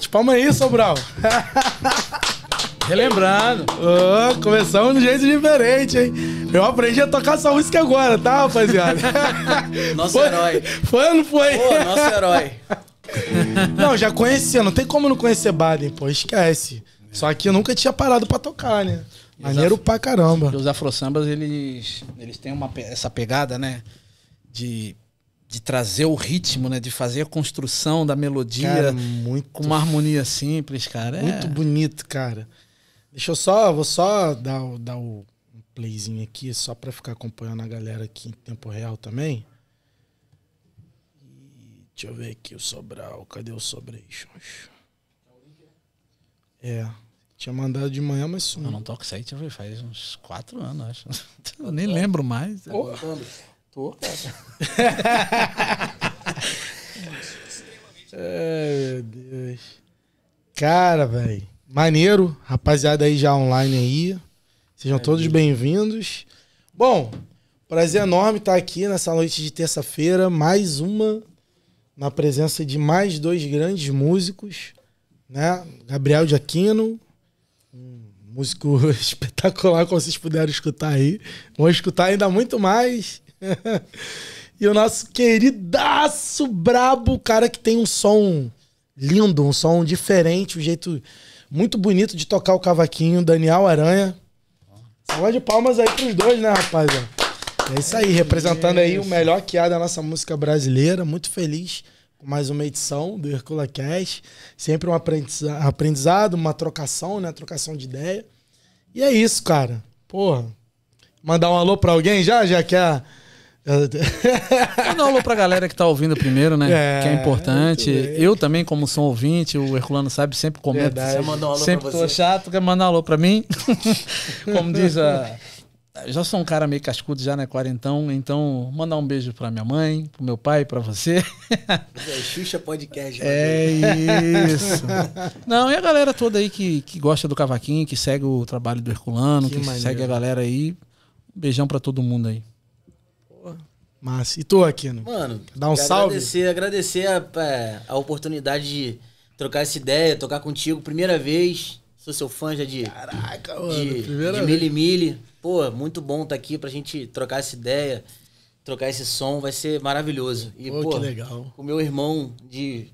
Bate palma aí, Sobral. Relembrando. Oh, começamos de um jeito diferente, hein? Eu aprendi a tocar essa música agora, tá, rapaziada? nosso foi, herói. Foi ou não foi? Pô, nosso herói. Não, já conhecia, não tem como não conhecer Baden, pô, esquece. Só que eu nunca tinha parado pra tocar, né? Maneiro pra caramba. Os afro-sambas, eles, eles têm uma, essa pegada, né? De de trazer o ritmo, né? De fazer a construção da melodia cara, é muito, com uma harmonia simples, cara. É... Muito bonito, cara. Deixa eu só, vou só dar, dar um playzinho aqui, só para ficar acompanhando a galera aqui em tempo real também. deixa eu ver aqui o Sobral. Cadê o Sobrations? É. Tinha mandado de manhã, mas sumiu. Eu não toco site faz uns quatro anos, acho. Eu nem lembro mais. Porra. Tô, cara. Ai, meu Deus. Cara, velho. Maneiro. Rapaziada aí já online aí. Sejam é todos bem-vindos. Bom, prazer enorme estar aqui nessa noite de terça-feira. Mais uma na presença de mais dois grandes músicos, né? Gabriel de Aquino, um músico espetacular, como vocês puderam escutar aí. Vão escutar ainda muito mais. e o nosso queridaço brabo, cara que tem um som lindo, um som diferente, um jeito muito bonito de tocar o cavaquinho, Daniel Aranha. Salva de palmas aí pros dois, né, rapaz? É isso aí, representando aí o melhor que há da nossa música brasileira. Muito feliz com mais uma edição do Hercula Cash. Sempre um aprendizado, uma trocação, né? Trocação de ideia. E é isso, cara. Porra. Mandar um alô pra alguém já? Já que a Manda um alô pra galera que tá ouvindo primeiro, né? É, que é importante. Eu também, como sou ouvinte, o Herculano sabe, sempre comenta. Sempre tô chato, quer mandar um alô pra mim. como diz a. Já sou um cara meio cascudo, já, né? Quarentão. Então, mandar um beijo pra minha mãe, pro meu pai, pra você. É, Xuxa Podcast. É isso. Não, e a galera toda aí que, que gosta do cavaquinho, que segue o trabalho do Herculano, que, que segue a galera aí. beijão pra todo mundo aí. Mas, e tu, aqui, Mano, dá um salve. Agradecer a, é, a oportunidade de trocar essa ideia, tocar contigo, primeira vez. Sou seu fã já de. Caraca, mano. De, primeira de vez. Mili Mili. Pô, muito bom estar tá aqui pra gente trocar essa ideia, trocar esse som, vai ser maravilhoso. E, pô, pô que legal. O meu irmão de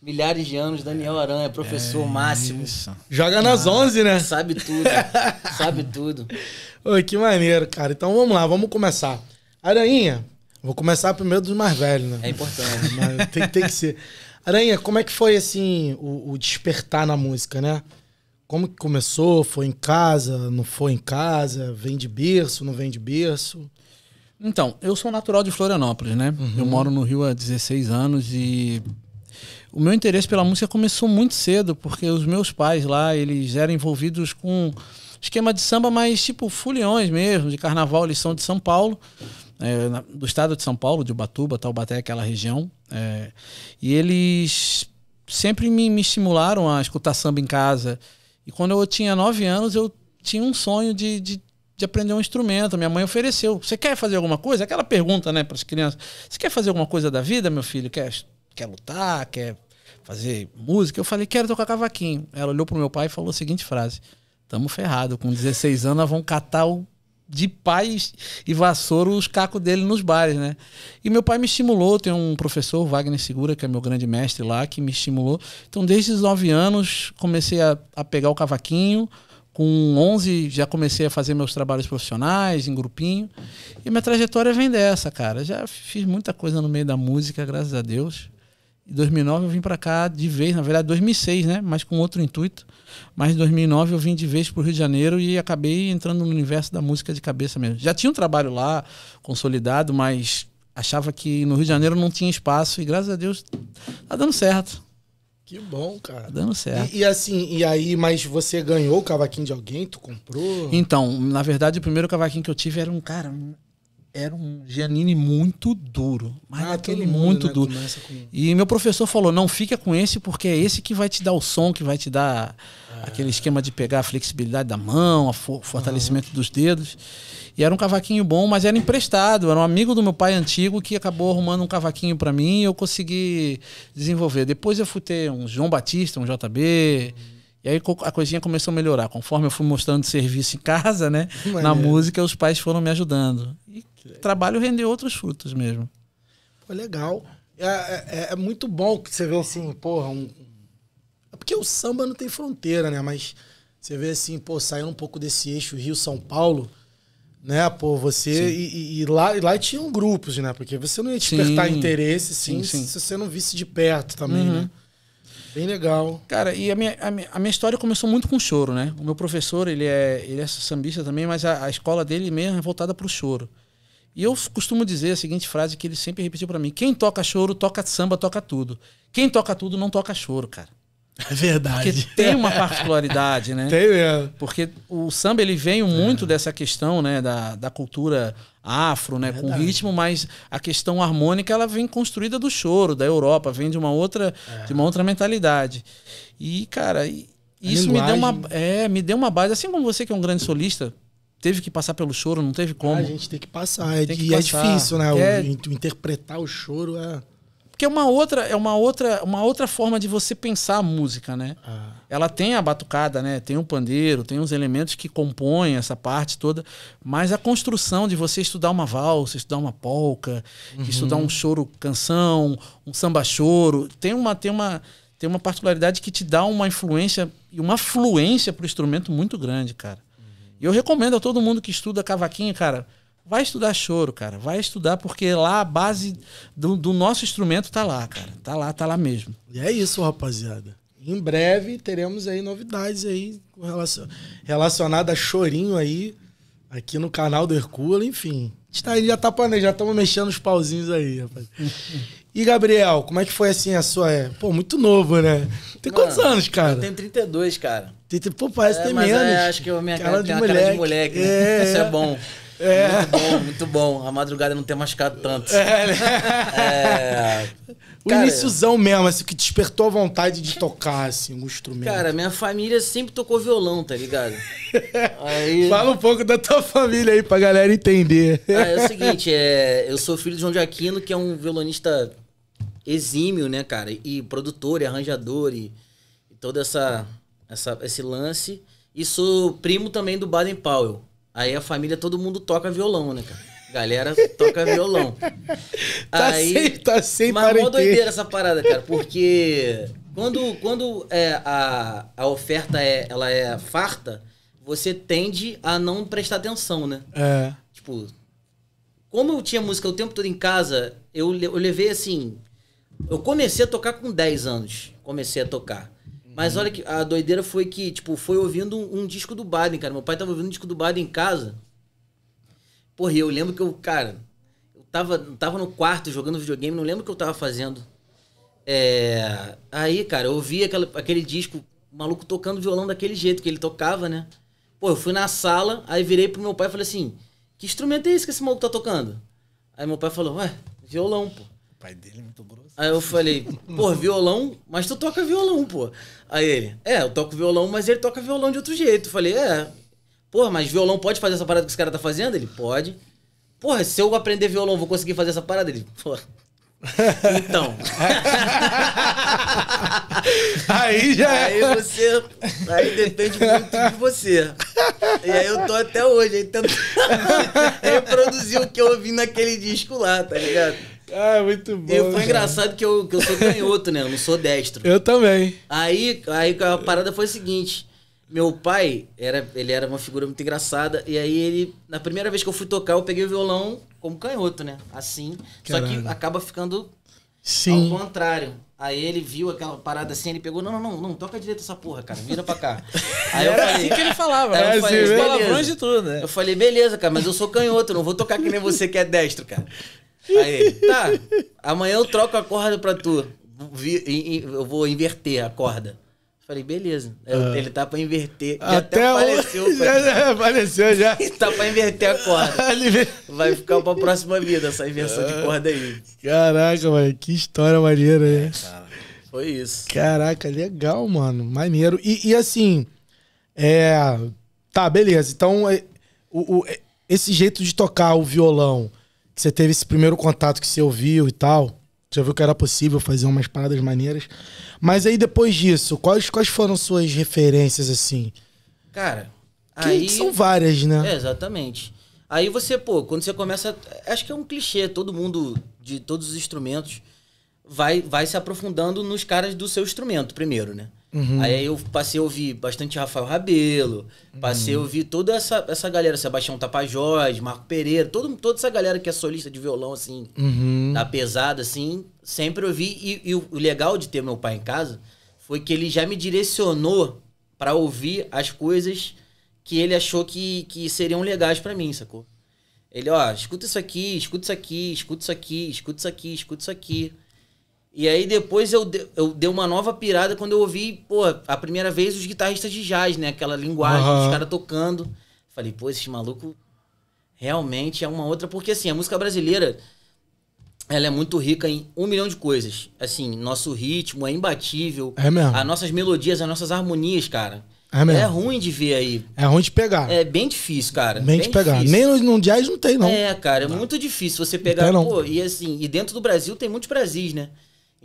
milhares de anos, Daniel Aranha, professor é máximo. Joga nas ah, 11, né? Sabe tudo. sabe tudo. Oi, que maneiro, cara. Então vamos lá, vamos começar. Aranha, Vou começar primeiro dos mais velhos, né? É importante. Mas tem, tem que ser. Aranha, como é que foi, assim, o, o despertar na música, né? Como que começou? Foi em casa? Não foi em casa? Vem de berço? Não vem de berço? Então, eu sou natural de Florianópolis, né? Uhum. Eu moro no Rio há 16 anos e o meu interesse pela música começou muito cedo, porque os meus pais lá, eles eram envolvidos com esquema de samba, mas tipo fuleões mesmo, de carnaval, eles são de São Paulo é, na, do estado de São Paulo, de Ubatuba, Taubaté, aquela região. É, e eles sempre me, me estimularam a escutar samba em casa. E quando eu tinha nove anos, eu tinha um sonho de, de, de, aprender um instrumento. Minha mãe ofereceu: Você quer fazer alguma coisa? Aquela pergunta né, para as crianças: Você quer fazer alguma coisa da vida, meu filho? Quer, quer lutar? Quer fazer música? Eu falei: Quero tocar cavaquinho. Ela olhou para meu pai e falou a seguinte frase: Tamo ferrado, com 16 anos nós vamos catar o de pais e vassoura os cacos dele nos bares, né? E meu pai me estimulou, tem um professor, Wagner Segura, que é meu grande mestre lá, que me estimulou. Então, desde os 9 anos, comecei a, a pegar o cavaquinho. Com 11, já comecei a fazer meus trabalhos profissionais, em grupinho. E minha trajetória vem dessa, cara. Já fiz muita coisa no meio da música, graças a Deus. Em 2009 eu vim para cá de vez, na verdade 2006, né? Mas com outro intuito. Mas em 2009 eu vim de vez para o Rio de Janeiro e acabei entrando no universo da música de cabeça mesmo. Já tinha um trabalho lá consolidado, mas achava que no Rio de Janeiro não tinha espaço e graças a Deus tá dando certo. Que bom, cara. Tá dando certo. E, e, assim, e aí, mas você ganhou o cavaquinho de alguém? Tu comprou? Então, na verdade, o primeiro cavaquinho que eu tive era um cara, era um Giannini muito duro. Mas ah, aquele muito né? duro. Com... E meu professor falou: não fica com esse, porque é esse que vai te dar o som, que vai te dar é. aquele esquema de pegar a flexibilidade da mão, o for fortalecimento dos dedos. E era um cavaquinho bom, mas era emprestado. Era um amigo do meu pai antigo que acabou arrumando um cavaquinho para mim e eu consegui desenvolver. Depois eu fui ter um João Batista, um JB. E aí a coisinha começou a melhorar. Conforme eu fui mostrando serviço em casa, né? Na música, os pais foram me ajudando. E o é. trabalho render outros frutos mesmo. Pô, legal. É, é, é, muito bom que você vê assim, porra, um... É porque o samba não tem fronteira, né? Mas você vê assim, pô, saindo um pouco desse eixo Rio-São Paulo, né, pô, você... E, e, lá, e lá tinham grupos, né? Porque você não ia despertar sim. interesse, sim, sim, sim, se você não visse de perto também, uhum. né? Bem legal. Cara, e a minha, a minha, a minha, história começou muito com choro, né? O meu professor, ele é, ele é sambista também, mas a, a escola dele mesmo é voltada para o choro. E eu costumo dizer a seguinte frase que ele sempre repetiu para mim: quem toca choro, toca samba, toca tudo. Quem toca tudo, não toca choro, cara. É verdade. Porque tem uma particularidade, né? Tem mesmo. Porque o samba ele vem muito é. dessa questão, né, da, da cultura afro, né, é com ritmo, mas a questão harmônica ela vem construída do choro da Europa, vem de uma outra, é. de uma outra mentalidade. E cara, isso me deu uma é, me deu uma base, assim como você que é um grande solista, teve que passar pelo choro, não teve como. Ah, a gente tem que passar, tem é que e é passar. é difícil, né? É... O, interpretar o choro é porque é uma outra é uma outra uma outra forma de você pensar a música né ah. ela tem a batucada né tem o pandeiro tem os elementos que compõem essa parte toda mas a construção de você estudar uma valsa estudar uma polca uhum. estudar um choro canção um samba choro tem uma tem uma tem uma particularidade que te dá uma influência e uma fluência para o instrumento muito grande cara e eu recomendo a todo mundo que estuda cavaquinho, cara, vai estudar choro, cara. Vai estudar, porque lá a base do, do nosso instrumento tá lá, cara. Tá lá, tá lá mesmo. E é isso, rapaziada em breve teremos aí novidades aí relacionadas a chorinho aí aqui no canal do Hercule, enfim. A gente tá, já tá planejando, já estamos mexendo os pauzinhos aí, rapaz. E, Gabriel, como é que foi assim a sua. É, pô, muito novo, né? Tem Mano, quantos anos, cara? Eu tenho 32, cara. Pô, parece é, ter é, menos. É, acho que eu minha cara, cara de, mulher. cara de moleque. Né? É, Isso é bom. É. Muito bom, muito bom. A madrugada não ter machucado tanto. É, né? é... O iníciozão mesmo, assim, que despertou a vontade de tocar, assim, um instrumento. Cara, minha família sempre tocou violão, tá ligado? Aí... Fala um pouco da tua família aí pra galera entender. Ah, é o seguinte, é... eu sou filho de João de Aquino, que é um violonista exímio, né, cara? E produtor, e arranjador, e, e todo essa, essa, esse lance. E sou primo também do Baden Powell. Aí a família, todo mundo toca violão, né, cara? Galera toca violão. tá Aí, sem, tá sem Mas parenteiro. mó doideira essa parada, cara, porque quando, quando é, a, a oferta é, ela é farta, você tende a não prestar atenção, né? É. Tipo, como eu tinha música o tempo todo em casa, eu, eu levei assim. Eu comecei a tocar com 10 anos. Comecei a tocar. Mas olha que a doideira foi que, tipo, foi ouvindo um, um disco do Baden, cara. Meu pai tava ouvindo um disco do Baden em casa. Porra, e eu lembro que eu, cara, eu tava, tava no quarto jogando videogame, não lembro o que eu tava fazendo. É, aí, cara, eu ouvi aquela, aquele disco, o maluco tocando violão daquele jeito que ele tocava, né? Pô, eu fui na sala, aí virei pro meu pai e falei assim: que instrumento é esse que esse maluco tá tocando? Aí meu pai falou: ué, violão, pô. O pai dele é muito grosso. Aí eu falei, pô, violão? Mas tu toca violão, pô. Aí ele, é, eu toco violão, mas ele toca violão de outro jeito. Eu falei, é, pô, mas violão pode fazer essa parada que esse cara tá fazendo? Ele, pode. Porra, se eu aprender violão, vou conseguir fazer essa parada? Ele, pô. Então. aí já é. Aí você. Aí depende muito de você. E aí eu tô até hoje aí tentando reproduzir o que eu ouvi naquele disco lá, tá ligado? Ah, muito bom. E foi engraçado que eu, que eu sou canhoto, né? Eu não sou destro. Eu também. Aí, aí a parada foi a seguinte. Meu pai, era, ele era uma figura muito engraçada. E aí ele, na primeira vez que eu fui tocar, eu peguei o violão como canhoto, né? Assim. Caralho. Só que acaba ficando Sim. ao contrário. Aí ele viu aquela parada assim, ele pegou, não, não, não, não toca direito essa porra, cara, vira pra cá. Aí era falei, assim que ele falava, aí eu né? falei, assim, beleza. de tudo, né? Eu falei, beleza, cara, mas eu sou canhoto, não vou tocar que nem você que é destro, cara. Aí, tá, amanhã eu troco a corda pra tu. Eu vou inverter a corda. Falei, beleza. Ah. Ele tá pra inverter. até, até apareceu. Já, já apareceu já. tá pra inverter a corda. Vai ficar pra próxima vida essa inversão ah. de corda aí. Caraca, mano, que história maneira, né? É, Foi isso. Caraca, legal, mano. Maneiro. E, e assim, é. Tá, beleza. Então, é, o, o, é, esse jeito de tocar o violão você teve esse primeiro contato que você ouviu e tal. Você viu que era possível fazer umas paradas maneiras. Mas aí depois disso, quais, quais foram suas referências, assim? Cara, que aí... são várias, né? É, exatamente. Aí você, pô, quando você começa. Acho que é um clichê, todo mundo, de todos os instrumentos, vai, vai se aprofundando nos caras do seu instrumento primeiro, né? Uhum. Aí eu passei a ouvir bastante Rafael Rabelo, passei uhum. a ouvir toda essa, essa galera, Sebastião Tapajós, Marco Pereira, todo, toda essa galera que é solista de violão, assim, uhum. da pesada, assim, sempre ouvi. E, e o legal de ter meu pai em casa foi que ele já me direcionou para ouvir as coisas que ele achou que, que seriam legais para mim, sacou? Ele, ó, escuta isso aqui, escuta isso aqui, escuta isso aqui, escuta isso aqui, escuta isso aqui. E aí depois eu, de, eu dei uma nova pirada quando eu ouvi, pô, a primeira vez os guitarristas de jazz, né? Aquela linguagem, uhum. os caras tocando. Falei, pô, esse maluco realmente é uma outra. Porque assim, a música brasileira, ela é muito rica em um milhão de coisas. Assim, nosso ritmo é imbatível. É mesmo. As nossas melodias, as nossas harmonias, cara. É, mesmo. é ruim de ver aí. É ruim de pegar. É bem difícil, cara. Bem, bem de pegar. Difícil. Nem no, no jazz não tem, não. É, cara, é não. muito difícil você pegar. Não tem, não. Pô, e assim, e dentro do Brasil tem muitos Brasis, né?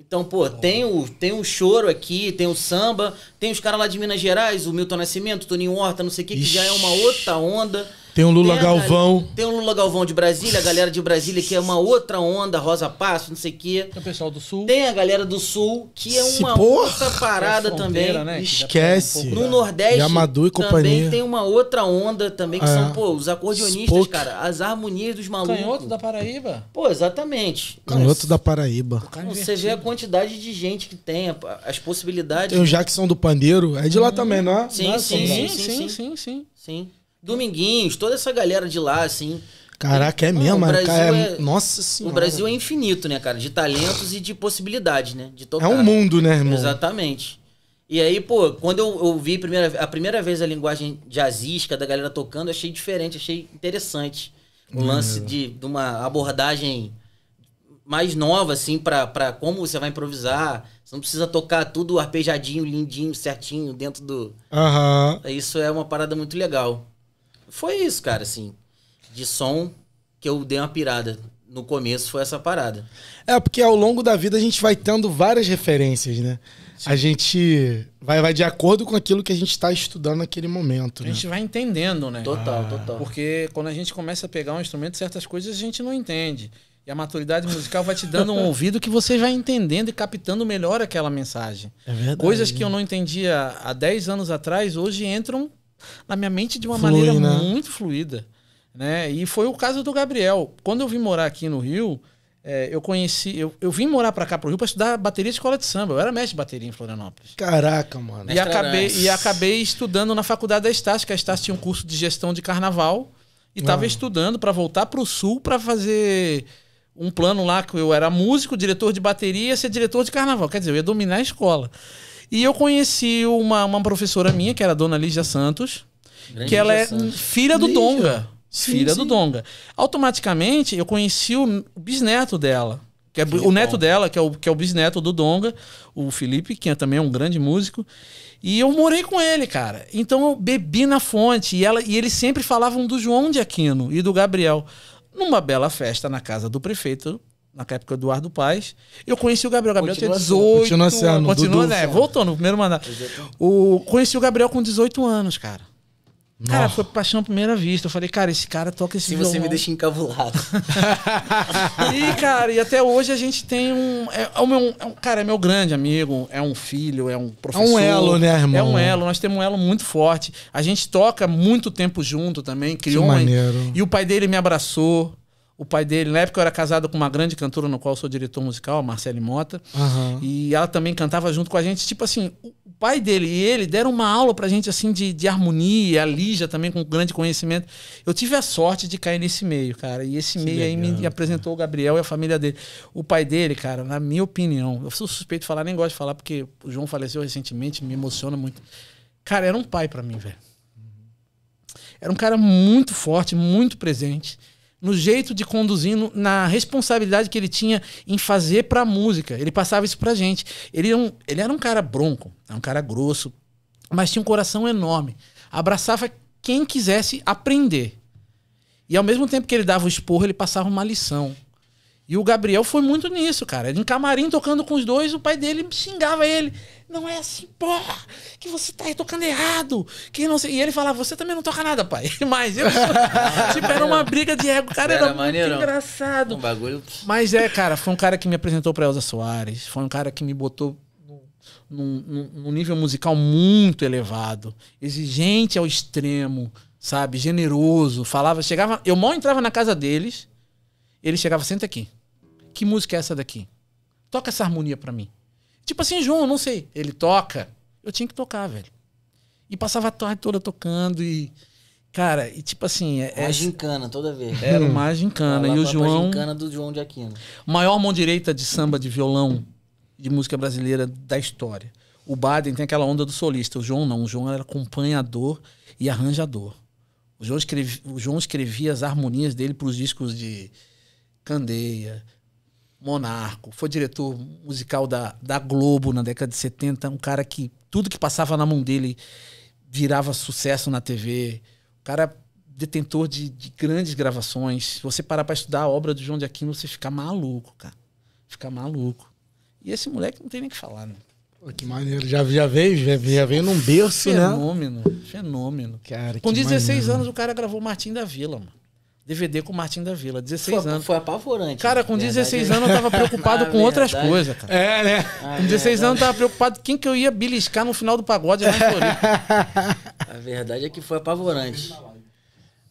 Então, pô, tá tem o, tem o choro aqui, tem o samba, tem os caras lá de Minas Gerais, o Milton Nascimento, Toninho Horta, não sei o que, que já é uma outra onda. Tem o Lula tem é, Galvão. Galera, tem o Lula Galvão de Brasília, a galera de Brasília que é uma outra onda, Rosa Passo, não sei o quê. Tem o pessoal do Sul. Tem a galera do Sul, que é uma outra parada também. Né? Esquece. no Nordeste Yamadu e também tem uma outra onda também, que é. são, pô, os acordeonistas, cara. As harmonias dos malucos. Canhoto da Paraíba. Pô, exatamente. Canhoto da Paraíba. Você vê a quantidade de gente que tem, as possibilidades. Tem o Jackson do Pandeiro, é de lá uhum. também, não é? Sim, sim, sim, sim, sim, sim. Dominguinhos, toda essa galera de lá, assim. Caraca, é hum, mesmo, o Cara, é... é- Nossa senhora. O Brasil é infinito, né, cara? De talentos e de possibilidades, né? De tocar. É um mundo, né, irmão? Exatamente. E aí, pô, quando eu vi a primeira, a primeira vez a linguagem jazzística da galera tocando, eu achei diferente, achei interessante. O hum. lance de, de uma abordagem mais nova, assim, para como você vai improvisar. Você não precisa tocar tudo arpejadinho, lindinho, certinho, dentro do. Uhum. Isso é uma parada muito legal. Foi isso, cara, assim. De som que eu dei uma pirada. No começo foi essa parada. É, porque ao longo da vida a gente vai tendo várias referências, né? Sim. A gente vai, vai de acordo com aquilo que a gente está estudando naquele momento. A né? gente vai entendendo, né? Total, ah. total. Porque quando a gente começa a pegar um instrumento, certas coisas a gente não entende. E a maturidade musical vai te dando um ouvido que você vai entendendo e captando melhor aquela mensagem. É verdade. Coisas que eu não entendia há 10 anos atrás, hoje entram na minha mente de uma Flui, maneira né? muito fluida. Né? E foi o caso do Gabriel. Quando eu vim morar aqui no Rio, é, eu conheci. Eu, eu vim morar para cá pro Rio para estudar bateria de escola de samba. Eu era mestre de bateria em Florianópolis. Caraca, mano. E acabei, e acabei estudando na faculdade da Estácio, que a Estácio tinha um curso de gestão de carnaval. E estava ah. estudando para voltar pro sul para fazer um plano lá que eu era músico, diretor de bateria, ser diretor de carnaval. Quer dizer, eu ia dominar a escola. E eu conheci uma, uma professora minha, que era a dona Lígia Santos, Grande que ela é Santos. filha do Lígia. Donga. Sim, filha sim. do Donga. Automaticamente, eu conheci o bisneto dela. Que é o bom. neto dela, que é o, que é o bisneto do Donga, o Felipe, que é também é um grande músico. E eu morei com ele, cara. Então eu bebi na fonte. E, ela, e eles sempre falavam do João de Aquino e do Gabriel. Numa bela festa na casa do prefeito, na época do Eduardo Paz. Eu conheci o Gabriel. O Gabriel tinha 18. Continua anos. Sendo, continua, né? Voltou no primeiro mandato. O, conheci o Gabriel com 18 anos, cara. Nossa. Cara, foi paixão à primeira vista. Eu falei, cara, esse cara toca esse Se violão. você me deixa encavulado. e, cara, e até hoje a gente tem um. É, é o meu, é um, cara, é meu grande amigo, é um filho, é um professor. É um elo, né, irmão? É um elo. Nós temos um elo muito forte. A gente toca muito tempo junto também, criou que maneiro. Uma, e o pai dele me abraçou. O pai dele, na época, eu era casado com uma grande cantora, no qual sou diretor musical, a Marcele Mota. Uhum. E ela também cantava junto com a gente. Tipo assim, o pai dele e ele deram uma aula pra gente, assim, de, de harmonia. A Lígia também, com grande conhecimento. Eu tive a sorte de cair nesse meio, cara. E esse que meio legal, aí me cara. apresentou o Gabriel e a família dele. O pai dele, cara, na minha opinião, eu sou suspeito de falar, nem gosto de falar, porque o João faleceu recentemente, me emociona muito. Cara, era um pai para mim, velho. Era um cara muito forte, muito presente no jeito de conduzir, na responsabilidade que ele tinha em fazer pra música. Ele passava isso pra gente. Ele, é um, ele era um cara bronco, era é um cara grosso, mas tinha um coração enorme. Abraçava quem quisesse aprender. E ao mesmo tempo que ele dava o esporro, ele passava uma lição. E o Gabriel foi muito nisso, cara. em camarim tocando com os dois, o pai dele xingava ele não é assim, pô! que você tá aí tocando errado. Que não sei. E ele falava, você também não toca nada, pai. Mas eu. tipo, era uma briga de ego. Cara, era, era maneiro, engraçado. Um bagulho. Mas é, cara, foi um cara que me apresentou pra Elza Soares. Foi um cara que me botou num, num nível musical muito elevado. Exigente ao extremo, sabe? Generoso. Falava, chegava. Eu mal entrava na casa deles, ele chegava, senta aqui. Que música é essa daqui? Toca essa harmonia pra mim. Tipo assim, João, não sei. Ele toca. Eu tinha que tocar, velho. E passava a tarde toda tocando e. Cara, e tipo assim. É, é uma gincana toda vez. Era hum. mais gincana. e o João. gincana do João de Aquino. Maior mão direita de samba, de violão, de música brasileira da história. O Baden tem aquela onda do solista. O João não. O João era acompanhador e arranjador. O João, escrevia, o João escrevia as harmonias dele para os discos de Candeia, Monarco, foi diretor musical da, da Globo na década de 70, um cara que tudo que passava na mão dele virava sucesso na TV. Um cara detentor de, de grandes gravações. Se você parar para estudar a obra do João de Aquino, você fica maluco, cara. Fica maluco. E esse moleque não tem nem o que falar, né? Pô, que maneiro, já, já veio, já, já veio num berço, fenômeno, né? Fenômeno, fenômeno. Cara, Com 16 maneiro. anos o cara gravou Martim da Vila, mano. DVD com o Martin da Vila, 16 foi, anos. Foi apavorante. Cara, né? com verdade. 16 anos eu tava preocupado com outras coisas, cara. É, né? com 16 verdade. anos eu tava preocupado quem que eu ia beliscar no final do pagode lá em A verdade é que foi apavorante.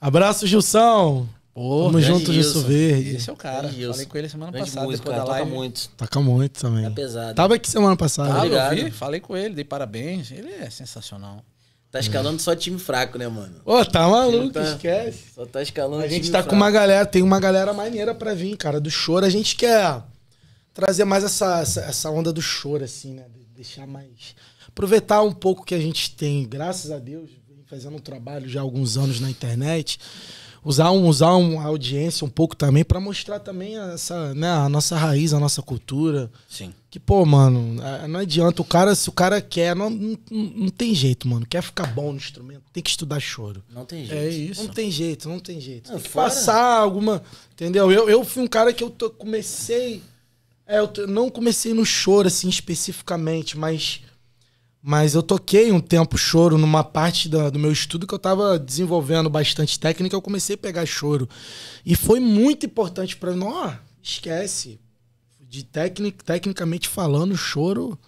Abraço, Gilson. Pô, Tamo junto, Gilson Verde. Esse é o cara. Falei com ele semana grande passada. Música, live. toca muito. Toca muito também. É pesado. Tava aqui semana passada. Tava, eu vi, falei com ele, dei parabéns. Ele é sensacional. Tá escalando só time fraco, né, mano? Ô, tá maluco, tá, esquece. Só tá escalando A gente tá fraco. com uma galera, tem uma galera maneira pra vir, cara. Do choro, a gente quer trazer mais essa, essa, essa onda do choro, assim, né? Deixar mais. Aproveitar um pouco que a gente tem, graças a Deus, fazendo um trabalho já há alguns anos na internet usar, um, usar uma audiência um pouco também para mostrar também essa, né, a nossa raiz, a nossa cultura. Sim. Que, pô, mano, é, não adianta. O cara, se o cara quer, não, não, não tem jeito, mano. Quer ficar bom no instrumento, tem que estudar choro. Não tem é jeito. É isso. Não tem jeito, não tem jeito. Não, tem passar alguma. Entendeu? Eu, eu fui um cara que eu comecei. É, eu não comecei no choro, assim, especificamente, mas mas eu toquei um tempo choro numa parte da, do meu estudo que eu estava desenvolvendo bastante técnica, eu comecei a pegar choro. E foi muito importante para nós. Esquece. De técnica, tecnicamente falando, choro.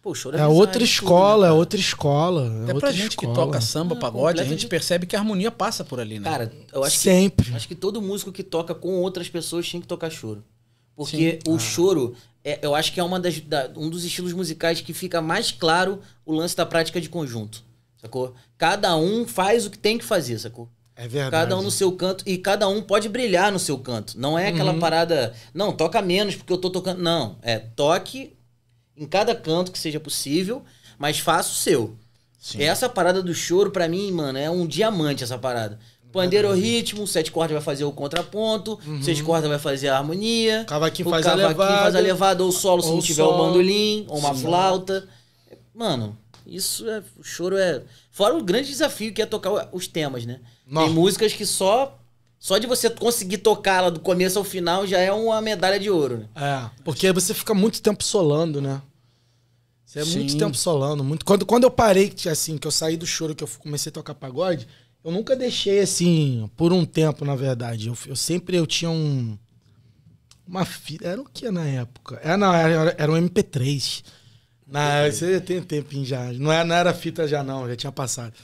Pô, choro é, é, né, é outra escola, tudo, né, é outra escola. Até é outra pra gente escola. que toca samba, ah, pagode, a gente percebe que a harmonia passa por ali, né? Cara, eu acho Sempre. que. Sempre. Acho que todo músico que toca com outras pessoas tinha que tocar choro. Porque Sim. o ah. choro, é, eu acho que é uma das, da, um dos estilos musicais que fica mais claro o lance da prática de conjunto, sacou? Cada um faz o que tem que fazer, sacou? É verdade. Cada um no seu canto e cada um pode brilhar no seu canto. Não é aquela uhum. parada, não, toca menos porque eu tô tocando. Não, é toque em cada canto que seja possível, mas faça o seu. Sim. Essa parada do choro para mim, mano, é um diamante essa parada. Pandeiro uhum. ritmo, sete cordas vai fazer o contraponto, uhum. seis cordas vai fazer a harmonia. Cavaquinho faz cavaquinho a levada. faz a levada ou solo se não tiver o bandolim ou uma Sim, flauta. Mano, isso é. O choro é. Fora o grande desafio que é tocar os temas, né? Nossa. Tem músicas que só. Só de você conseguir tocá-la do começo ao final já é uma medalha de ouro, né? É, porque você fica muito tempo solando, né? Você é Sim. muito tempo solando. Muito... Quando, quando eu parei, assim, que eu saí do choro, que eu comecei a tocar pagode, eu nunca deixei assim, por um tempo, na verdade. Eu, eu sempre eu tinha um. Uma fita. Era o que na época? Era, é, não, era, era um MP3. Na, você tem um tempinho já. Não era, é, não era fita já, não, já tinha passado.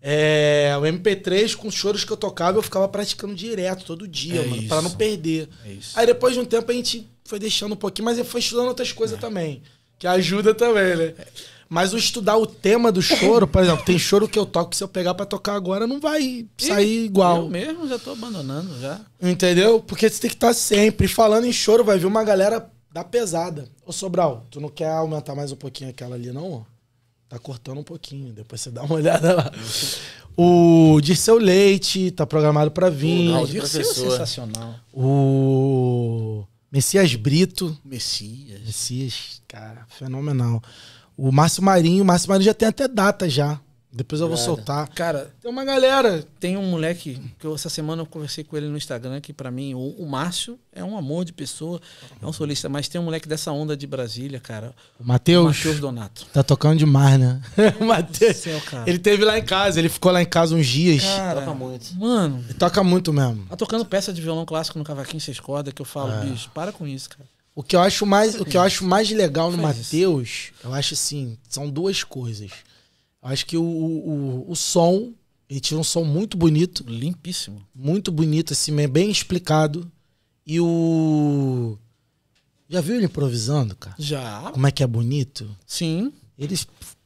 É, o MP3 com os choros que eu tocava, eu ficava praticando direto, todo dia, é mano, pra não perder. É Aí depois de um tempo a gente foi deixando um pouquinho, mas eu fui estudando outras coisas é. também. Que ajuda também, né? É. Mas o estudar o tema do choro, por exemplo, tem choro que eu toco que se eu pegar para tocar agora não vai sair Ih, igual. Eu mesmo já tô abandonando já. Entendeu? Porque você tem que estar tá sempre falando em choro, vai vir uma galera da pesada. Ô Sobral, tu não quer aumentar mais um pouquinho aquela ali não? Tá cortando um pouquinho, depois você dá uma olhada lá. O Dirceu Leite tá programado para vir. Não, o Dirceu é sensacional. O Messias Brito. Messias. Messias, cara, fenomenal. O Márcio Marinho, o Márcio Marinho já tem até data já. Depois eu vou Nada. soltar. Cara, tem uma galera. Tem um moleque que eu, essa semana eu conversei com ele no Instagram, que para mim, o, o, Márcio é um amor de pessoa, é um solista, mas tem um moleque dessa onda de Brasília, cara. O Matheus. Matheus Donato. Tá tocando demais, né? o Matheus. ele teve lá em casa, ele ficou lá em casa uns dias. Cara, toca muito. Mano. Ele toca muito mesmo. Tá tocando peça de violão clássico no cavaquinho seis cordas, que eu falo, é. bicho, para com isso, cara. O que eu acho mais, o que eu acho mais legal no Matheus, eu acho assim, são duas coisas. Eu acho que o, o, o som, ele tira um som muito bonito. Limpíssimo. Muito bonito, assim, bem explicado. E o. Já viu ele improvisando, cara? Já. Como é que é bonito? Sim. Ele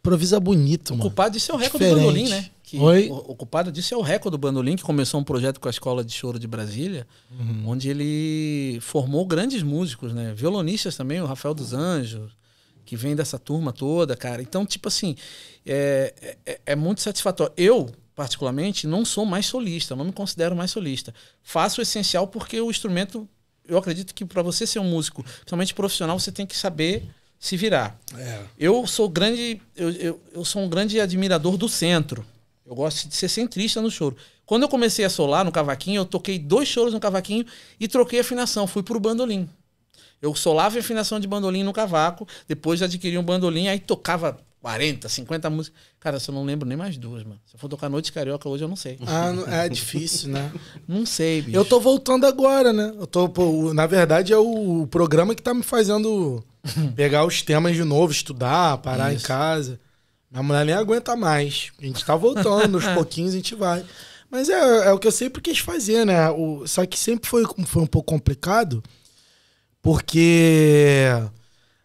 improvisa bonito, o mano. O culpado de é o recorde do bandolim, né? que Oi? o culpado disso é o recorde do Bandolim, que começou um projeto com a Escola de Choro de Brasília, uhum. onde ele formou grandes músicos, né? Violonistas também, o Rafael dos Anjos, que vem dessa turma toda, cara. Então, tipo assim, é, é, é muito satisfatório. Eu, particularmente, não sou mais solista, não me considero mais solista. Faço o essencial porque o instrumento, eu acredito que para você ser um músico, principalmente profissional, você tem que saber se virar. É. Eu sou grande, eu, eu, eu sou um grande admirador do centro. Eu gosto de ser centrista no choro. Quando eu comecei a solar no cavaquinho, eu toquei dois choros no cavaquinho e troquei a afinação, fui pro bandolim. Eu solava a afinação de bandolim no cavaco, depois adquiri um bandolim, aí tocava 40, 50 músicas. Cara, eu não lembro nem mais duas, mano. Se eu for tocar Noite Carioca hoje, eu não sei. Ah, é difícil, né? não sei, bicho. Eu tô voltando agora, né? Eu tô, pô, na verdade, é o programa que tá me fazendo pegar os temas de novo, estudar, parar Isso. em casa. Minha mulher nem aguenta mais. A gente tá voltando, aos pouquinhos a gente vai. Mas é, é o que eu sempre quis fazer, né? O, só que sempre foi, foi um pouco complicado, porque.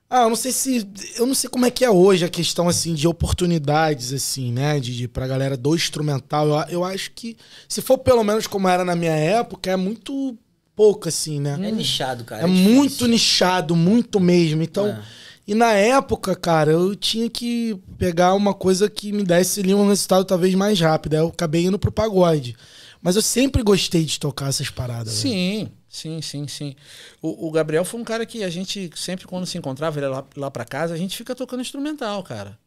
Ah, eu não sei se. Eu não sei como é que é hoje a questão, assim, de oportunidades, assim, né? De, de, pra galera do instrumental. Eu, eu acho que, se for pelo menos como era na minha época, é muito pouco, assim, né? É nichado, cara. É, é muito nichado, muito mesmo. Então. É e na época, cara, eu tinha que pegar uma coisa que me desse ali um resultado talvez mais rápido. Aí eu acabei indo pro pagode. Mas eu sempre gostei de tocar essas paradas. Sim, sim, sim, sim. O, o, Gabriel foi um cara que a gente sempre, quando se encontrava, ele é lá, lá pra casa, a gente fica tocando instrumental, cara.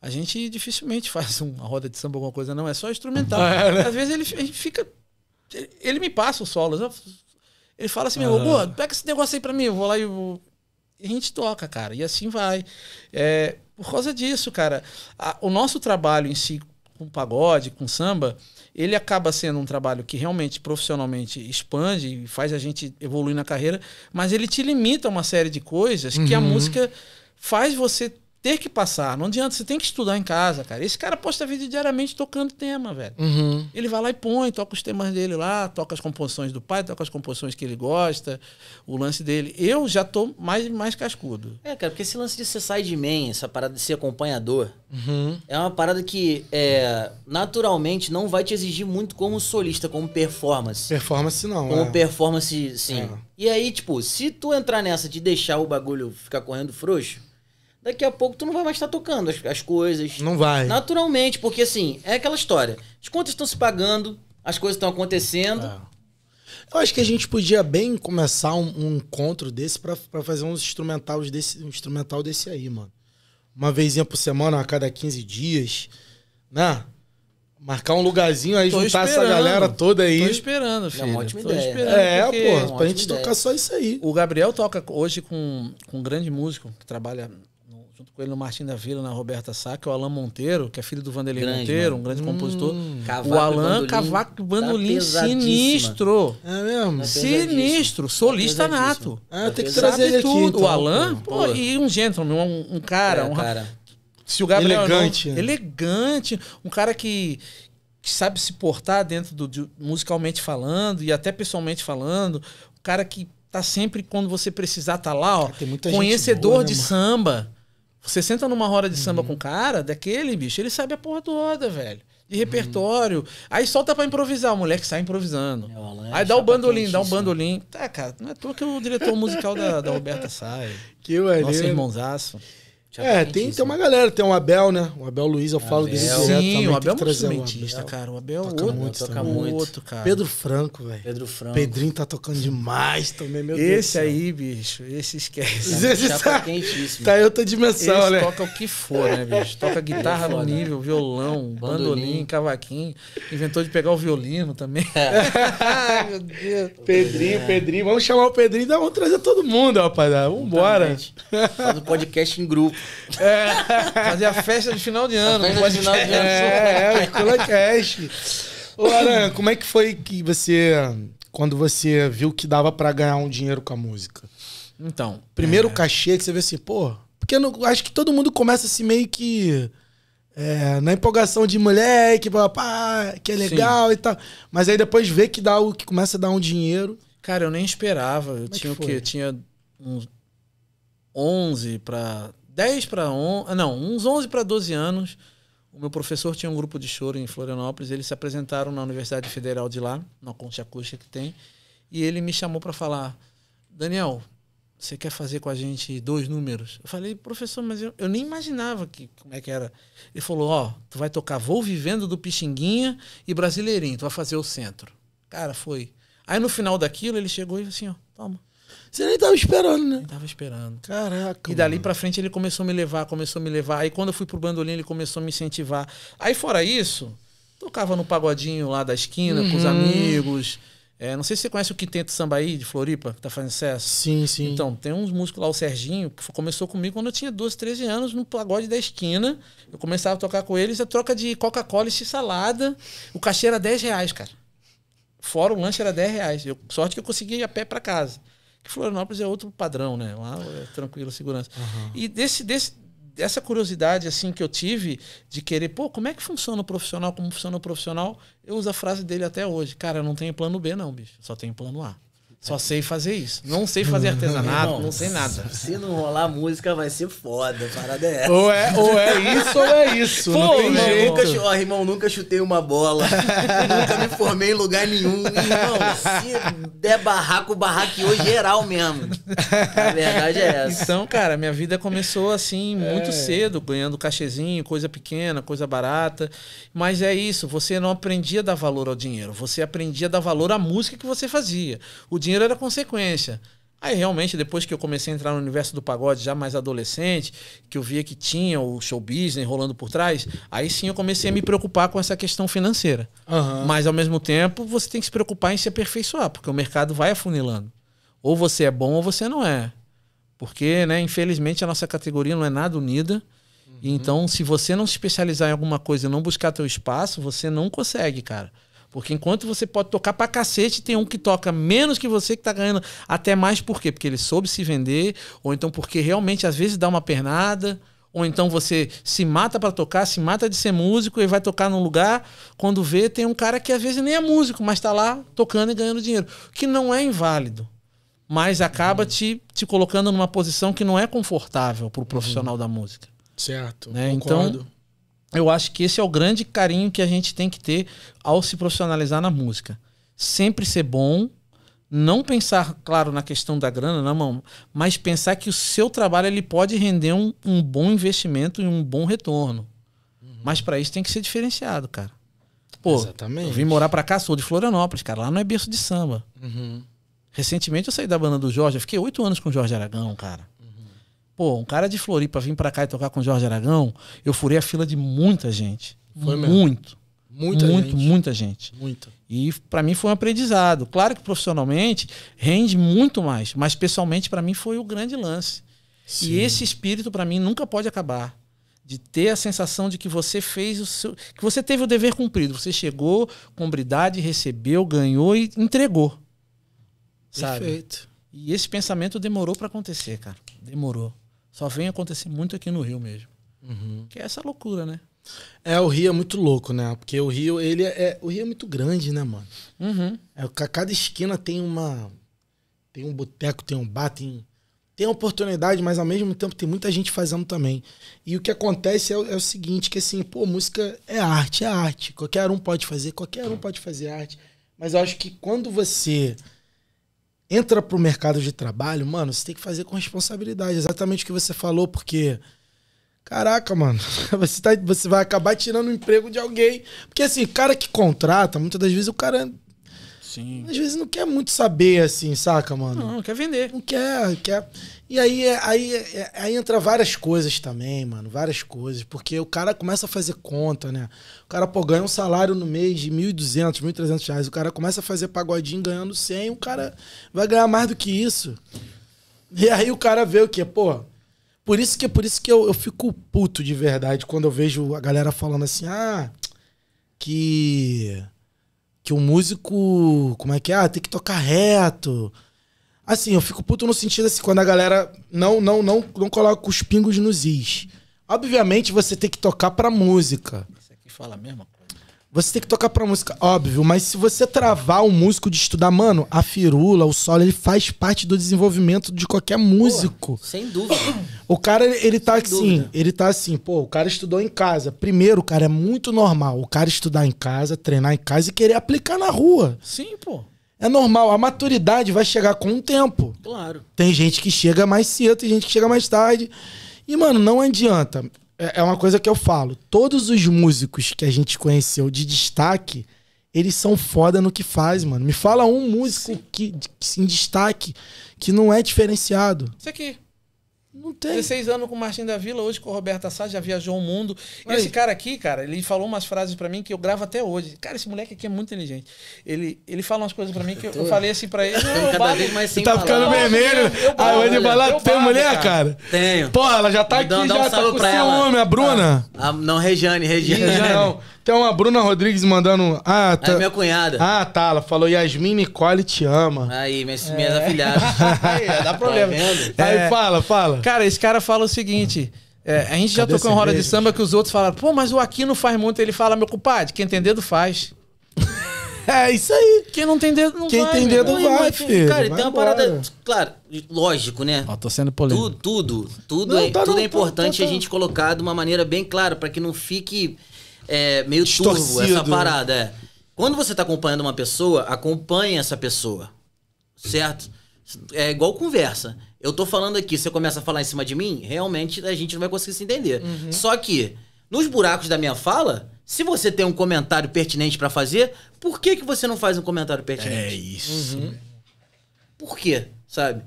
A gente dificilmente faz uma roda de samba, alguma coisa, não. É só instrumental. É, né? Às vezes ele, ele fica. Ele me passa os solos. Ele fala assim, meu, ah. pega esse negócio aí pra mim, eu vou lá e a gente toca, cara. E assim vai. É, por causa disso, cara, a, o nosso trabalho em si, com pagode, com samba, ele acaba sendo um trabalho que realmente profissionalmente expande e faz a gente evoluir na carreira, mas ele te limita a uma série de coisas uhum. que a uhum. música faz você ter que passar. Não adianta, você tem que estudar em casa, cara. Esse cara posta vídeo diariamente tocando tema, velho. Uhum. Ele vai lá e põe, toca os temas dele lá, toca as composições do pai, toca as composições que ele gosta, o lance dele. Eu já tô mais mais cascudo. É, cara, porque esse lance de ser sideman, essa parada de ser acompanhador, uhum. é uma parada que é, naturalmente não vai te exigir muito como solista, como performance. Performance não, Como é. performance, sim. É. E aí, tipo, se tu entrar nessa de deixar o bagulho ficar correndo frouxo, daqui a pouco tu não vai mais estar tá tocando as, as coisas. Não vai. Naturalmente, porque assim, é aquela história. As contas estão se pagando, as coisas estão acontecendo. É. Eu acho que a gente podia bem começar um, um encontro desse para fazer uns instrumentais desse, um instrumental desse aí, mano. Uma vezinha por semana, a cada 15 dias, né? Marcar um lugarzinho aí, Tô juntar esperando. essa galera toda aí. Tô esperando, filho. É uma ótima Tô ideia. Esperando é, pô, é pra gente ideia. tocar só isso aí. O Gabriel toca hoje com, com um grande músico que trabalha junto com ele no Martim da Vila, na Roberta Sá, que é o Alain Monteiro, que é filho do Vanderlei grande, Monteiro, mano. um grande hum, compositor. Cavaco o Alain Cavaco tá Bandolim, tá sinistro. É mesmo? Tá sinistro, solista tá nato. Ah, tá tem que trazer ele tudo. Então, o Alain, pô, pô, e um gentleman, um, um cara, é, um cara. Se o Gabriel elegante, não, né? elegante, um cara que, que sabe se portar dentro do de, musicalmente falando e até pessoalmente falando, um cara que tá sempre quando você precisar tá lá, ó, conhecedor boa, né, de mano? samba. Você senta numa roda de samba uhum. com cara daquele, bicho, ele sabe a porra toda, velho. De repertório. Aí solta pra improvisar, o moleque sai improvisando. É, Aí dá o bandolim, dá o bandolim. Tá, cara, não é tu que o diretor musical da, da Roberta sai. Que maneiro. Nosso irmãozaço. É, tem, tem uma né? galera, tem o Abel, né? O Abel Luiz, eu falo dele direto Sim, também. O Abel é um instrumentista, Abel. cara. O Abel é toca outro, muito, toca também. muito. outro, cara. Pedro Franco, velho. Pedro Franco. Pedrinho tá tocando demais também, meu esse Deus. Esse aí, bicho, esse esquece. Tá, esse tá é quentíssimo. Tá em outra dimensão, esse né? toca o que for, né, bicho? Toca é guitarra no nível, violão, bandolim, cavaquinho. Inventou de pegar o violino também. Ai, meu Deus. Pedrinho, é. Pedrinho. Vamos chamar o Pedrinho e vamos trazer todo mundo, rapaziada. Vambora. Faz o podcast em grupo. É, fazer a festa de final de ano. A festa de final de ano. É, é, o Colacast. Aran, como é que foi que você... Quando você viu que dava para ganhar um dinheiro com a música? Então... Primeiro é... cachê que você vê assim, pô... Porque não, acho que todo mundo começa assim meio que... É, na empolgação de moleque, pá, que é legal Sim. e tal. Mas aí depois vê que dá o que começa a dar um dinheiro. Cara, eu nem esperava. Eu Como é tinha o quê? Eu tinha uns 11 para 10 para 11, não, uns 11 para 12 anos, o meu professor tinha um grupo de choro em Florianópolis, eles se apresentaram na Universidade Federal de lá, na concha acústica que tem, e ele me chamou para falar: "Daniel, você quer fazer com a gente dois números?" Eu falei: "Professor, mas eu, eu nem imaginava que como é que era". Ele falou: "Ó, oh, tu vai tocar Vou Vivendo do Pixinguinha e Brasileirinho, tu vai fazer o centro". Cara, foi. Aí no final daquilo ele chegou e assim, ó, toma. Você nem tava esperando, né? Nem tava esperando. Caraca. E dali mano. pra frente ele começou a me levar, começou a me levar. Aí quando eu fui pro bandolim, ele começou a me incentivar. Aí fora isso, tocava no pagodinho lá da esquina uhum. com os uhum. amigos. É, não sei se você conhece o Quinteto Sambaí de Floripa, que tá fazendo sucesso. Sim, sim. Então, tem uns músicos lá, o Serginho, que começou comigo quando eu tinha 12, 13 anos, no pagode da esquina. Eu começava a tocar com eles, a troca de Coca-Cola e salada. O cachê era 10 reais, cara. Fora o lanche era 10 reais. Eu, sorte que eu consegui ir a pé para casa que Florianópolis é outro padrão, né? Lá é tranquilo, segurança. Uhum. E desse, desse, dessa curiosidade assim que eu tive de querer, pô, como é que funciona o profissional, como funciona o profissional, eu uso a frase dele até hoje. Cara, eu não tenho plano B não, bicho, só tenho plano A. Só sei fazer isso. Não sei fazer artesanato, não, sei nada. Se não rolar música, vai ser foda. Parada é essa. Ou é, ou é isso, ou é isso. Pô, não tem irmão, jeito. Nunca, ó, irmão, nunca chutei uma bola. nunca me formei em lugar nenhum. Irmão, se der barraco, barraqueou é geral mesmo. A verdade é essa. Então, cara, minha vida começou assim, é. muito é. cedo, ganhando cachezinho, coisa pequena, coisa barata. Mas é isso, você não aprendia a dar valor ao dinheiro. Você aprendia a dar valor à música que você fazia. O dinheiro dinheiro era consequência. Aí realmente, depois que eu comecei a entrar no universo do pagode, já mais adolescente, que eu via que tinha o show business rolando por trás, aí sim eu comecei a me preocupar com essa questão financeira. Uhum. Mas ao mesmo tempo, você tem que se preocupar em se aperfeiçoar, porque o mercado vai afunilando. Ou você é bom ou você não é. Porque, né, infelizmente, a nossa categoria não é nada unida. Uhum. Então, se você não se especializar em alguma coisa e não buscar teu espaço, você não consegue, cara. Porque enquanto você pode tocar pra cacete, tem um que toca menos que você que tá ganhando até mais por quê? Porque ele soube se vender, ou então porque realmente às vezes dá uma pernada, ou então você se mata para tocar, se mata de ser músico e vai tocar num lugar, quando vê tem um cara que às vezes nem é músico, mas tá lá tocando e ganhando dinheiro, que não é inválido. Mas acaba uhum. te, te colocando numa posição que não é confortável para o profissional uhum. da música. Certo. Né? Então, eu acho que esse é o grande carinho que a gente tem que ter ao se profissionalizar na música. Sempre ser bom, não pensar, claro, na questão da grana, na mão, mas pensar que o seu trabalho ele pode render um, um bom investimento e um bom retorno. Uhum. Mas para isso tem que ser diferenciado, cara. Pô, Exatamente. eu vim morar para cá, sou de Florianópolis, cara, lá não é berço de samba. Uhum. Recentemente eu saí da banda do Jorge, eu fiquei oito anos com o Jorge Aragão, cara. Pô, um cara de Floripa vir para cá e tocar com Jorge Aragão, eu furei a fila de muita gente. Foi mesmo. Muito. Muita muito, gente. muita gente. Muita. E para mim foi um aprendizado. Claro que profissionalmente rende muito mais, mas pessoalmente para mim foi o grande lance. Sim. E esse espírito para mim nunca pode acabar. De ter a sensação de que você fez o seu. que você teve o dever cumprido. Você chegou com hombridade, recebeu, ganhou e entregou. Sabe? Perfeito. E esse pensamento demorou para acontecer, cara. Demorou só vem acontecer muito aqui no Rio mesmo. Uhum. Que é essa loucura, né? É, o Rio é muito louco, né? Porque o Rio, ele é. é o Rio é muito grande, né, mano? Uhum. É, cada esquina tem uma. Tem um boteco, tem um bar, tem. Tem oportunidade, mas ao mesmo tempo tem muita gente fazendo também. E o que acontece é, é o seguinte, que assim, pô, música é arte, é arte. Qualquer um pode fazer, qualquer um pode fazer arte. Mas eu acho que quando você entra pro mercado de trabalho, mano, você tem que fazer com responsabilidade. Exatamente o que você falou, porque. Caraca, mano, você, tá, você vai acabar tirando o emprego de alguém. Porque, assim, cara que contrata, muitas das vezes o cara Sim. Às vezes não quer muito saber, assim, saca, mano? Não, quer vender. Não quer, quer. E aí, é, aí, aí, é, é, aí entra várias coisas também, mano. Várias coisas. Porque o cara começa a fazer conta, né? O cara, pô, ganha um salário no mês de 1.200, 1.300 reais. O cara começa a fazer pagodinho ganhando 100. O cara vai ganhar mais do que isso. E aí o cara vê o quê? Pô, por isso que, por isso que eu, eu fico puto de verdade quando eu vejo a galera falando assim, ah, que que o músico, como é que é? Ah, tem que tocar reto. Assim, eu fico puto no sentido assim, quando a galera não não não não coloca os pingos nos is. Obviamente você tem que tocar pra música. Você aqui é fala mesmo? Você tem que tocar pra música, óbvio, mas se você travar o músico de estudar, mano, a firula, o solo, ele faz parte do desenvolvimento de qualquer músico. Pô, sem dúvida. O cara, ele tá sem assim, dúvida. ele tá assim, pô, o cara estudou em casa. Primeiro, cara, é muito normal o cara estudar em casa, treinar em casa e querer aplicar na rua. Sim, pô. É normal, a maturidade vai chegar com o tempo. Claro. Tem gente que chega mais cedo, tem gente que chega mais tarde. E, mano, não adianta. É, é uma coisa que eu falo. Todos os músicos que a gente conheceu de destaque, eles são foda no que faz, mano. Me fala um músico que, que em destaque que não é diferenciado. Isso aqui. Não tem. 16 anos com o Martin da Vila, hoje com o Roberto Assad, já viajou o mundo. esse cara aqui, cara, ele falou umas frases para mim que eu gravo até hoje. Cara, esse moleque aqui é muito inteligente. Ele, ele fala umas coisas para mim que eu, eu, falei assim para ele. mais sem tá ficando vermelho. Aí hoje balada, tem mulher, cara. cara? Tenho. Pô, ela já tá aqui, dá, já dá um tá com ela. a Bruna. Ah, ah não, Regiane Regina tem uma Bruna Rodrigues mandando. Ah, ah, tá. É minha cunhada. Ah, tá. Ela falou: Yasmin Nicole te ama. Aí, minhas, é. minhas afilhadas. Aí, dá tá problema. Tá Aí é. fala, fala. Cara, esse cara fala o seguinte. É, a gente Cadê já tocou em roda de samba que os outros falaram, pô, mas o Aquino faz muito. Ele fala, meu compadre, quem tem dedo faz. é isso aí. Quem não tem dedo não quem vai. Quem tem dedo vai, vai filho. Cara, então é vai tem uma parada, claro, lógico, né? Ó, tô sendo polêmico. Tudo, tudo, tudo, não, é, tá tudo não, é importante tá, tá, a gente colocar de uma maneira bem clara, para que não fique é, meio Distorcido. turvo essa parada. É. Quando você tá acompanhando uma pessoa, acompanha essa pessoa. Certo? É igual conversa. Eu tô falando aqui, você começa a falar em cima de mim, realmente a gente não vai conseguir se entender. Uhum. Só que, nos buracos da minha fala, se você tem um comentário pertinente para fazer, por que, que você não faz um comentário pertinente? É isso. Uhum. Por quê? Sabe?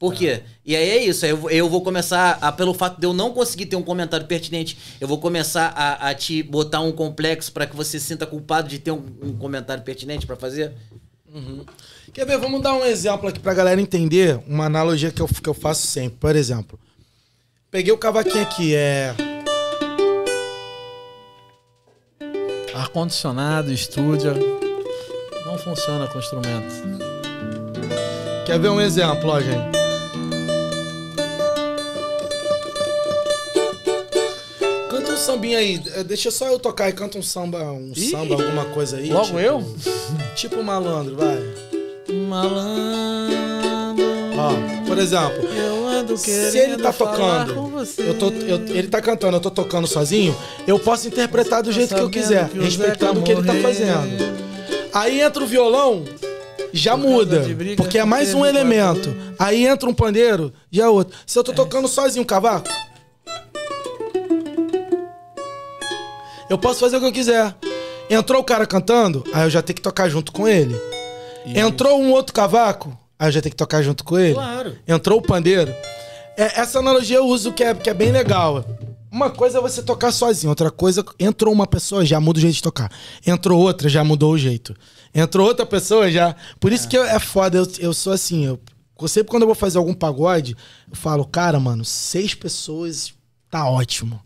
Por quê? E aí é isso. Eu, eu vou começar, a, pelo fato de eu não conseguir ter um comentário pertinente, eu vou começar a, a te botar um complexo para que você se sinta culpado de ter um, um comentário pertinente para fazer? Uhum. Quer ver? Vamos dar um exemplo aqui a galera entender. Uma analogia que eu, que eu faço sempre. Por exemplo, peguei o cavaquinho aqui, é. Ar-condicionado, estúdio. Não funciona com o instrumento. Quer ver um exemplo, ó, gente? sambinha aí. É, deixa só eu tocar e canta um samba, um Ih, samba, alguma coisa aí. Logo tipo, eu? Tipo malandro, vai. Malandro. Ó, por exemplo. Eu ando se ele tá tocando, eu tô, eu, ele tá cantando, eu tô tocando sozinho, eu posso interpretar do jeito que eu quiser, que respeitando o que ele tá fazendo. Aí entra o violão, já muda, porque é mais um né? elemento. Aí entra um pandeiro, já é outro. Se eu tô tocando sozinho, cavaco, Eu posso fazer o que eu quiser. Entrou o cara cantando, aí eu já tenho que tocar junto com ele. Isso. Entrou um outro cavaco, aí eu já tenho que tocar junto com ele. Claro. Entrou o pandeiro. É, essa analogia eu uso que é, que é bem legal. Uma coisa é você tocar sozinho, outra coisa, entrou uma pessoa, já muda o jeito de tocar. Entrou outra, já mudou o jeito. Entrou outra pessoa, já. Por isso é. que eu, é, é foda, eu, eu sou assim. Eu, sempre quando eu vou fazer algum pagode, eu falo, cara, mano, seis pessoas tá ótimo.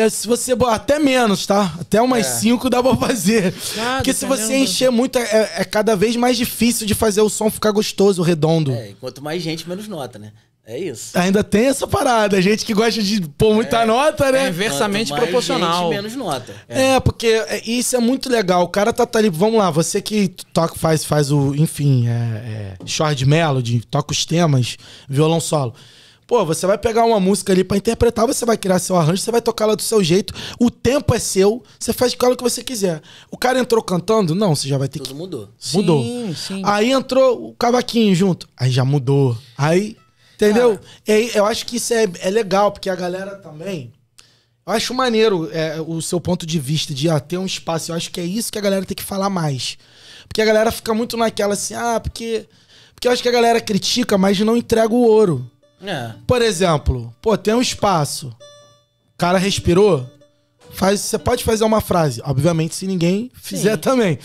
Porque se você. Até menos, tá? Até umas 5 é. dá pra fazer. Nada, Porque se você caramba. encher muito, é, é, é, cada vez mais difícil de fazer o som ficar gostoso, redondo. É, quanto mais gente, menos nota, né? É isso. Ainda tem essa parada. Gente que gosta de pôr é. muita é, nota, né? É inversamente proporcional. Gente, menos nota. É. é. porque isso é muito legal. O cara tá, tá ali. Vamos lá, você que toca, faz, faz o. Enfim, é, é, short melody, toca os temas, violão solo. Pô, você vai pegar uma música ali para interpretar, você vai criar seu arranjo, você vai tocar ela do seu jeito, o tempo é seu, você faz com ela o que você quiser. O cara entrou cantando? Não, você já vai ter Tudo que. mudou. Mudou. Sim, sim. Aí entrou o cavaquinho junto. Aí já mudou. Aí. Entendeu? E Aí, é, eu acho que isso é, é legal, porque a galera também. Eu acho maneiro é, o seu ponto de vista de ah, ter um espaço. Eu acho que é isso que a galera tem que falar mais. Porque a galera fica muito naquela assim, ah, porque. Porque eu acho que a galera critica, mas não entrega o ouro. É. Por exemplo, pô, tem um espaço. O cara respirou. Faz, você pode fazer uma frase, obviamente, se ninguém fizer Sim. também.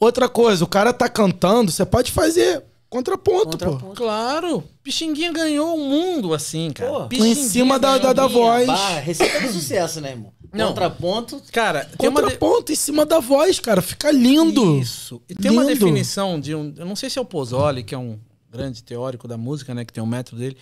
Outra coisa, o cara tá cantando, você pode fazer contraponto, Contraponto. pô. Claro, Pixinguinha ganhou o mundo assim, cara. Pô, Em cima da, da, da voz. Bah, receita do sucesso, né, irmão? Não. Contraponto. Cara, tem uma de- Contraponto em cima da voz, cara. Fica lindo. Isso. E tem uma definição de um. Eu não sei se é o Pozzoli, que é um, grande teórico da música, né, que tem um método dele.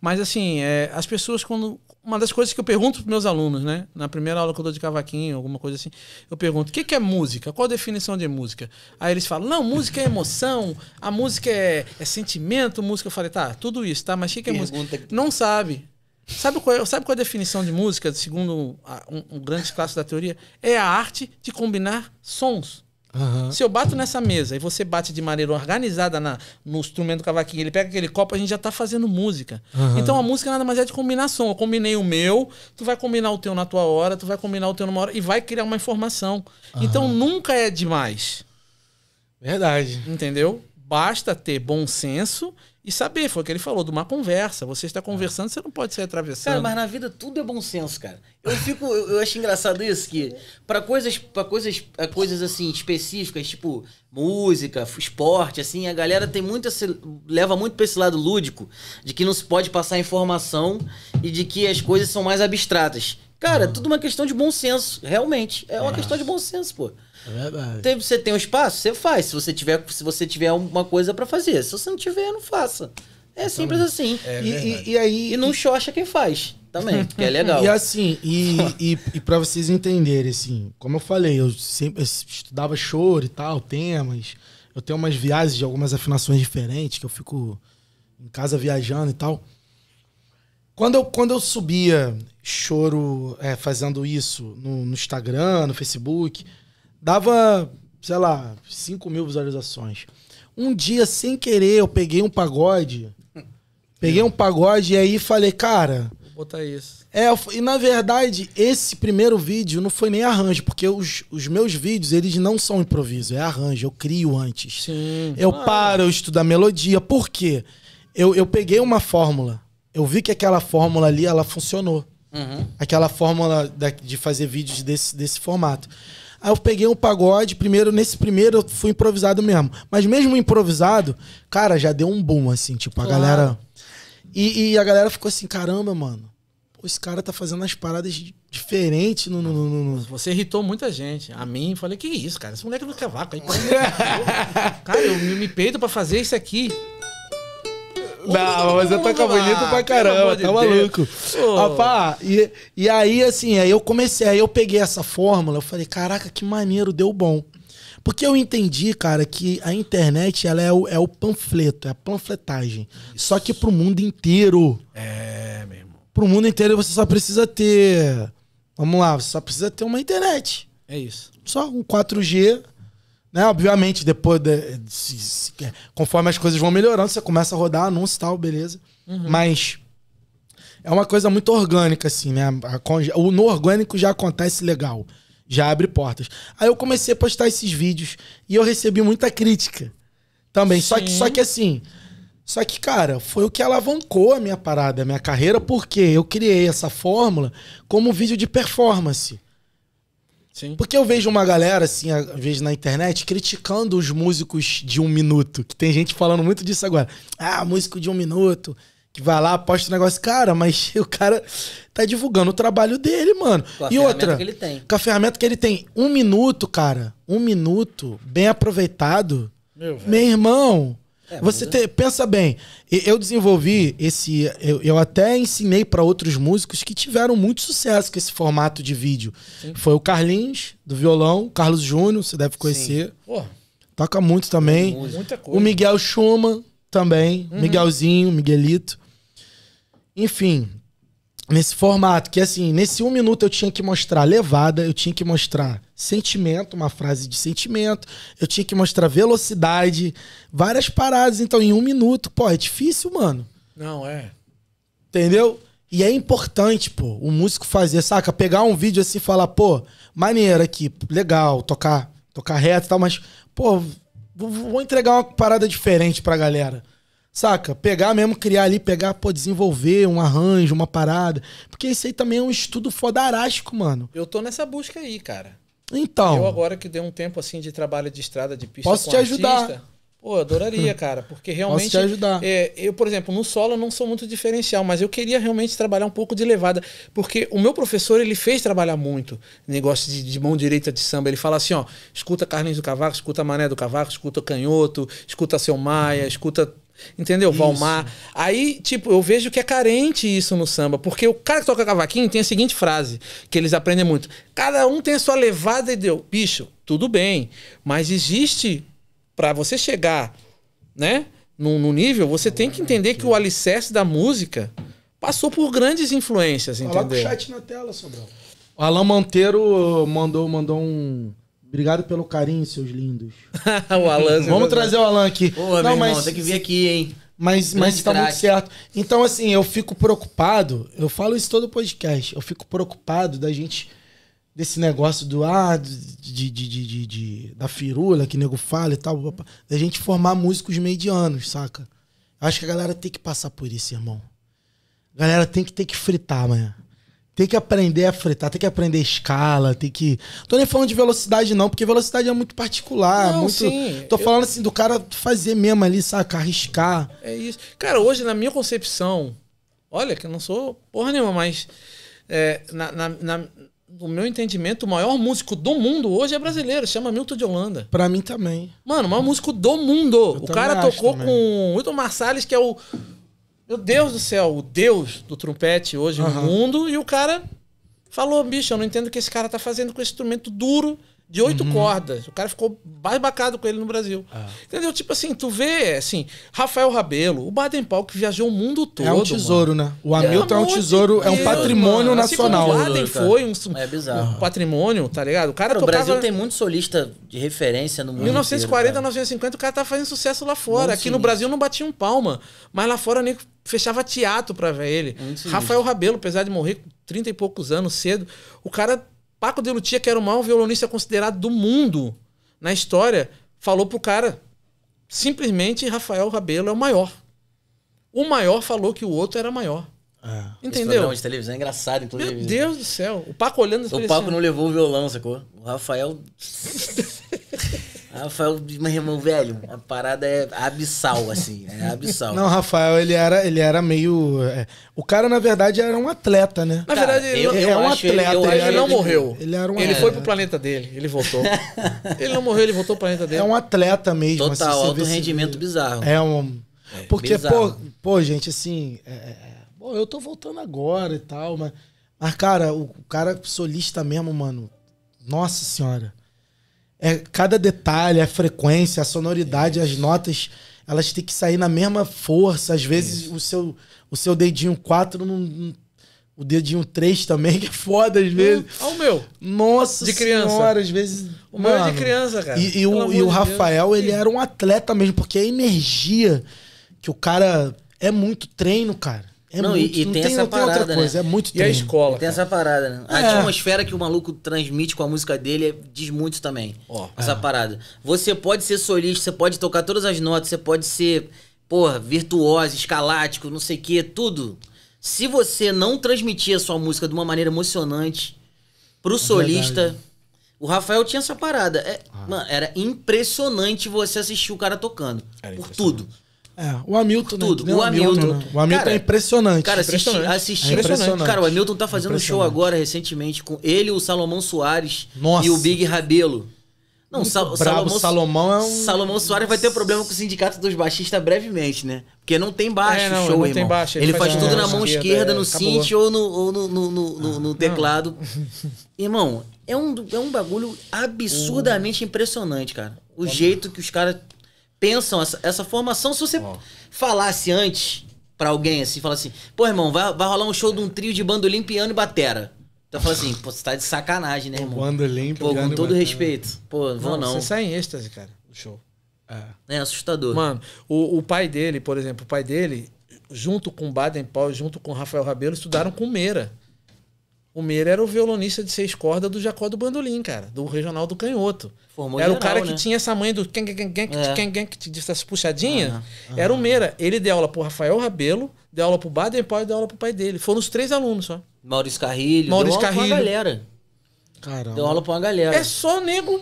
Mas assim, é, as pessoas quando uma das coisas que eu pergunto para meus alunos, né, na primeira aula que eu dou de cavaquinho, alguma coisa assim, eu pergunto: "O que, que é música? Qual a definição de música?" Aí eles falam: "Não, música é emoção, a música é, é sentimento, música". Eu falei: "Tá, tudo isso, tá, mas o que, que é música?" Não sabe. Sabe qual, é, sabe qual é a definição de música, segundo a, um, um grande clássico da teoria? É a arte de combinar sons. Uhum. Se eu bato nessa mesa e você bate de maneira organizada na, no instrumento do cavaquinho, ele pega aquele copo, a gente já tá fazendo música. Uhum. Então a música nada mais é de combinação. Eu combinei o meu, tu vai combinar o teu na tua hora, tu vai combinar o teu numa hora e vai criar uma informação. Uhum. Então nunca é demais. Verdade. Entendeu? Basta ter bom senso e saber, foi o que ele falou, de uma conversa. Você está é. conversando, você não pode ser atravessado. Cara, mas na vida tudo é bom senso, cara. Eu fico, eu, acho engraçado isso, que para coisas, para coisas, coisas assim, específicas, tipo música, esporte, assim, a galera tem muito esse, leva muito pra esse lado lúdico, de que não se pode passar informação e de que as coisas são mais abstratas. Cara, é tudo uma questão de bom senso, realmente. É uma é. questão de bom senso, pô. É verdade. Então, você tem um espaço, você faz. Se você tiver, se você tiver uma coisa para fazer. Se você não tiver, não faça. É simples assim. É e, e, e, aí. E não chocha quem faz também, que é legal. E assim, e, e, e pra vocês entenderem, assim, como eu falei, eu sempre estudava choro e tal, temas. Eu tenho umas viagens de algumas afinações diferentes, que eu fico em casa viajando e tal. Quando eu, quando eu subia choro é, fazendo isso no, no Instagram, no Facebook, Dava, sei lá, 5 mil visualizações. Um dia, sem querer, eu peguei um pagode. Peguei um pagode e aí falei, cara. Vou botar isso. É, e na verdade, esse primeiro vídeo não foi nem arranjo, porque os, os meus vídeos, eles não são improviso, é arranjo, eu crio antes. Sim. Eu ah. paro, eu estudo a melodia. Por quê? Eu, eu peguei uma fórmula. Eu vi que aquela fórmula ali, ela funcionou. Uhum. Aquela fórmula de fazer vídeos desse, desse formato. Aí eu peguei um pagode, primeiro, nesse primeiro eu fui improvisado mesmo. Mas mesmo improvisado, cara, já deu um boom, assim, tipo, a claro. galera. E, e, a galera ficou assim, caramba, mano, pô, esse cara tá fazendo as paradas diferentes no, no, no, no. Ah, você irritou muita gente. A mim, falei, que isso, cara? Esse moleque não quer vaca. Aí, cara, eu me, me peito pra fazer isso aqui. Não, mas eu toco bonito pra caramba, tá maluco. Rapá, ah, e, e aí assim, aí eu comecei, aí eu peguei essa fórmula, eu falei, caraca, que maneiro, deu bom. Porque eu entendi, cara, que a internet ela é o, é o panfleto, é a panfletagem. Isso. Só que pro mundo inteiro. É, meu irmão. Pro mundo inteiro você só precisa ter. Vamos lá, você só precisa ter uma internet. É isso. Só um 4G né? Obviamente, depois, de, conforme as coisas vão melhorando, você começa a rodar anúncio e tal, beleza. Uhum. Mas é uma coisa muito orgânica, assim, né? O no orgânico já acontece legal, já abre portas. Aí eu comecei a postar esses vídeos e eu recebi muita crítica também. Só que, só que assim. Só que, cara, foi o que alavancou a minha parada, a minha carreira, porque eu criei essa fórmula como vídeo de performance. Sim. Porque eu vejo uma galera, assim, às vezes na internet, criticando os músicos de um minuto. Que tem gente falando muito disso agora. Ah, músico de um minuto, que vai lá, posta o um negócio. Cara, mas o cara tá divulgando o trabalho dele, mano. Com a e outra. Que ele tem. Com a ferramenta que ele tem. Um minuto, cara. Um minuto bem aproveitado. Meu, meu irmão. É, você é. pensa bem, eu desenvolvi esse. Eu, eu até ensinei para outros músicos que tiveram muito sucesso com esse formato de vídeo. Sim. Foi o Carlinhos, do violão, Carlos Júnior, você deve conhecer. Toca muito também. Muita coisa. O Miguel Schumann também. Uhum. Miguelzinho, Miguelito. Enfim, nesse formato, que assim, nesse um minuto eu tinha que mostrar levada, eu tinha que mostrar sentimento, uma frase de sentimento, eu tinha que mostrar velocidade, várias paradas. Então, em um minuto, pô, é difícil, mano. Não, é. Entendeu? E é importante, pô, o músico fazer, saca? Pegar um vídeo assim e falar, pô, maneiro aqui, legal, tocar, tocar reto e tal, mas, pô, vou entregar uma parada diferente pra galera. Saca? Pegar mesmo, criar ali, pegar, pô, desenvolver um arranjo, uma parada. Porque isso aí também é um estudo fodarástico, mano. Eu tô nessa busca aí, cara. Então. Eu agora que dei um tempo assim de trabalho de estrada, de pista. Posso te ajudar. Artista, pô, eu adoraria, cara. Porque realmente. Posso te ajudar. É, eu, por exemplo, no solo não sou muito diferencial, mas eu queria realmente trabalhar um pouco de levada. Porque o meu professor, ele fez trabalhar muito negócio de, de mão direita de samba. Ele fala assim: ó, escuta Carlinhos do Cavaco, escuta Mané do Cavaco, escuta Canhoto, escuta Seu Maia, uhum. escuta Entendeu? Isso. Valmar. Aí, tipo, eu vejo que é carente isso no samba, porque o cara que toca cavaquinho tem a seguinte frase, que eles aprendem muito. Cada um tem a sua levada e deu. Bicho, tudo bem, mas existe para você chegar, né, no, no nível, você tem que entender que o alicerce da música passou por grandes influências, entendeu? Coloca o chat na tela, Sobrão. O Alan Monteiro mandou, mandou um Obrigado pelo carinho, seus lindos. o Alan. Vamos trazer o Alan aqui. Pô, Não, mas irmão, tem que vir aqui, hein? Mas, mas tá muito certo. Então, assim, eu fico preocupado. Eu falo isso todo podcast. Eu fico preocupado da gente. Desse negócio do ah, de, de, de, de da firula que nego fala e tal. Da gente formar músicos medianos, saca? Acho que a galera tem que passar por isso, irmão. A galera tem que ter que fritar amanhã. Tem que aprender a fretar, tem que aprender escala, tem que. Tô nem falando de velocidade, não, porque velocidade é muito particular. Não, muito... Sim, Tô falando eu... assim do cara fazer mesmo ali, sacar Arriscar. É isso. Cara, hoje, na minha concepção, olha, que eu não sou porra nenhuma, mas. É, na, na, na, no meu entendimento, o maior músico do mundo hoje é brasileiro, chama Milton de Holanda. Pra mim também. Mano, o maior músico do mundo. Eu o cara tocou também. com o Wilton Marsalis, que é o meu Deus do céu, o Deus do trompete hoje uhum. no mundo. E o cara falou: bicho, eu não entendo o que esse cara tá fazendo com esse instrumento duro de oito uhum. cordas. O cara ficou bacado com ele no Brasil. Ah. Entendeu? Tipo assim, tu vê, assim, Rafael Rabelo, o Baden Paul que viajou o mundo todo. É um tesouro, mano. né? O Hamilton é, um tesouro, é um patrimônio assim nacional. Assim o Baden tá. foi um, é um, patrimônio, tá ligado? O cara cara, o tocava... Brasil tem muito solista de referência no mundo. 1940, inteiro, 1950, o cara tá fazendo sucesso lá fora. Muito Aqui sinistro. no Brasil não batia um palma, mas lá fora nem fechava teatro pra ver ele. Muito Rafael sinistro. Rabelo, apesar de morrer com 30 e poucos anos cedo, o cara Paco de Lucia, que era o maior violonista considerado do mundo na história, falou pro cara: simplesmente Rafael Rabelo é o maior. O maior falou que o outro era maior. Ah, Entendeu? Esse de televisão é engraçado, inclusive. Meu Deus do céu. O Paco olhando O Paco assim, não levou o violão, sacou? O Rafael. Rafael, meu irmão, velho, a parada é abissal, assim. Né? É abissal. Não, Rafael, ele era, ele era meio. É, o cara, na verdade, era um atleta, né? Na cara, verdade, eu, ele é um atleta. Ele, ele, ele, não morreu. Ele, era um ele foi pro planeta dele, ele voltou. ele não morreu, ele voltou pro planeta dele. É um atleta mesmo. Total, assim, alto rendimento bizarro. É um. É, Porque, pô, pô, gente, assim. É, é, é, pô, eu tô voltando agora e tal, mas. Mas, cara, o cara solista mesmo, mano. Nossa senhora. É, cada detalhe, a frequência, a sonoridade, as notas, elas têm que sair na mesma força. Às vezes o seu, o seu dedinho 4 não. O dedinho 3 também, que é foda às hum, vezes. Olha é o meu. Nossa de criança. senhora, às vezes. O meu é de criança, cara. E, e o, e o Rafael, Deus. ele era um atleta mesmo, porque a energia que o cara. É muito treino, cara. É não, muito, e, não tem, tem, essa parada, outra né? coisa, né? é muito treino. E a escola. E tem essa parada, né? A é. atmosfera que o maluco transmite com a música dele é, diz muito também. Oh, essa é. parada. Você pode ser solista, você pode tocar todas as notas, você pode ser, porra, virtuoso, escalático, não sei o quê, tudo. Se você não transmitir a sua música de uma maneira emocionante pro é solista. Verdade. O Rafael tinha essa parada. É, ah. Mano, era impressionante você assistir o cara tocando. Era por tudo é, o Hamilton, né? tudo. Né? O, Hamilton. Hamilton. Né? O Hamilton é cara, é impressionante. Cara, assisti, assisti é impressionante. Cara, o Hamilton tá fazendo um show agora recentemente com ele, o Salomão Soares Nossa. e o Big Rabelo. Não, Sal Salomão, Salomão é um... Salomão Soares vai ter problema com o sindicato dos baixistas brevemente, né? Porque não tem baixo é, não, show, não irmão. Tem baixo, ele, ele faz, faz tudo na mão esquerda, é, no synth ou no, ou no, no, no, no ah, teclado. irmão, é um, é um bagulho absurdamente uh. impressionante, cara. O Como? jeito que os caras pensam essa, essa formação. Se você oh. falasse antes para alguém assim, falar assim, pô, irmão, vai, vai rolar um show de um trio de bandolim, piano e batera. Então fala assim, pô, você tá de sacanagem, né, irmão? Bandolim, pô, com todo respeito. Pô, não, vou não. Você sai em êxtase, cara, o show. É. é assustador. Mano, o, o pai dele, por exemplo, o pai dele, junto com Baden Powell, junto com Rafael Rabelo, estudaram com Meira. O Meira era o violonista de seis cordas do Jacó do Bandolim, cara, do Regional do Canhoto. Formou era geral, o cara né? que tinha essa mãe do é. dessas puxadinhas. Uhum, puxadinha. Era o Meira. Ele deu aula pro Rafael Rabelo, deu aula pro Baden Powell e deu aula pro pai dele. Foram os três alunos só. Maurício Carrilho, Maurício deu aula Carrilho. pra uma galera. Caramba. Deu aula pra uma galera. É só nego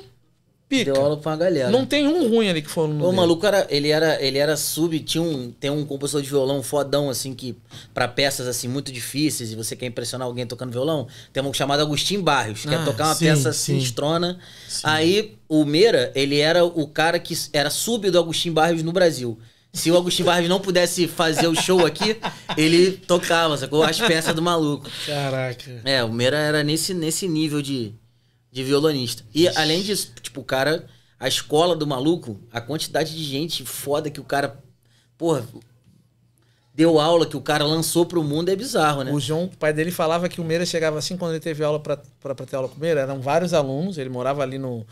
Pica. Deu aula pra uma galera. Não tem um ruim ali que foi aluno. O dele. maluco era. Ele era. Ele era sub, tinha um. Tem um compositor de violão fodão, assim, que. para peças assim muito difíceis, e você quer impressionar alguém tocando violão, tem um chamado Agostinho Barrios, que ah, é tocar uma sim, peça assim, sim. estrona Sim. Aí, o Meira, ele era o cara que era sub do Agostinho Barrios no Brasil. Se o Agostinho Barrios não pudesse fazer o show aqui, ele tocava, sacou? As peças do maluco. Caraca. É, o Meira era nesse, nesse nível de, de violonista. E além disso, tipo, o cara, a escola do maluco, a quantidade de gente foda que o cara, porra, deu aula, que o cara lançou pro mundo é bizarro, né? O João, o pai dele falava que o Meira chegava assim quando ele teve aula para ter aula com o Meira, eram vários alunos, ele morava ali no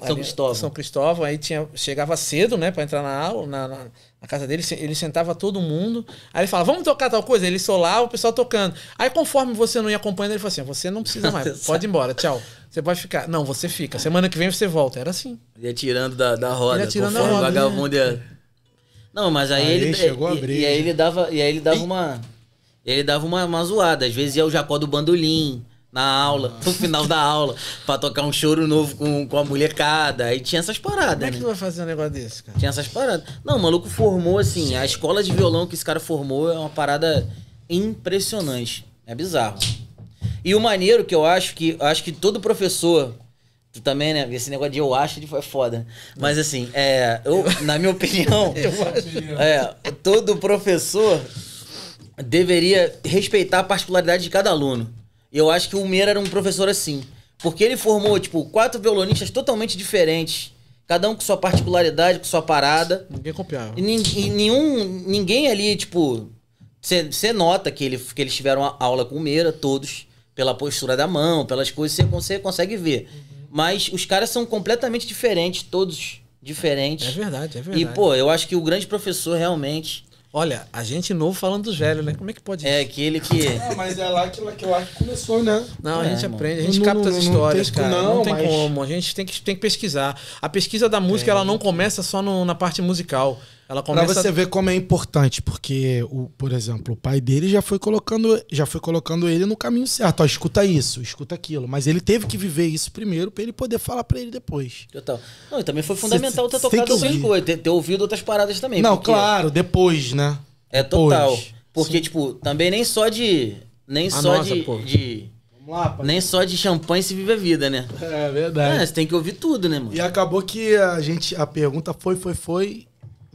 são Cristóvão. São Cristóvão, aí tinha, chegava cedo, né, para entrar na aula, na, na, na casa dele, ele sentava todo mundo. Aí ele falava, vamos tocar tal coisa? Ele solava, o pessoal tocando. Aí conforme você não ia acompanhando, ele falou assim: ah, você não precisa mais, pode ir embora, tchau. Você pode ficar. Não, você fica. Semana que vem você volta. Era assim. Ia tirando da, da roda, ia tirando conforme da roda, né? ia... Não, mas aí, aí ele. Chegou e, a abrir, E aí ele dava, e aí ele dava uma. ele dava uma, uma zoada. Às vezes ia o Jacó do Bandolim na aula, no final da aula, pra tocar um choro novo com, com a molecada. Aí tinha essas paradas. Como é que né? tu vai fazer um negócio desse, cara? Tinha essas paradas. Não, o maluco formou, assim, a escola de violão que esse cara formou é uma parada impressionante. É bizarro. E o maneiro que eu acho que eu acho que todo professor. Tu também, né? Esse negócio de eu acho de foi foda. Mas assim, é. Eu, na minha opinião, eu acho. É, todo professor deveria respeitar a particularidade de cada aluno eu acho que o Meira era um professor assim. Porque ele formou, tipo, quatro violonistas totalmente diferentes. Cada um com sua particularidade, com sua parada. Ninguém copiava. E, e nenhum, ninguém ali, tipo. Você nota que, ele, que eles tiveram aula com o Meira, todos, pela postura da mão, pelas coisas, você consegue ver. Uhum. Mas os caras são completamente diferentes, todos diferentes. É verdade, é verdade. E, pô, eu acho que o grande professor realmente Olha, a gente novo falando dos velhos, né? Como é que pode É aquele que. É, mas é lá que, eu lá que começou, né? Não, é, a gente irmão. aprende, a gente não, capta não, as histórias, não cara. Não, tem mas... como. A gente tem que, tem que pesquisar. A pesquisa da música, é. ela não começa só no, na parte musical. Ela começa... Pra você ver como é importante, porque, o, por exemplo, o pai dele já foi colocando já foi colocando ele no caminho certo. Ó, escuta isso, escuta aquilo. Mas ele teve que viver isso primeiro para ele poder falar para ele depois. Total. Então, não, e também foi fundamental ter tocado o coisas, ter, ter, ouvido outras paradas também. Não, porque... claro, depois, né? É total. Depois. Porque, Sim. tipo, também nem só de. Nem a só nossa, de, de... Lá, Nem só de champanhe se vive a vida, né? É verdade. É, você tem que ouvir tudo, né, mano? E acabou que a gente. A pergunta foi, foi, foi.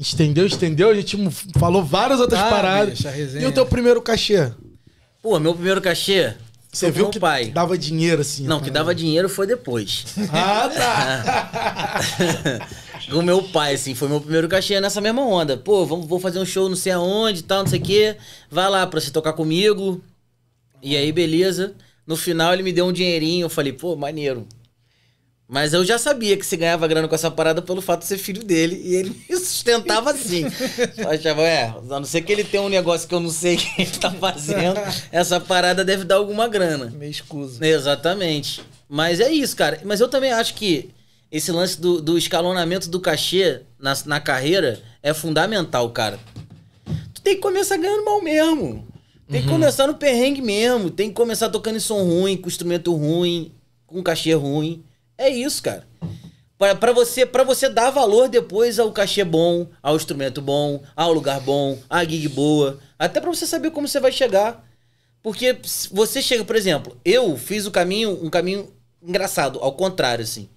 Estendeu, estendeu, a gente falou várias outras ah, paradas. Bicho, e o teu primeiro cachê? Pô, meu primeiro cachê? Você viu que pai. dava dinheiro assim? Não, que dava dinheiro foi depois. Ah, tá. o meu pai, assim, foi meu primeiro cachê nessa mesma onda. Pô, vamos, vou fazer um show não sei aonde e tal, não sei o quê. Vai lá pra você tocar comigo. E aí, beleza. No final ele me deu um dinheirinho, eu falei, pô, maneiro. Mas eu já sabia que se ganhava grana com essa parada pelo fato de ser filho dele e ele me sustentava assim. achava, é, a não ser que ele tenha um negócio que eu não sei que ele tá fazendo, essa parada deve dar alguma grana. me escuso. Exatamente. Mas é isso, cara. Mas eu também acho que esse lance do, do escalonamento do cachê na, na carreira é fundamental, cara. Tu tem que começar ganhando mal mesmo. Tem que uhum. começar no perrengue mesmo. Tem que começar tocando em som ruim, com instrumento ruim, com cachê ruim. É isso, cara. Para você, pra você dar valor depois ao cachê bom, ao instrumento bom, ao lugar bom, à gig boa. Até para você saber como você vai chegar. Porque você chega, por exemplo, eu fiz o caminho, um caminho engraçado, ao contrário, assim.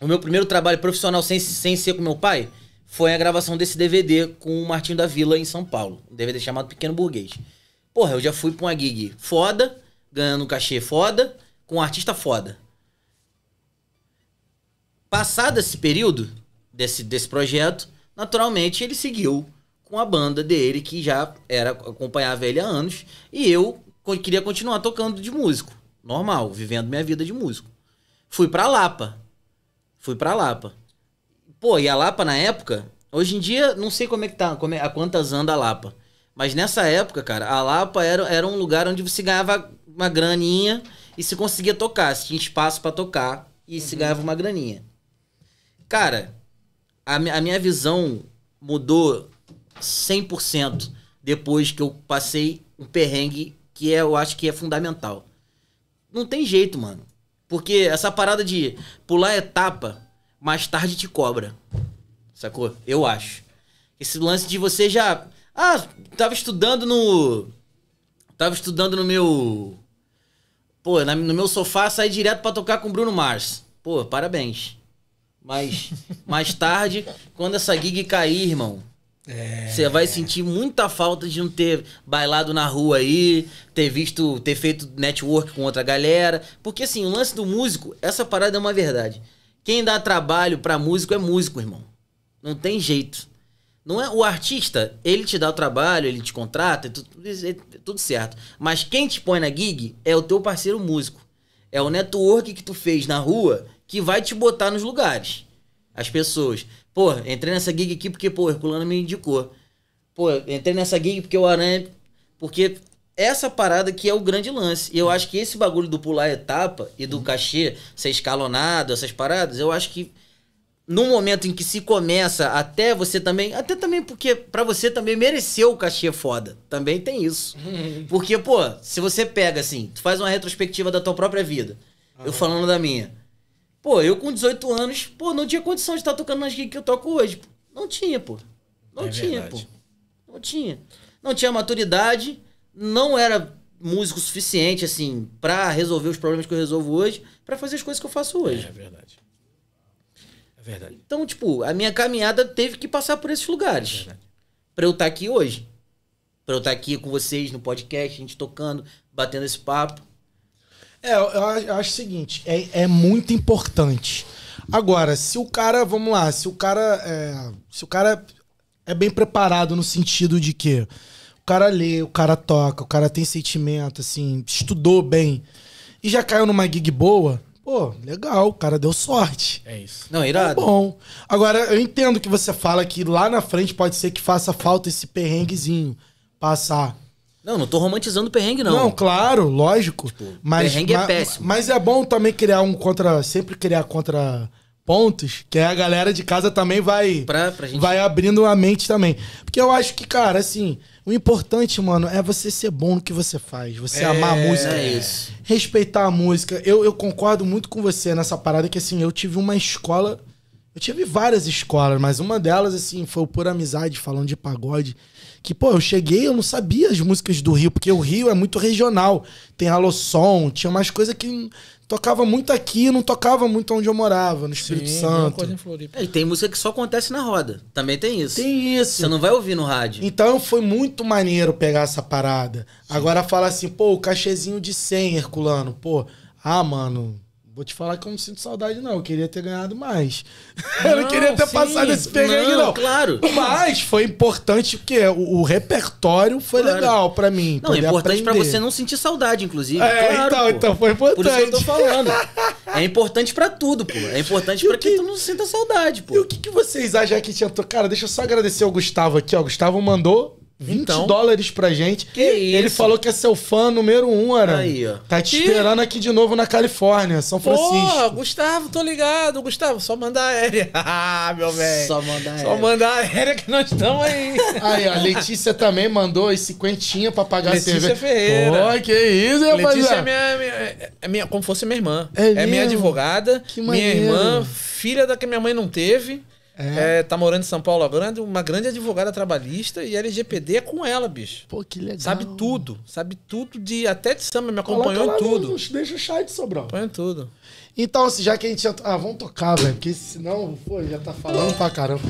O meu primeiro trabalho profissional sem, sem ser com meu pai foi a gravação desse DVD com o Martinho da Vila em São Paulo. Um DVD chamado Pequeno Burguês. Porra, eu já fui pra uma gig foda, ganhando um cachê foda, com um artista foda. Passado esse período desse, desse projeto, naturalmente ele seguiu com a banda dele, que já era acompanhava ele há anos, e eu queria continuar tocando de músico, normal, vivendo minha vida de músico. Fui pra Lapa. Fui pra Lapa. Pô, e a Lapa na época, hoje em dia, não sei como é que tá, como é, a quantas anda a Lapa. Mas nessa época, cara, a Lapa era, era um lugar onde você ganhava uma graninha e se conseguia tocar, se tinha espaço para tocar e uhum. se ganhava uma graninha. Cara, a, a minha visão mudou 100% depois que eu passei um perrengue que é, eu acho que é fundamental. Não tem jeito, mano. Porque essa parada de pular etapa, mais tarde te cobra. Sacou? Eu acho. Esse lance de você já. Ah, tava estudando no. Tava estudando no meu. Pô, no meu sofá, saí direto para tocar com o Bruno Mars. Pô, parabéns. Mas mais tarde, quando essa gig cair, irmão, você é. vai sentir muita falta de não ter bailado na rua aí, ter visto, ter feito network com outra galera. Porque assim, o lance do músico, essa parada é uma verdade. Quem dá trabalho pra músico é músico, irmão. Não tem jeito. Não é o artista, ele te dá o trabalho, ele te contrata, é tudo, é tudo certo. Mas quem te põe na gig é o teu parceiro músico. É o network que tu fez na rua que vai te botar nos lugares. As pessoas. Pô, entrei nessa gig aqui porque, pô, Herculano me indicou. Pô, entrei nessa gig porque o Aranha. Porque essa parada que é o grande lance. E eu acho que esse bagulho do pular etapa e do uhum. cachê ser escalonado, essas paradas, eu acho que no momento em que se começa até você também, até também porque para você também mereceu o cachê foda. Também tem isso. Porque, pô, se você pega assim, tu faz uma retrospectiva da tua própria vida, eu falando da minha. Pô, eu com 18 anos, pô, não tinha condição de estar tá tocando nas gigs que eu toco hoje. Pô. Não tinha, pô. Não é tinha, verdade. pô. Não tinha. Não tinha maturidade, não era músico suficiente, assim, para resolver os problemas que eu resolvo hoje, para fazer as coisas que eu faço hoje. É, verdade. É verdade. Então, tipo, a minha caminhada teve que passar por esses lugares. É para eu estar tá aqui hoje. para eu estar tá aqui com vocês no podcast, a gente tocando, batendo esse papo. É, eu acho o seguinte, é, é muito importante. Agora, se o cara, vamos lá, se o cara é, se o cara é bem preparado no sentido de que o cara lê, o cara toca, o cara tem sentimento, assim, estudou bem e já caiu numa gig boa, pô, legal, o cara deu sorte. É isso. Não, irado. É bom. Agora, eu entendo que você fala que lá na frente pode ser que faça falta esse perrenguezinho passar. Não, não tô romantizando o perrengue, não. Não, claro, lógico. Tipo, mas, perrengue é ma, é péssimo. Mas é bom também criar um contra. Sempre criar contra pontos, que a galera de casa também vai pra, pra gente... vai abrindo a mente também. Porque eu acho que, cara, assim, o importante, mano, é você ser bom no que você faz, você é, amar a música, é isso respeitar a música. Eu, eu concordo muito com você nessa parada que assim, eu tive uma escola, eu tive várias escolas, mas uma delas assim foi por amizade, falando de pagode que, pô, eu cheguei, eu não sabia as músicas do Rio, porque o Rio é muito regional. Tem Alosson, tinha umas coisas que tocava muito aqui, não tocava muito onde eu morava, no Espírito Sim, Santo. É, e tem música que só acontece na roda. Também tem isso. Tem isso. Você não vai ouvir no rádio. Então foi muito maneiro pegar essa parada. Sim. Agora fala assim, pô, o cachezinho de 100, Herculano. Pô, ah, mano, Vou te falar que eu não sinto saudade, não. Eu queria ter ganhado mais. Não, eu não queria ter sim. passado esse perrengue, não, não, Claro. Mas foi importante porque o, o repertório foi claro. legal para mim. Não, é importante para você não sentir saudade, inclusive. É, claro, então, pô. então foi importante. Por isso que eu tô falando. É importante para tudo, pô. É importante para que... que tu não sinta saudade, pô. E o que, que vocês acham que tinha. Cara, deixa eu só agradecer ao Gustavo aqui, ó. O Gustavo mandou 20 então, dólares pra gente. Que isso? Ele falou que é seu fã número um, Ara. Aí, ó. Tá te esperando aqui de novo na Califórnia, São Francisco. Porra, Gustavo, tô ligado. Gustavo, só mandar aérea. ah, meu velho. Só mandar aérea. Só mandar aérea que nós estamos aí. aí, ó, Letícia também mandou esse cinquentinha pra pagar Letícia a cerveja. Ferreira. Pô, que isso, rapaziada. Letícia é minha, minha, é minha, como fosse minha irmã. É, é minha advogada. Que maneiro. Minha irmã, filha da que minha mãe não teve. É. é. tá morando em São Paulo agora, é uma grande advogada trabalhista e LGPD é com ela, bicho. Pô, que legal. Sabe tudo, sabe tudo de até de samba, me acompanhou em tudo. Nos, deixa o chá de Sobrão. em tudo. Então, já que a gente. Tá, ah, vamos tocar, velho, porque senão, pô, já tá falando pra caramba.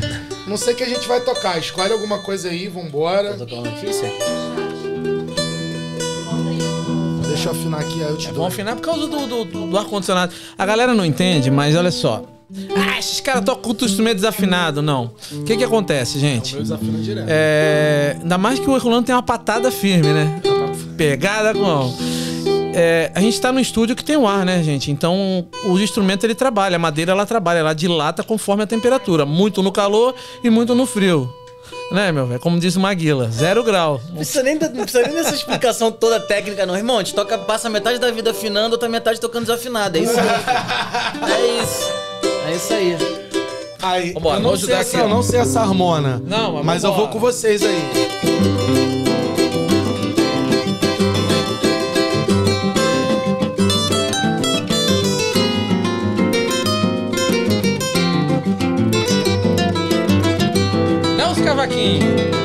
Não sei o que a gente vai tocar, escolhe alguma coisa aí, vambora. Vou tocar uma notícia? Deixa eu afinar aqui, aí eu te é dou. Vamos afinar por causa do, do, do, do ar-condicionado. A galera não entende, mas olha só. Ah, esses caras tocam o instrumento desafinado. Não. O que que acontece, gente? Eu desafino direto. É... Ainda mais que o Herculano tem uma patada firme, né? Pegada com... É, a gente está no estúdio que tem o ar, né, gente? Então, o instrumento ele trabalha, a madeira ela trabalha, ela dilata conforme a temperatura, muito no calor e muito no frio. Né, meu velho? Como diz o Maguila, zero grau. Não precisa, nem, não precisa nem dessa explicação toda técnica, não, irmão. A gente toca, passa metade da vida afinando, outra metade tocando desafinado. É isso. é isso. É isso aí. Aí, Vambora, eu não, vamos sei ajudar essa, aqui, eu não sei essa harmona. Não, mas mas eu vou com vocês aí. Não, os cavaquinhos.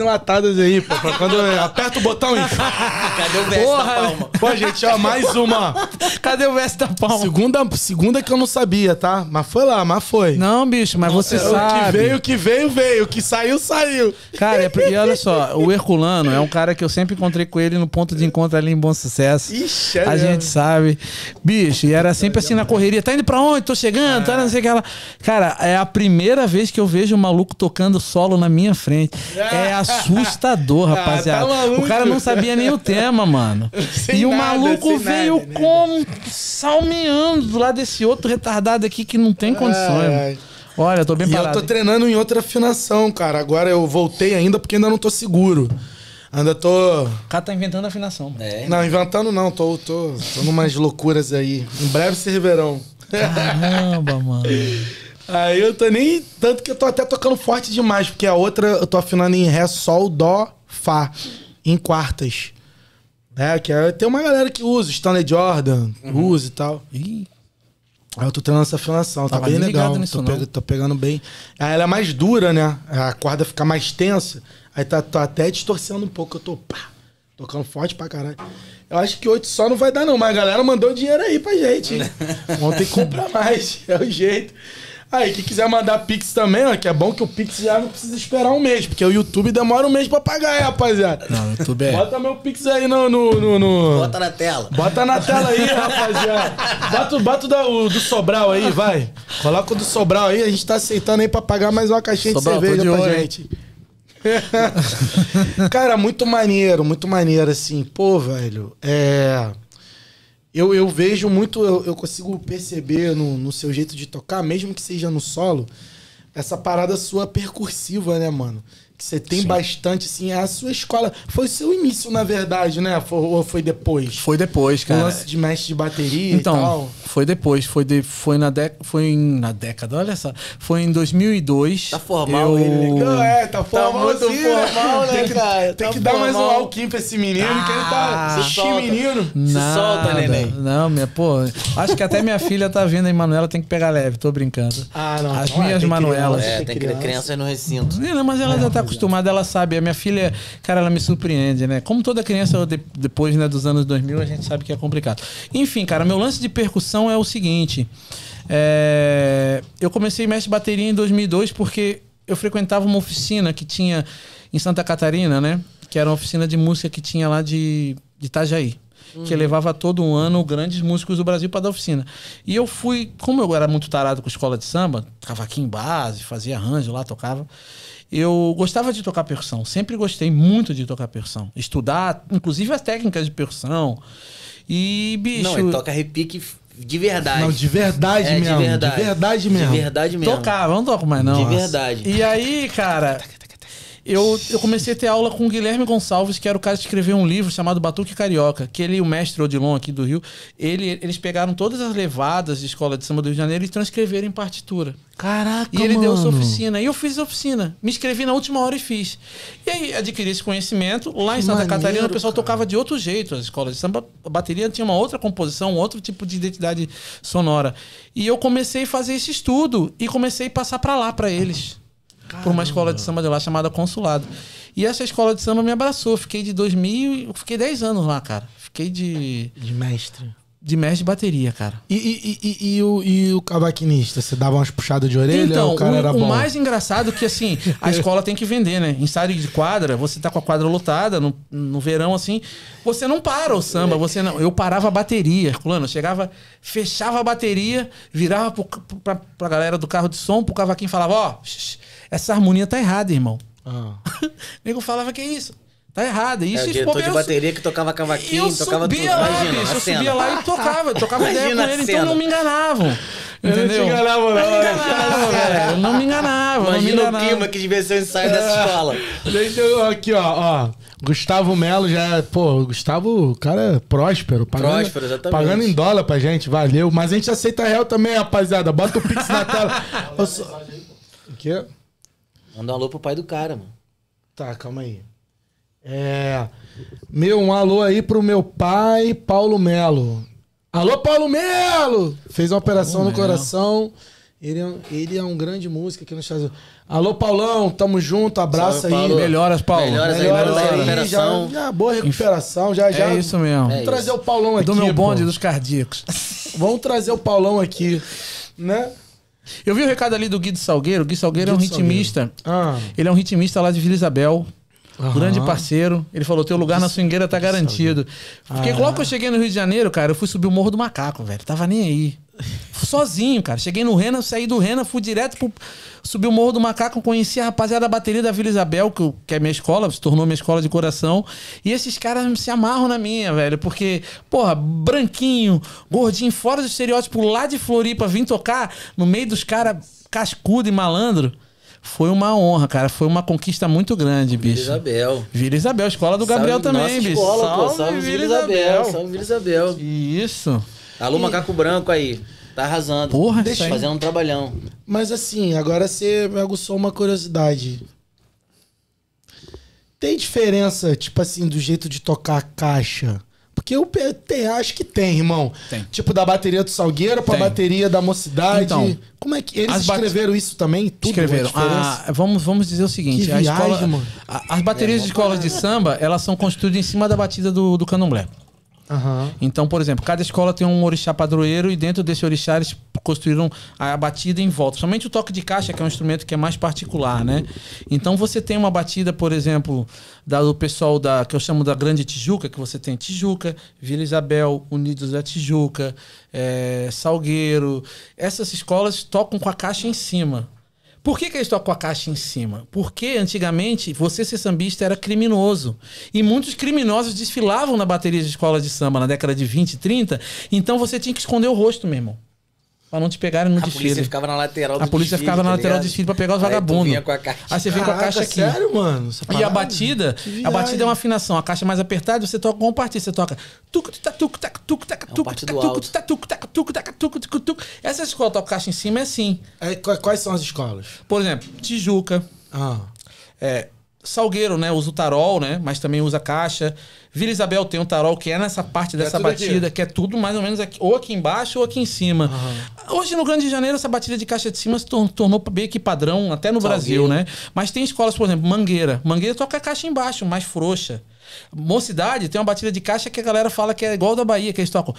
enlatadas aí, pô. Pra quando eu aperto o botão e. Cadê o Porra, palma? Pô, gente, ó, mais uma. Cadê o Veste da Palma? Segunda, segunda que eu não sabia, tá? Mas foi lá, mas foi. Não, bicho, mas você é, sabe. O que veio, o que veio, veio. O que saiu, saiu. Cara, é, e olha só, o Herculano é um cara que eu sempre encontrei com ele no ponto de encontro ali em Bom Sucesso. Ixi, é A mesmo. gente sabe. Bicho, e era sempre assim na correria. Tá indo pra onde? Tô chegando, ah. tá é. não sei o que lá. Cara, é a primeira vez que eu vejo um maluco tocando solo na minha frente. É assustador, rapaziada. Ah, tá o cara não sabia nem o tema, mano. Sim, e um o maluco veio nada, né? como salmeando do lado desse outro retardado aqui que não tem condições. Ai. Olha, eu tô bem e eu tô treinando em outra afinação, cara. Agora eu voltei ainda porque ainda não tô seguro. Ainda tô. O cara tá inventando afinação. É. Não, inventando não, tô, tô, tô numas loucuras aí. Em breve serverão. Caramba, mano. Aí eu tô nem. Tanto que eu tô até tocando forte demais, porque a outra eu tô afinando em Ré, Sol, Dó, Fá. Em quartas. É, que é, tem uma galera que usa, Stanley Jordan, uhum. usa e tal. Ih. Eu tô treinando essa afinação, tá bem legal. Nisso, tô, pegando, tô, pegando bem. Aí ela é mais dura, né? A corda fica mais tensa. Aí tá, tá, até distorcendo um pouco. Eu tô pá, tocando forte pra caralho. Eu acho que oito só não vai dar, não. Mas a galera mandou dinheiro aí pra gente. hein? Ontem que comprar mais. É o jeito. Aí, quem quiser mandar Pix também, ó, que é bom que o Pix já não precisa esperar um mês, porque o YouTube demora um mês pra pagar, hein, é, rapaziada. Não, o YouTube é. Bota meu Pix aí no, no, no, no... Bota na tela. Bota na tela aí, rapaziada. Bota, bota o, da, o do Sobral aí, vai. Coloca o do Sobral aí, a gente tá aceitando aí pra pagar mais uma caixinha Sobral, de cerveja de pra gente. Cara, muito maneiro, muito maneiro, assim. Pô, velho, é. Eu, eu vejo muito, eu, eu consigo perceber no, no seu jeito de tocar, mesmo que seja no solo, essa parada sua percursiva, né, mano? que você tem Sim. bastante, assim, é a sua escola. Foi seu início, na verdade, né? Foi, ou foi depois? Foi depois, cara. O lance de mestre de bateria então, e tal. Foi depois, foi, de, foi, na dec, foi em, na década, olha só. Foi em 2002. Tá formal eu... ele. Né? Não, é, tá, tá formal. Tá muito assim, formal, né, tem que, cara? Tem tá que dar mais um alquim pra esse menino, ah, que ele tá. Ah, Se menino. Nada. Se solta, neném. Não, minha, pô. Acho que até minha filha tá vindo, a Manuela tem que pegar leve, tô brincando. Ah, não. As não, é, minhas Manuelas. é, tem criança. crianças no recinto. Não, mas ela é. já tá com acostumada, ela sabe. A minha filha, cara, ela me surpreende, né? Como toda criança, depois né, dos anos 2000, a gente sabe que é complicado. Enfim, cara, meu lance de percussão é o seguinte. É... Eu comecei mestre bateria em 2002 porque eu frequentava uma oficina que tinha em Santa Catarina, né? Que era uma oficina de música que tinha lá de, de Itajaí que uhum. levava todo um ano grandes músicos do Brasil para dar oficina. E eu fui, como eu era muito tarado com escola de samba, cavaquinho base, fazia arranjo lá, tocava. Eu gostava de tocar percussão, sempre gostei muito de tocar percussão. Estudar, inclusive as técnicas de percussão. E, bicho. Não, ele é toca repique de verdade. Não, de verdade é, mesmo. De verdade. de verdade mesmo. De verdade mesmo. Tocava, não toco mais não. De verdade. E aí, cara, eu, eu comecei a ter aula com o Guilherme Gonçalves, que era o cara que escreveu um livro chamado Batuque Carioca, que ele, o mestre Odilon aqui do Rio, ele, eles pegaram todas as levadas de escola de samba do Rio de Janeiro e transcreveram em partitura. Caraca, E ele mano. deu essa oficina. E eu fiz a oficina. Me inscrevi na última hora e fiz. E aí adquiri esse conhecimento. Lá em Santa maneiro, Catarina, o pessoal cara. tocava de outro jeito. As escolas de samba, a bateria tinha uma outra composição, um outro tipo de identidade sonora. E eu comecei a fazer esse estudo e comecei a passar para lá, para eles. Caramba. por uma escola de samba de lá chamada Consulado. E essa escola de samba me abraçou. Fiquei de 2000, fiquei 10 anos lá, cara. Fiquei de. De mestre. De mestre de bateria, cara. E, e, e, e o, e o cavaquinista? Você dava umas puxadas de orelha então, o cara o, era bom? O mais engraçado é que, assim, a escola tem que vender, né? Ensaio de quadra, você tá com a quadra lotada no, no verão, assim. Você não para o samba, você não. Eu parava a bateria, Herculano. Chegava, fechava a bateria, virava pro, pra, pra galera do carro de som, pro cavaquinho falava, ó. Oh, essa harmonia tá errada, irmão. Ah. o nego falava que é isso. Tá errado. Isso, é, o diretor de eu, bateria que tocava cavaquinho, eu tocava subia tudo. Lá, Imagina, bicho, eu cena. subia lá e tocava. Eu tocava ideia com ele, então não me enganavam. Entendeu? Eu não te enganava, não. Não me enganavam, Eu não né? me enganava. Imagina me enganavam. o clima que devia ser o ensaio dessa é. escola. Deixa eu, aqui, ó, ó. Gustavo Melo já, é, pô, Gustavo, cara é próspero, pagando, próspero, exatamente. pagando em dólar pra gente, valeu. Mas a gente aceita real também, rapaziada. Bota o Pix na tela. eu só... O quê? Manda um alô pro pai do cara, mano. Tá, calma aí. É. Meu, um alô aí pro meu pai, Paulo Melo. Alô, Paulo Melo! Fez uma operação Paulo no Melo. coração. Ele é, um, ele é um grande músico aqui no Estados Alô, Paulão, tamo junto, abraço Salve, aí. Melhoras, Paulo. Melhoras, Melhoras aí, já, já, boa recuperação, já, já. É isso mesmo. É Vamos é trazer isso. o Paulão aqui. Do meu bonde pô. dos cardíacos. Vamos trazer o Paulão aqui, né? Eu vi o recado ali do Guido Salgueiro. O Gui Salgueiro Guido é um ritmista. Ah. Ele é um ritmista lá de Vila Isabel uhum. grande parceiro. Ele falou: teu lugar na swingueira tá garantido. Porque ah. logo que eu cheguei no Rio de Janeiro, cara, eu fui subir o Morro do Macaco, velho. Tava nem aí. Sozinho, cara. Cheguei no Rena, saí do Rena, fui direto pro. Subi o Morro do Macaco, conheci a rapaziada da bateria da Vila Isabel, que, que é minha escola, se tornou minha escola de coração. E esses caras se amarram na minha, velho. Porque, porra, branquinho, gordinho, fora do estereótipo, lá de Floripa, vim tocar no meio dos caras cascudo e malandro. Foi uma honra, cara. Foi uma conquista muito grande, bicho. Vila Isabel. Vila Isabel, escola do salve Gabriel também, nossa bicho. Escola, salve, pô, salve Vila Isabel. Isabel. Salve Vila Isabel. Isso. Alô, e... Macaco Branco aí. Tá arrasando. Porra, Deixa fazendo um trabalhão. Mas assim, agora você me aguçou uma curiosidade. Tem diferença, tipo assim, do jeito de tocar a caixa porque o PT acho que tem, irmão. Tem. Tipo, da bateria do Salgueiro pra tem. bateria da mocidade. Então, Como é que. Eles escreveram isso também? Tudo escreveram. É ah, vamos, vamos dizer o seguinte: a escola, a, as baterias é, de escolas de samba, elas são construídas em cima da batida do, do candomblé. Uhum. Então, por exemplo, cada escola tem um orixá padroeiro e dentro desse orixá eles construíram a batida em volta. Somente o toque de caixa, que é um instrumento que é mais particular, né? Então você tem uma batida, por exemplo, da, do pessoal da que eu chamo da Grande Tijuca, que você tem Tijuca, Vila Isabel, Unidos da Tijuca, é, Salgueiro. Essas escolas tocam com a caixa em cima. Por que, que eles tocam a caixa em cima? Porque antigamente você ser sambista era criminoso. E muitos criminosos desfilavam na bateria de escola de samba na década de 20, 30. Então você tinha que esconder o rosto, meu irmão. Pra não te pegarem no a desfile. A polícia ficava na lateral do desfile. A polícia desfile, ficava na tá lateral do desfile pra pegar os vagabundos. Aí, você vem com a caixa aqui. Sério, mano? E a batida, a batida é uma afinação. A caixa é mais apertada, você toca com um partido. Você toca. Essas escolas tocam caixa em cima é assim. quais são as escolas? Por exemplo, Tijuca. Ah. É, Salgueiro, né? Usa o tarol, né? Mas também usa caixa. Vila Isabel tem um tarol que é nessa parte dessa é batida, aqui. que é tudo mais ou menos aqui, ou aqui embaixo ou aqui em cima. Uhum. Hoje no Grande Janeiro, essa batida de caixa de cima se tornou meio que padrão, até no Salgueiro. Brasil, né? Mas tem escolas, por exemplo, Mangueira. Mangueira toca a caixa embaixo, mais frouxa. Mocidade tem uma batida de caixa que a galera fala que é igual da Bahia, que eles tocam.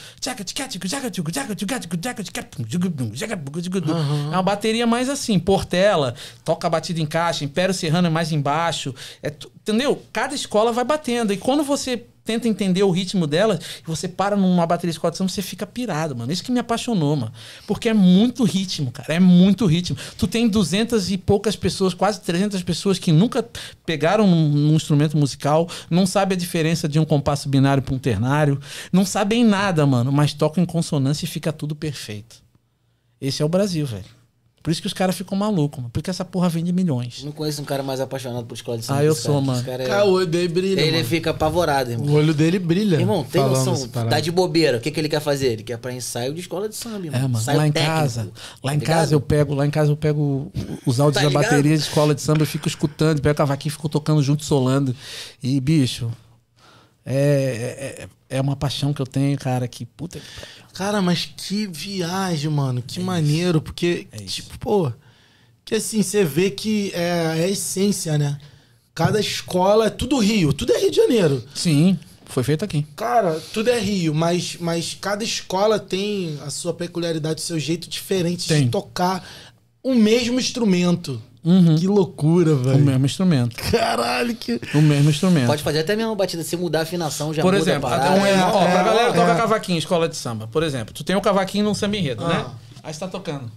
Uhum. É uma bateria mais assim, Portela, toca a batida em caixa, Império Serrano é mais embaixo. É, entendeu? Cada escola vai batendo. E quando você tenta entender o ritmo dela, e você para numa bateria de quatro você fica pirado, mano. Isso que me apaixonou, mano. Porque é muito ritmo, cara. É muito ritmo. Tu tem duzentas e poucas pessoas, quase 300 pessoas que nunca pegaram um, um instrumento musical, não sabe a diferença de um compasso binário para um ternário, não sabem nada, mano, mas tocam em consonância e fica tudo perfeito. Esse é o Brasil, velho. Por isso que os caras ficam malucos, mano. Porque essa porra vende milhões. Não conheço um cara mais apaixonado por escola de samba. Ah, eu sou, mano. Cara, é- cara, o olho dele brilha. Ele mano. fica apavorado, irmão. O olho dele brilha. Irmão, tem noção. Tá de bobeira. O que, que ele quer fazer? Ele quer pra ensaio de escola de samba, irmão. É, mano. Ensaio lá em técnico, casa. Lá tá em ligado? casa eu pego, lá em casa eu pego os áudios tá da bateria de escola de samba, eu fico escutando, pego a vaquinha e fico tocando junto, solando. E, bicho, é, é, é, é, uma paixão que eu tenho, cara, que puta. Cara, mas que viagem, mano. Que é maneiro, isso. porque, é tipo, isso. pô. Que assim, você vê que é, a essência, né? Cada escola é tudo Rio, tudo é Rio de Janeiro. Sim, foi feito aqui. Cara, tudo é Rio, mas, mas cada escola tem a sua peculiaridade, o seu jeito diferente tem. de tocar o mesmo instrumento. Uhum. Que loucura, velho. O mesmo instrumento. Caralho, que. O mesmo instrumento. Pode fazer até mesmo batida, se mudar a afinação, já Por muda exemplo, a Um, é, ó, é, pra galera é. toca cavaquinho em escola de samba, por exemplo, tu tem um cavaquinho num samba enredo, né? ah. né? Aí você tá, tá tocando.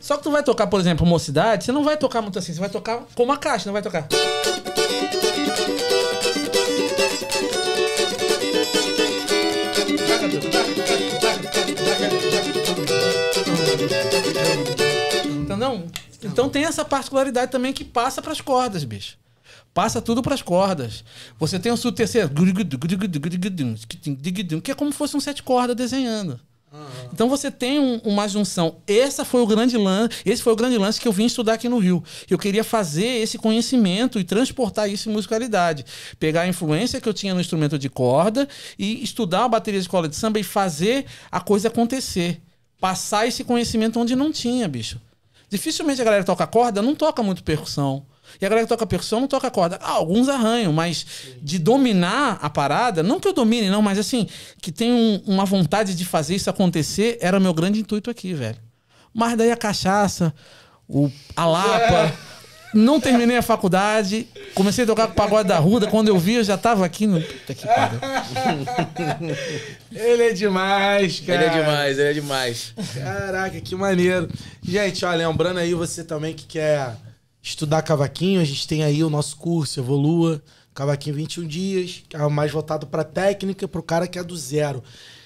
Só que tu vai tocar, por exemplo, mocidade, você não vai tocar muito assim, você vai tocar com uma caixa, não vai tocar. Não. Então tem essa particularidade também que passa para as cordas, bicho. Passa tudo para as cordas. Você tem o sul terceiro, que é como se fosse um sete cordas desenhando. Uhum. Então você tem um, uma junção. Essa foi o grande lance, esse foi o grande lance que eu vim estudar aqui no Rio. Eu queria fazer esse conhecimento e transportar isso em musicalidade, pegar a influência que eu tinha no instrumento de corda e estudar a bateria de escola de samba e fazer a coisa acontecer, passar esse conhecimento onde não tinha, bicho. Dificilmente a galera toca corda, não toca muito percussão. E a galera que toca percussão não toca corda. Ah, alguns arranham, mas Sim. de dominar a parada, não que eu domine, não, mas assim, que tem um, uma vontade de fazer isso acontecer, era meu grande intuito aqui, velho. Mas daí a cachaça, o, a lapa. É. Não terminei a faculdade, comecei a tocar com o pagode da Ruda. Quando eu vi, eu já tava aqui no. Puta que pariu. Ele é demais, cara. Ele é demais, ele é demais. Caraca, que maneiro. Gente, ó, lembrando aí você também que quer estudar cavaquinho, a gente tem aí o nosso curso Evolua, cavaquinho 21 dias, que é mais voltado para técnica, para o cara que é do zero.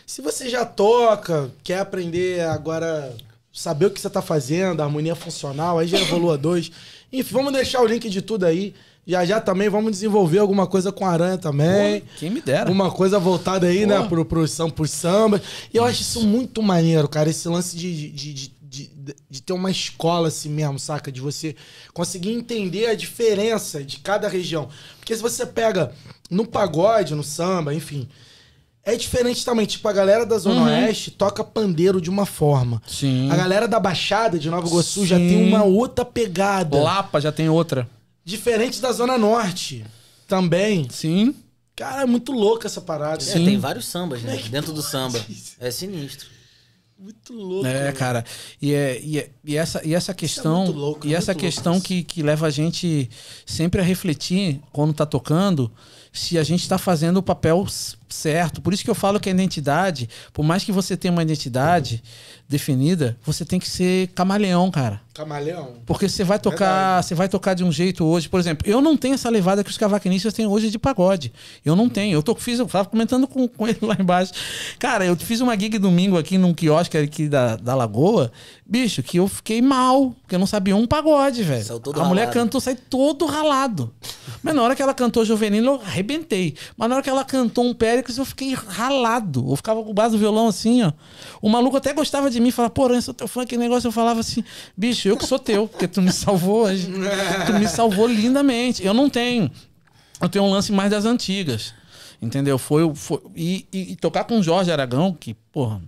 Se você já toca, quer aprender agora, saber o que você está fazendo, harmonia funcional, aí já Evolua 2 enfim, vamos deixar o link de tudo aí. Já já também vamos desenvolver alguma coisa com aranha também. Pô, quem me dera. Uma coisa voltada aí, né, Pô. né, pro, pro, samba, pro samba. E eu isso. acho isso muito maneiro, cara, esse lance de, de, de, de, de ter uma escola assim mesmo, saca? De você conseguir entender a diferença de cada região. Porque se você pega no pagode, no samba, enfim, é diferente também, tipo, a galera da Zona uhum. Oeste toca pandeiro de uma forma. Sim. A galera da Baixada de Nova Iguaçu Sim. já tem uma outra pegada. Lapa já tem outra. Diferente da Zona Norte também. Sim. Cara, é muito louco essa parada. É, tem vários sambas, né? É Dentro do samba. É sinistro. Muito louco. É, né? cara. E, é, e, é, e, essa, e essa é questão. É louco, e essa questão que, que leva a gente sempre a refletir quando tá tocando se a gente tá fazendo o papel certo. Por isso que eu falo que a identidade, por mais que você tenha uma identidade uhum. definida, você tem que ser camaleão, cara. Camaleão. Porque você vai tocar, Verdade. você vai tocar de um jeito hoje, por exemplo, eu não tenho essa levada que os cavaquinistas têm hoje de pagode. Eu não tenho. Eu tô fiz, eu tava comentando com, com ele lá embaixo. Cara, eu fiz uma gig domingo aqui num quiosque aqui da, da Lagoa, bicho, que eu fiquei mal, porque eu não sabia um pagode, velho. A ralado. mulher cantou, sai todo ralado. Mas na hora que ela cantou Juvenil, eu arrebentei. Mas na hora que ela cantou um pé Pericles, eu fiquei ralado. Eu ficava com o base do violão assim, ó. O maluco até gostava de mim, falava, porra, eu sou teu fã, que negócio. Eu falava assim, bicho, eu que sou teu, porque tu me salvou hoje. tu me salvou lindamente. Eu não tenho. Eu tenho um lance mais das antigas. Entendeu? Foi. foi e, e, e tocar com o Jorge Aragão, que, porra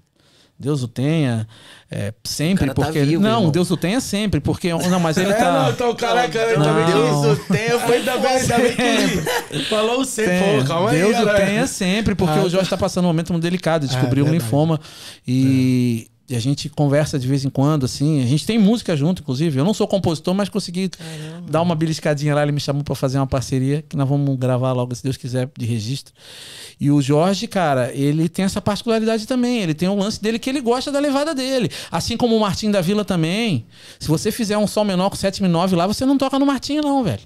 Deus o tenha é, sempre, o tá porque. Tá vivo, não, irmão. Deus o tenha sempre, porque. Oh, não, mas ele é, tá. não, então, caraca, Deus o tenha, foi ele falou sempre. Pô, calma Deus aí, o galera. tenha sempre, porque ah, o Jorge tá passando um momento muito delicado, é descobriu é, um linfoma. E é e a gente conversa de vez em quando, assim. A gente tem música junto, inclusive. Eu não sou compositor, mas consegui Caramba. dar uma beliscadinha lá. Ele me chamou para fazer uma parceria que nós vamos gravar logo, se Deus quiser, de registro. E o Jorge, cara, ele tem essa particularidade também. Ele tem um lance dele que ele gosta da levada dele. Assim como o Martim da Vila também. Se você fizer um sol menor com 7 e 9 lá, você não toca no Martim, não, velho.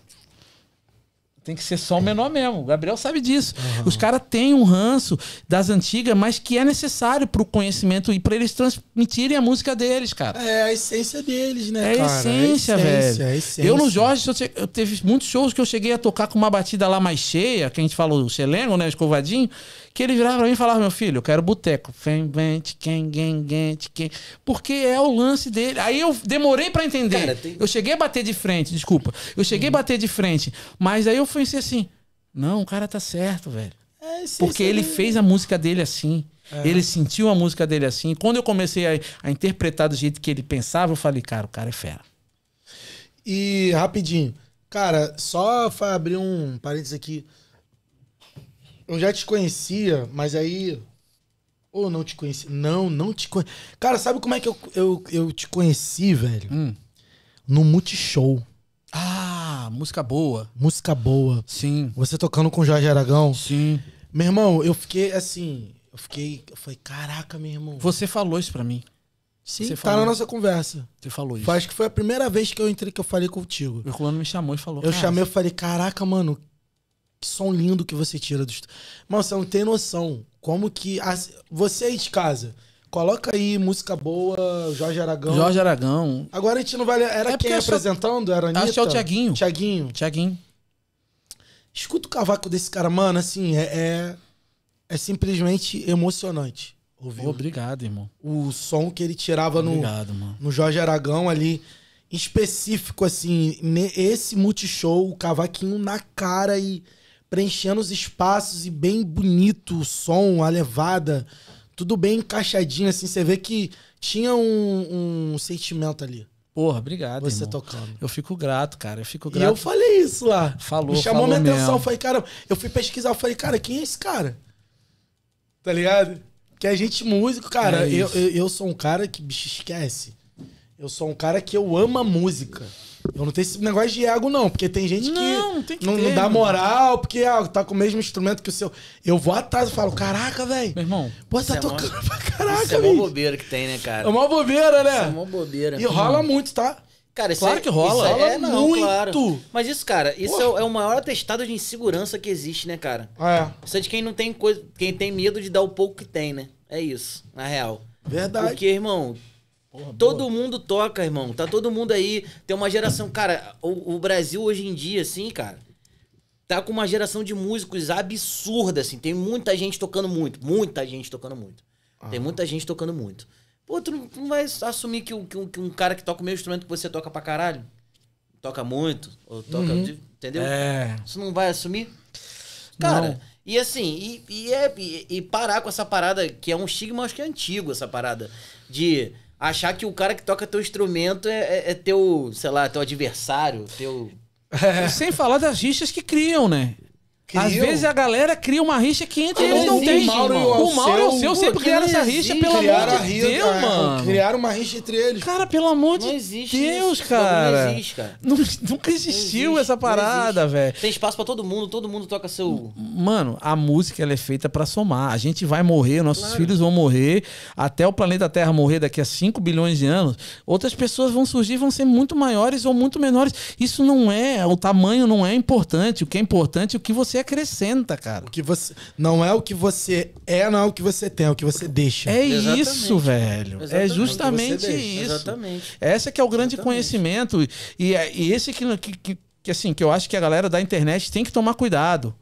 Tem que ser só o menor mesmo. O Gabriel sabe disso. Uhum. Os caras têm um ranço das antigas, mas que é necessário pro conhecimento e para eles transmitirem a música deles, cara. É a essência deles, né? É cara? a essência, é velho. Essência, é essência. Eu no Jorge, eu, te... eu, teve muitos shows que eu cheguei a tocar com uma batida lá mais cheia, que a gente falou, o Xelengo, né? Escovadinho que ele virava pra mim e falava, meu filho, eu quero boteco. Porque é o lance dele. Aí eu demorei para entender. Cara, tem... Eu cheguei a bater de frente, desculpa. Eu cheguei hum. a bater de frente. Mas aí eu pensei assim, não, o cara tá certo, velho. É, sim, Porque sim. ele fez a música dele assim. É. Ele sentiu a música dele assim. Quando eu comecei a, a interpretar do jeito que ele pensava, eu falei, cara, o cara é fera. E rapidinho, cara, só abrir um parênteses aqui. Eu já te conhecia, mas aí. Ou não te conheci. Não, não te conheci. Cara, sabe como é que eu, eu, eu te conheci, velho? Hum. No Multishow. Ah, música boa. Música boa. Sim. Você tocando com Jorge Aragão. Sim. Meu irmão, eu fiquei assim. Eu fiquei. Eu falei, caraca, meu irmão. Você falou isso pra mim. Sim, você tá falou. na nossa conversa. Você falou isso. Acho que foi a primeira vez que eu entrei que eu falei contigo. O Herculano me chamou e falou. Eu chamei, e falei, caraca, mano, que som lindo que você tira do estúdio. Mano, você não tem noção. Como que. Você aí de casa. Coloca aí música boa, Jorge Aragão. Jorge Aragão. Agora a gente não vai. Era é quem é apresentando? Era Anitta? Acho que é o Tiaguinho. Tiaguinho. Tiaguinho. Escuta o cavaco desse cara, mano, assim, é, é, é simplesmente emocionante. Ouviu? Obrigado, irmão. O som que ele tirava Obrigado, no, mano. no Jorge Aragão ali, específico, assim, esse multishow, o cavaquinho na cara e preenchendo os espaços e bem bonito o som, a levada, tudo bem encaixadinho, assim. Você vê que tinha um, um sentimento ali. Porra, obrigado. Você irmão. tocando. Eu fico grato, cara. Eu fico grato. E eu falei isso lá. Falou, Me chamou falou minha atenção. Eu falei, cara, eu fui pesquisar. Eu falei, cara, quem é esse cara? Tá ligado? Que a é gente músico, cara. É eu, eu, eu, sou um cara que, bicho, esquece. Eu sou um cara que eu amo a música. Eu não tenho esse negócio de ego, não, porque tem gente que não, que não, ter, não dá moral, mano. porque ah, tá com o mesmo instrumento que o seu. Eu vou atrás e falo, caraca, velho. Meu irmão. Pô, tá é tocando é mó... pra caraca, velho. É uma bobeira que tem, né, cara? É uma bobeira, né? Isso é uma bobeira. E rola mano. muito, tá? Cara, claro é, que rola. É rola é, não, muito. Claro. Mas isso, cara, isso é, é, o maior atestado de insegurança que existe, né, cara? É. Isso é de quem não tem coisa. Quem tem medo de dar o pouco que tem, né? É isso, na real. Verdade. Porque, irmão, Porra, todo boa. mundo toca, irmão. Tá todo mundo aí. Tem uma geração. Cara, o, o, Brasil hoje em dia, assim, cara, tá com uma geração de músicos absurda, assim. Tem muita gente tocando muito. Muita gente tocando muito. Ah. Tem muita gente tocando muito. Pô, tu não, tu não vai assumir que, que, que, um cara que toca o mesmo instrumento que você toca pra caralho? Toca muito? Ou toca. Uhum. Entendeu? É. Você não vai assumir? Cara. Não. E assim, e, e, é, e, e parar com essa parada, que é um estigma, acho que é antigo essa parada, de achar que o cara que toca teu instrumento é, é, é teu, sei lá, teu adversário, teu. É. Sem falar das rixas que criam, né? Criou. Às vezes a galera cria uma rixa que entre eles não tem. Mauro o Mauro e é o seu sempre criaram essa rixa, pelo criaram amor de Deus, cara, é, mano. Criaram uma rixa entre eles. Cara, pelo amor de existe Deus, isso. cara. Não existe, cara. Nunca existiu existe, essa parada, velho. Tem espaço para todo mundo, todo mundo toca seu. Mano, a música ela é feita para somar. A gente vai morrer, nossos claro. filhos vão morrer, até o planeta Terra morrer daqui a 5 bilhões de anos. Outras pessoas vão surgir, vão ser muito maiores ou muito menores. Isso não é, o tamanho não é importante. O que é importante é o que você você acrescenta, cara. O que você não é o que você é, não é o que você tem, é o que você deixa. É Exatamente. isso, velho. É Exatamente. É justamente é isso. Exatamente. Essa que é o grande Exatamente. conhecimento e, e é, esse que, que, que assim que eu acho que a galera da internet tem que tomar cuidado.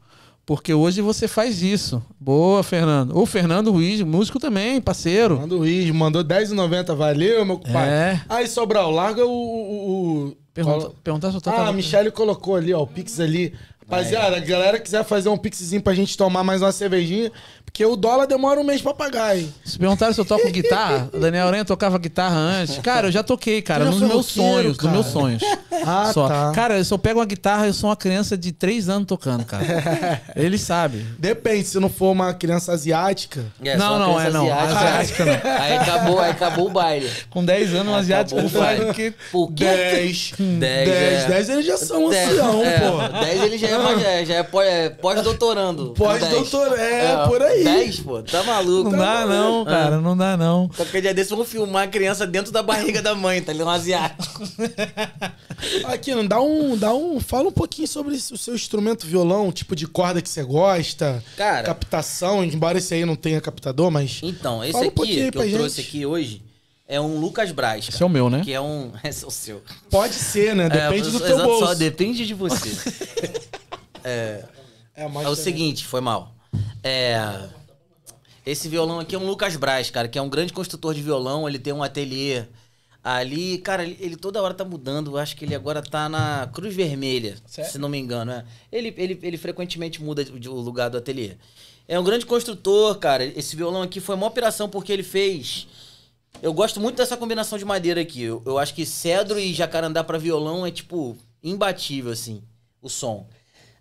Porque hoje você faz isso. Boa, Fernando. O Fernando Ruiz, músico também, parceiro. Fernando Ruiz, mandou R$10,90. Valeu, meu é. pai. É. Aí, Sobral, larga o. o, o... Pergunta, Colo... Perguntar se eu tô Ah, a Michelle colocou ali, ó, o Pix ali. Rapaziada, a é. galera quiser fazer um pixzinho pra gente tomar mais uma cervejinha, porque o dólar demora um mês pra pagar, hein? Se perguntaram se eu toco guitarra, o Daniel Aranha tocava guitarra antes. Cara, eu já toquei, cara, já nos meus sonhos, cara. nos meus sonhos. Ah, só. Tá. Cara, se eu pego uma guitarra, eu sou uma criança de 3 anos tocando, cara. Ele sabe. Depende, se não for uma criança asiática. É, não, não, é não. Asiática, não. Aí acabou, aí acabou o baile. Com 10 anos, um asiático faz que... Por quê? 10. 10, 10, eles já são dez, ancião, é. pô. 10 ele já é, ah. é já é, é pós-doutorando. Pós-doutorando, é, é, por aí. 10, pô. Tá maluco. Não dá não, ah. cara. Ah. Não dá não. Qualquer dia desse vamos filmar a criança dentro da barriga da mãe, tá ali um asiático. Aqui, não dá um, dá um, fala um pouquinho sobre o seu instrumento violão, tipo de corda que você gosta, cara, captação, embora esse aí não tenha captador, mas Então, esse um aqui que eu gente. trouxe aqui hoje é um Lucas Braz. Cara, esse é o meu, né? Que é um. Esse é o seu. Pode ser, né? É, depende é, do teu exato, bolso. Só depende de você. é, é, é o seguinte, foi mal. É. Esse violão aqui é um Lucas Braz, cara, que é um grande construtor de violão. Ele tem um ateliê ali. Cara, ele, toda hora tá mudando. Acho que ele agora tá na Cruz Vermelha, certo? se não me engano. É. Ele, ele, ele frequentemente muda o lugar do ateliê. É um grande construtor, cara. Esse violão aqui foi uma operação porque ele fez. Eu gosto muito dessa combinação de madeira aqui. Eu, eu acho que cedro e jacarandá para violão é, tipo, imbatível, assim, o som.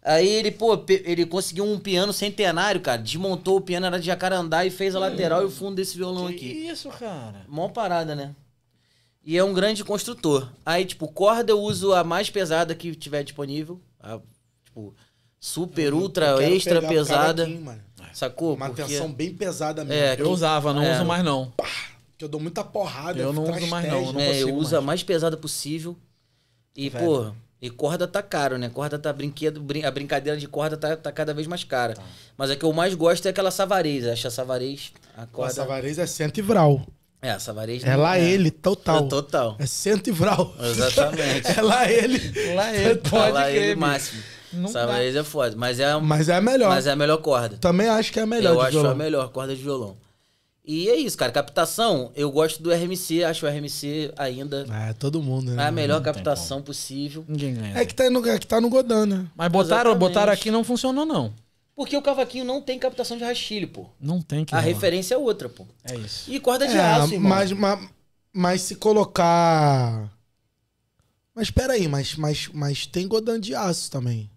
Aí ele, pô, ele conseguiu um piano centenário, cara. Desmontou o piano, era de jacarandá e fez a lateral hum, e o fundo desse violão que aqui. Que isso, cara? Mó parada, né? E é um grande construtor. Aí, tipo, corda eu uso a mais pesada que tiver disponível. A, tipo, super, eu ultra, extra pesada. Sacou? Uma Porque... tensão bem pesada mesmo. É, que... eu usava, não é. uso mais não. que eu dou muita porrada. Eu, eu não uso mais não. Eu não né? é, eu uso mais. a mais pesada possível. E, Velho. pô e corda tá caro, né? Corda tá brinquedo, brin a brincadeira de corda tá, tá cada vez mais cara. Tá. Mas a que eu mais gosto é aquela savarez. Acho a savarez. A, corda... a savarez é cento e vral. É, a savarez. É lá é. ele, total. É total. É cento e vral. Exatamente. é lá ele. lá ele, pode é lá ele máximo. savarez é foda. Mas é, mas é a melhor. Mas é a melhor corda. Também acho que é a melhor. Eu acho violão. a melhor corda de violão. E é isso, cara. Captação, eu gosto do RMC, acho o RMC ainda. É, todo mundo, né? A melhor captação possível. Ninguém ganha. É assim. que tá no, é que tá no Godan né? Mas botaram, botaram aqui não funcionou, não. Porque o cavaquinho não tem captação de rastilho, pô. Não tem que. A referência é outra, pô. É isso. E corda de é, aço, irmão. Mas, mas, mas se colocar. Mas peraí, mas, mas, mas tem Godan de aço também.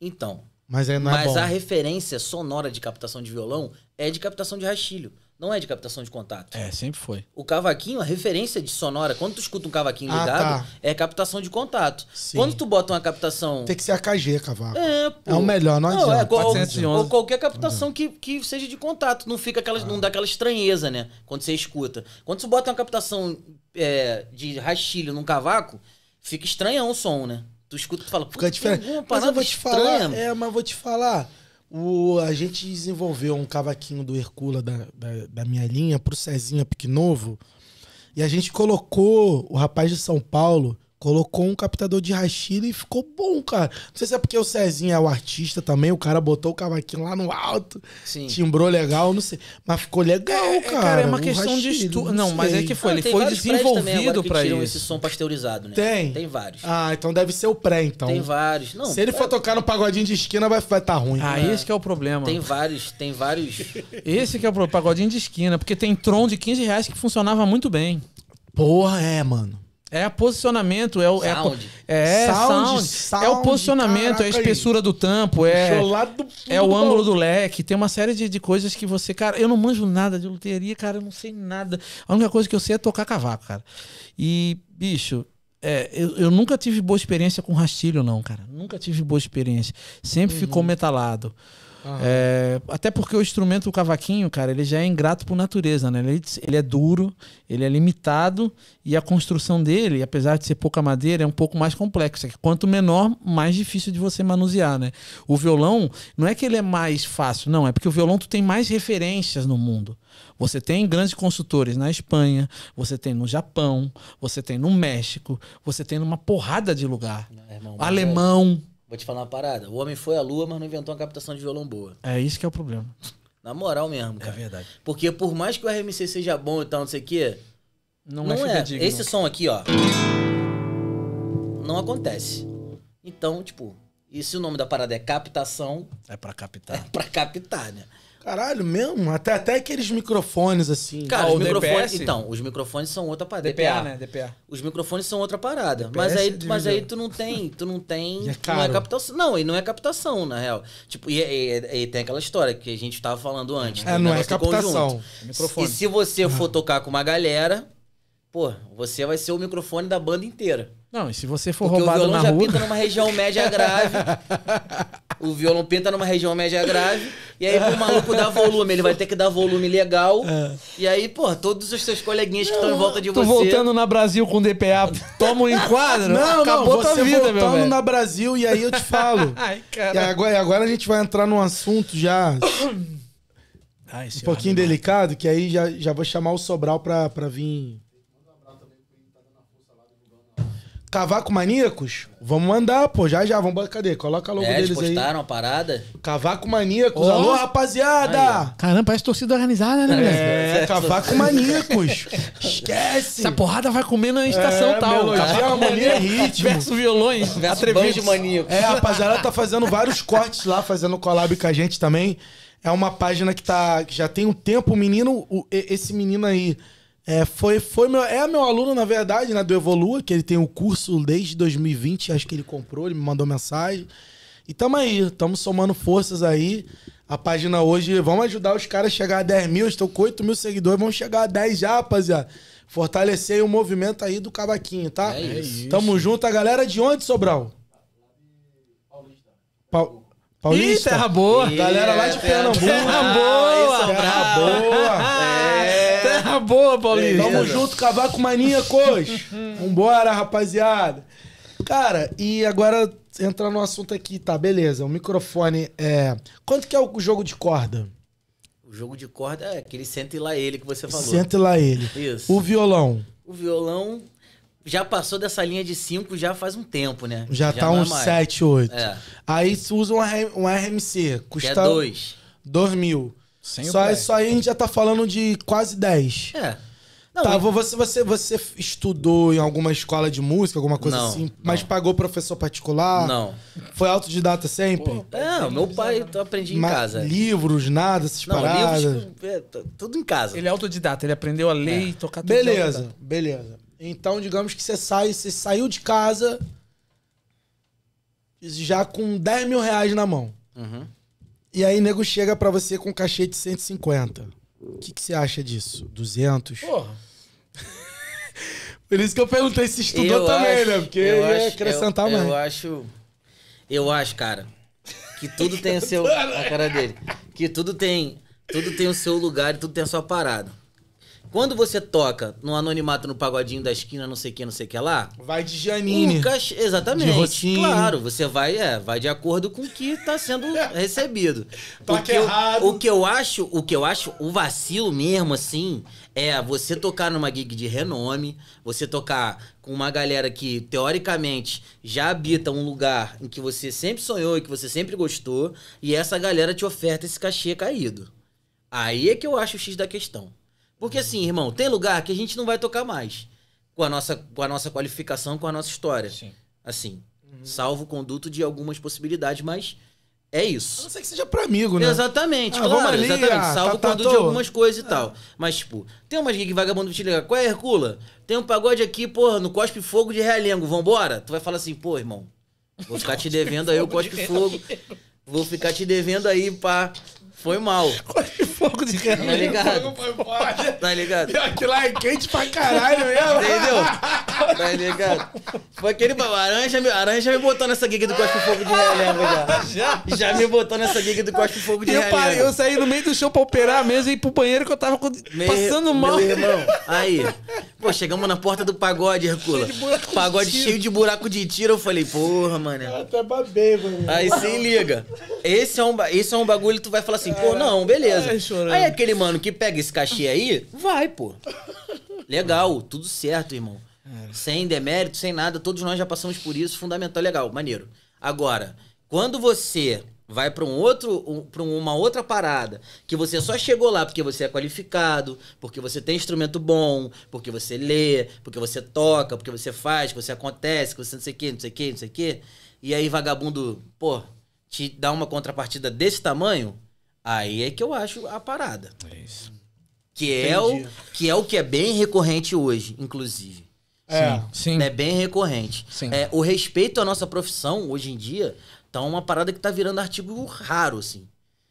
Então. Mas, é, não mas é bom. a referência sonora de captação de violão é de captação de rastilho não é de captação de contato. É, sempre foi. O cavaquinho, a referência de sonora, quando tu escuta um cavaquinho ah, ligado, tá. é captação de contato. Sim. Quando tu bota uma captação. Tem que ser a KG, cavaco. É, pô. É o melhor, não, não É, qual, ou, qualquer captação que, que seja de contato. Não fica aquela, ah. não dá aquela estranheza, né? Quando você escuta. Quando tu bota uma captação é, de rastilho num cavaco, fica estranhão o som, né? Tu escuta e fala, fica diferente. É, mas eu vou te estranha. falar. É, mas vou te falar o, a gente desenvolveu um cavaquinho do Hercula da, da, da minha linha pro Cezinha Pique Novo. E a gente colocou o rapaz de São Paulo colocou um captador de rachila e ficou bom, cara. Não sei se é porque o Cezinha é o artista também, o cara botou o cavaquinho lá no alto, Sim. timbrou legal, não sei. Mas ficou legal, é, é cara. Cara, é uma questão de estudo. Não, não mas é que foi, ah, ele foi desenvolvido para isso. esse som pasteurizado, né? Tem. Tem vários. Ah, então deve ser o pré, então. Tem vários. Não, se ele é... for tocar no pagodinho de esquina, vai estar tá ruim. Ah, né? esse que é o problema. Tem vários, tem vários. esse que é o problema, pagodinho de esquina, porque tem Tron de 15 reais que funcionava muito bem. Porra, é, mano. É posicionamento, é o. É sound. É, é sound, sound, sound, É o posicionamento, caraca, é a espessura aí. do tampo, é. Do é o ângulo do leque. Tem uma série de, de coisas que você. Cara, eu não manjo nada de loteria, cara, eu não sei nada. A única coisa que eu sei é tocar cavaco, cara. E, bicho, é, eu, eu, nunca tive boa experiência com rastilho, não, cara. Nunca tive boa experiência. Sempre uhum. ficou metalado. Uhum. É, até porque o instrumento, o cavaquinho, cara, ele já é ingrato por natureza, né? Ele, ele, é duro, ele é limitado e a construção dele, apesar de ser pouca madeira, é um pouco mais complexa. Quanto menor, mais difícil de você manusear, né? O violão, não é que ele é mais fácil, não. É porque o violão tu tem mais referências no mundo. Você tem grandes consultores na Espanha, você tem no Japão, você tem no México, você tem numa porrada de lugar. Não, irmão, é Alemão. É Vou te falar uma parada. O homem foi à lua, mas não inventou uma captação de violão boa. É isso que é o problema. Na moral mesmo, é cara. É verdade. Porque por mais que o RMC seja bom e tal, não sei o quê. Não, não é. é. Digno. Esse som aqui, ó. Não acontece. Então, tipo, e se o nome da parada é captação. É para captar. É pra captar, né? Caralho, mesmo? Até, até aqueles microfones assim. Cara, ah, os microfones. DPS? Então, os microfones são outra parada. DPA, DPA, né? DPA. Os microfones são outra parada. DPS mas aí, é mas aí tu não tem. Tu não tem. E é caro. Não é captação. Não, e não é captação, na real. Tipo, e, e, e tem aquela história que a gente estava falando antes. É, né? não é captação. É microfone. E se você for tocar com uma galera pô, você vai ser o microfone da banda inteira. Não, e se você for Porque roubado na rua... o violão já rua... pinta numa região média grave. o violão pinta numa região média grave. E aí o maluco dá volume, ele vai ter que dar volume legal. É. E aí, pô, todos os seus coleguinhas que estão em volta de você... Tô voltando na Brasil com DPA, toma um enquadro? Não, acabou não, você vida, voltando meu na Brasil e aí eu te falo. Ai, cara. E agora, agora a gente vai entrar num assunto já... Ai, ah, um pouquinho é delicado, que aí já, já vou chamar o Sobral pra, pra vir Cavaco Maníacos? Vamos mandar, pô, já já. Vamos, cadê? Coloca logo é, deles aí. postaram a parada? Cavaco Maníacos. Oh. Alô, rapaziada! Caramba, parece torcida organizada, né, velho? É, é, Cavaco Maníacos. Esquece! Essa porrada vai comer na estação é, tal. Melodia, harmonia, é ritmo. Verso violões, verso de maníacos. É, rapaziada, tá fazendo vários cortes lá, fazendo collab com a gente também. É uma página que tá... Já tem um tempo, o menino... O, esse menino aí... É, foi, foi meu, é meu aluno, na verdade, né, do Evolua, que ele tem o um curso desde 2020, acho que ele comprou, ele me mandou mensagem. E tamo aí, tamo somando forças aí. A página hoje, vamos ajudar os caras a chegar a 10 mil, estou com 8 mil seguidores, vamos chegar a 10 já, rapaziada. Fortalecer o movimento aí do Cavaquinho, tá? É isso. É tamo junto. A galera de onde, Sobral? Paulista. Paulista? Ih, terra boa. Galera lá de Pernambuco. Terra boa. Terra boa. É. Ah, boa, Paulinho. Tamo junto, Cavaco Mania, coach. Vambora, rapaziada. Cara, e agora entrar no assunto aqui, tá? Beleza, o microfone é. Quanto que é o jogo de corda? O jogo de corda é aquele sente lá ele que você falou. Sente lá ele. Isso. O violão. O violão já passou dessa linha de 5 já faz um tempo, né? Já, já tá é uns 7, 8. É. Aí usa um, RMC, custa. Que é mil. Sem só, o só aí a gente já tá falando de quase 10. É. Tá, não, tá, eu... você, você, você estudou em alguma escola de música, alguma coisa não, assim, mas não. pagou professor particular? Não. Foi autodidata sempre? Não, é, meu pai eu aprendi mas em casa. Livros, nada, essas não, paradas? Livros, é, tudo em casa. Ele é autodidata, ele aprendeu a ler é. e tocar tudo. Beleza, beleza. Então, digamos que você, sai, você saiu de casa já com 10 mil reais na mão. Uhum. E aí, nego chega para você com um cachê de 150. O que, que você acha disso? 200? Porra. Por isso que eu perguntei se estudou eu também, acho, né? Porque eu ia acho, acrescentar eu, mais. Eu acho. Eu acho, cara, que tudo tem o seu. A cara dele. Que tudo tem. Tudo tem o seu lugar e tudo tem a sua parada. Quando você toca no anonimato, no pagodinho da esquina, não sei o que, não sei o que lá. Vai de Janine. Cach... Exatamente. De rotina. Claro, você vai, é, vai de acordo com o que está sendo recebido. Toque errado. Eu, o que eu acho, o que eu acho, o vacilo mesmo, assim, é você tocar numa gig de renome, você tocar com uma galera que, teoricamente, já habita um lugar em que você sempre sonhou e que você sempre gostou, e essa galera te oferta esse cachê caído. Aí é que eu acho o X da questão. Porque assim, irmão, tem lugar que a gente não vai tocar mais. Com a nossa, com a nossa qualificação, com a nossa história. Sim. Assim, uhum. salvo o conduto de algumas possibilidades, mas é isso. A não ser que seja pra amigo, né? Exatamente, ah, claro, ali, exatamente. Ah, salvo o tá, tá, conduto de algumas coisas e é. tal. Mas, tipo, tem umas gig vagabundo te ligar? qual é, Hercula? Tem um pagode aqui, porra, no Cospe Fogo de Realengo, vambora? Tu vai falar assim, pô, irmão, vou ficar te devendo aí o Cospe Fogo. Vou ficar te devendo aí, pá. Foi mal. Corte fogo de tá guerra. Tá ligado? Tá ligado? Aquilo lá é quente pra caralho mesmo. Entendeu? Tá ligado? Foi aquele. Aranha me, me botou nessa gig do Cospe Fogo de Relembro já. Já? me botou nessa gig do Cospe Fogo de eu Relembro. eu saí no meio do show pra operar mesmo e ir pro banheiro que eu tava meu, passando mal. Meu irmão, aí. Pô, chegamos na porta do pagode, Hercula. Cheio pagode cheio de buraco de tiro. Eu falei, porra, mané. Eu até babei, mano. Aí se liga. Esse é, um, esse é um bagulho que tu vai falar assim, pô, tipo, é. não, beleza. Aí aquele mano que pega esse cachê aí, vai, pô. Legal, tudo certo, irmão. É. Sem demérito, sem nada, todos nós já passamos por isso, fundamental, legal, maneiro. Agora, quando você vai para um outro, um, para uma outra parada, que você só chegou lá porque você é qualificado, porque você tem instrumento bom, porque você lê, porque você toca, porque você faz, que você acontece, que você não sei quê, não sei o quê, não sei o quê. E aí vagabundo, pô, te dá uma contrapartida desse tamanho, Aí é que eu acho a parada. É isso. Que é, o, que é o que é bem recorrente hoje, inclusive. É, sim. sim. É bem recorrente. Sim. É, o respeito à nossa profissão, hoje em dia, tá uma parada que tá virando artigo raro, assim.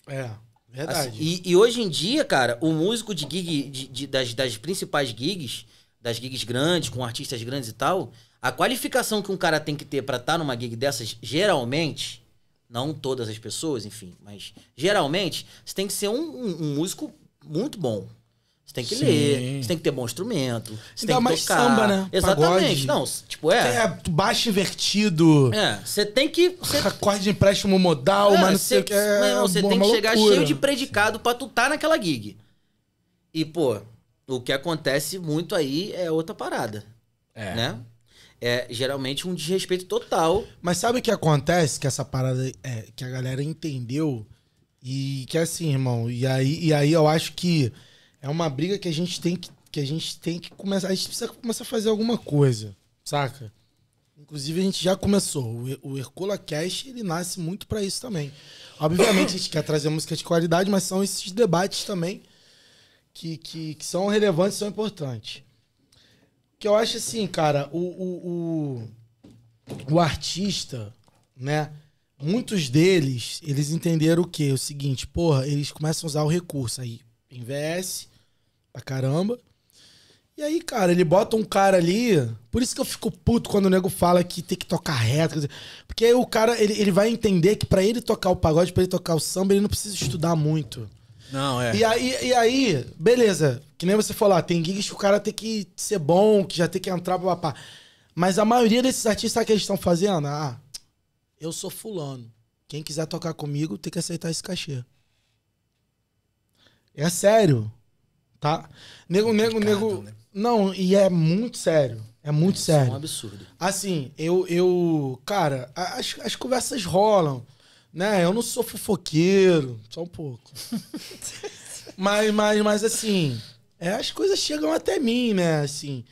É, verdade. Assim, e, e, hoje em dia, cara, o músico de gig, de, de, das, das principais gigs, das gigs grandes, com artistas grandes e tal, a qualificação que um cara tem que ter para estar tá numa gig dessas, geralmente, não todas as pessoas, enfim, mas geralmente você tem que ser um, um, um músico muito bom. Você tem que Sim. ler, você tem que ter bom instrumento, você Ainda então, tem que tocar. samba, né? Exatamente. Pagode. Não, tipo, é... é... Baixo invertido. É, você tem que... Cê... Acorde de empréstimo modal, é, mas não cê, sei o que. É não, você tem que chegar loucura. cheio de predicado pra tu tá naquela gig. E, pô, o que acontece muito aí é outra parada. É. Né? é geralmente um desrespeito total. Mas sabe o que acontece? Que essa parada é, que a galera entendeu e que é assim, irmão. E aí, e aí eu acho que é uma briga que a gente tem que, que a gente tem que começar. A gente precisa começar a fazer alguma coisa, saca? Inclusive a gente já começou. O, Hercula Cash ele nasce muito para isso também. Obviamente a gente quer trazer música de qualidade, mas são esses debates também que, que, que são relevantes, são importantes que eu acho assim, cara, o, o, o, o artista, né? Muitos deles, eles entenderam o quê? O seguinte, porra, eles começam a usar o recurso aí. vs pra caramba. E aí, cara, ele bota um cara ali. Por isso que eu fico puto quando o nego fala que tem que tocar reto. Dizer, porque aí o cara, ele, ele vai entender que para ele tocar o pagode, para ele tocar o samba, ele não precisa estudar muito. Não, é. E aí, e aí, beleza. Que nem você falou, ah, tem gigs que o cara tem que ser bom, que já tem que entrar pra papá. Mas a maioria desses artistas, sabe o que eles estão fazendo? Ah, eu sou fulano. Quem quiser tocar comigo tem que aceitar esse cachê. É sério. Tá? Nego, é nego, nego. Né? Não, e é muito sério. É muito é, sério. É um absurdo. Assim, eu. eu cara, as, as conversas rolam. Né, eu não sou fofoqueiro, só um pouco. mas, mas, mas assim, é, as coisas chegam até mim, né? Assim,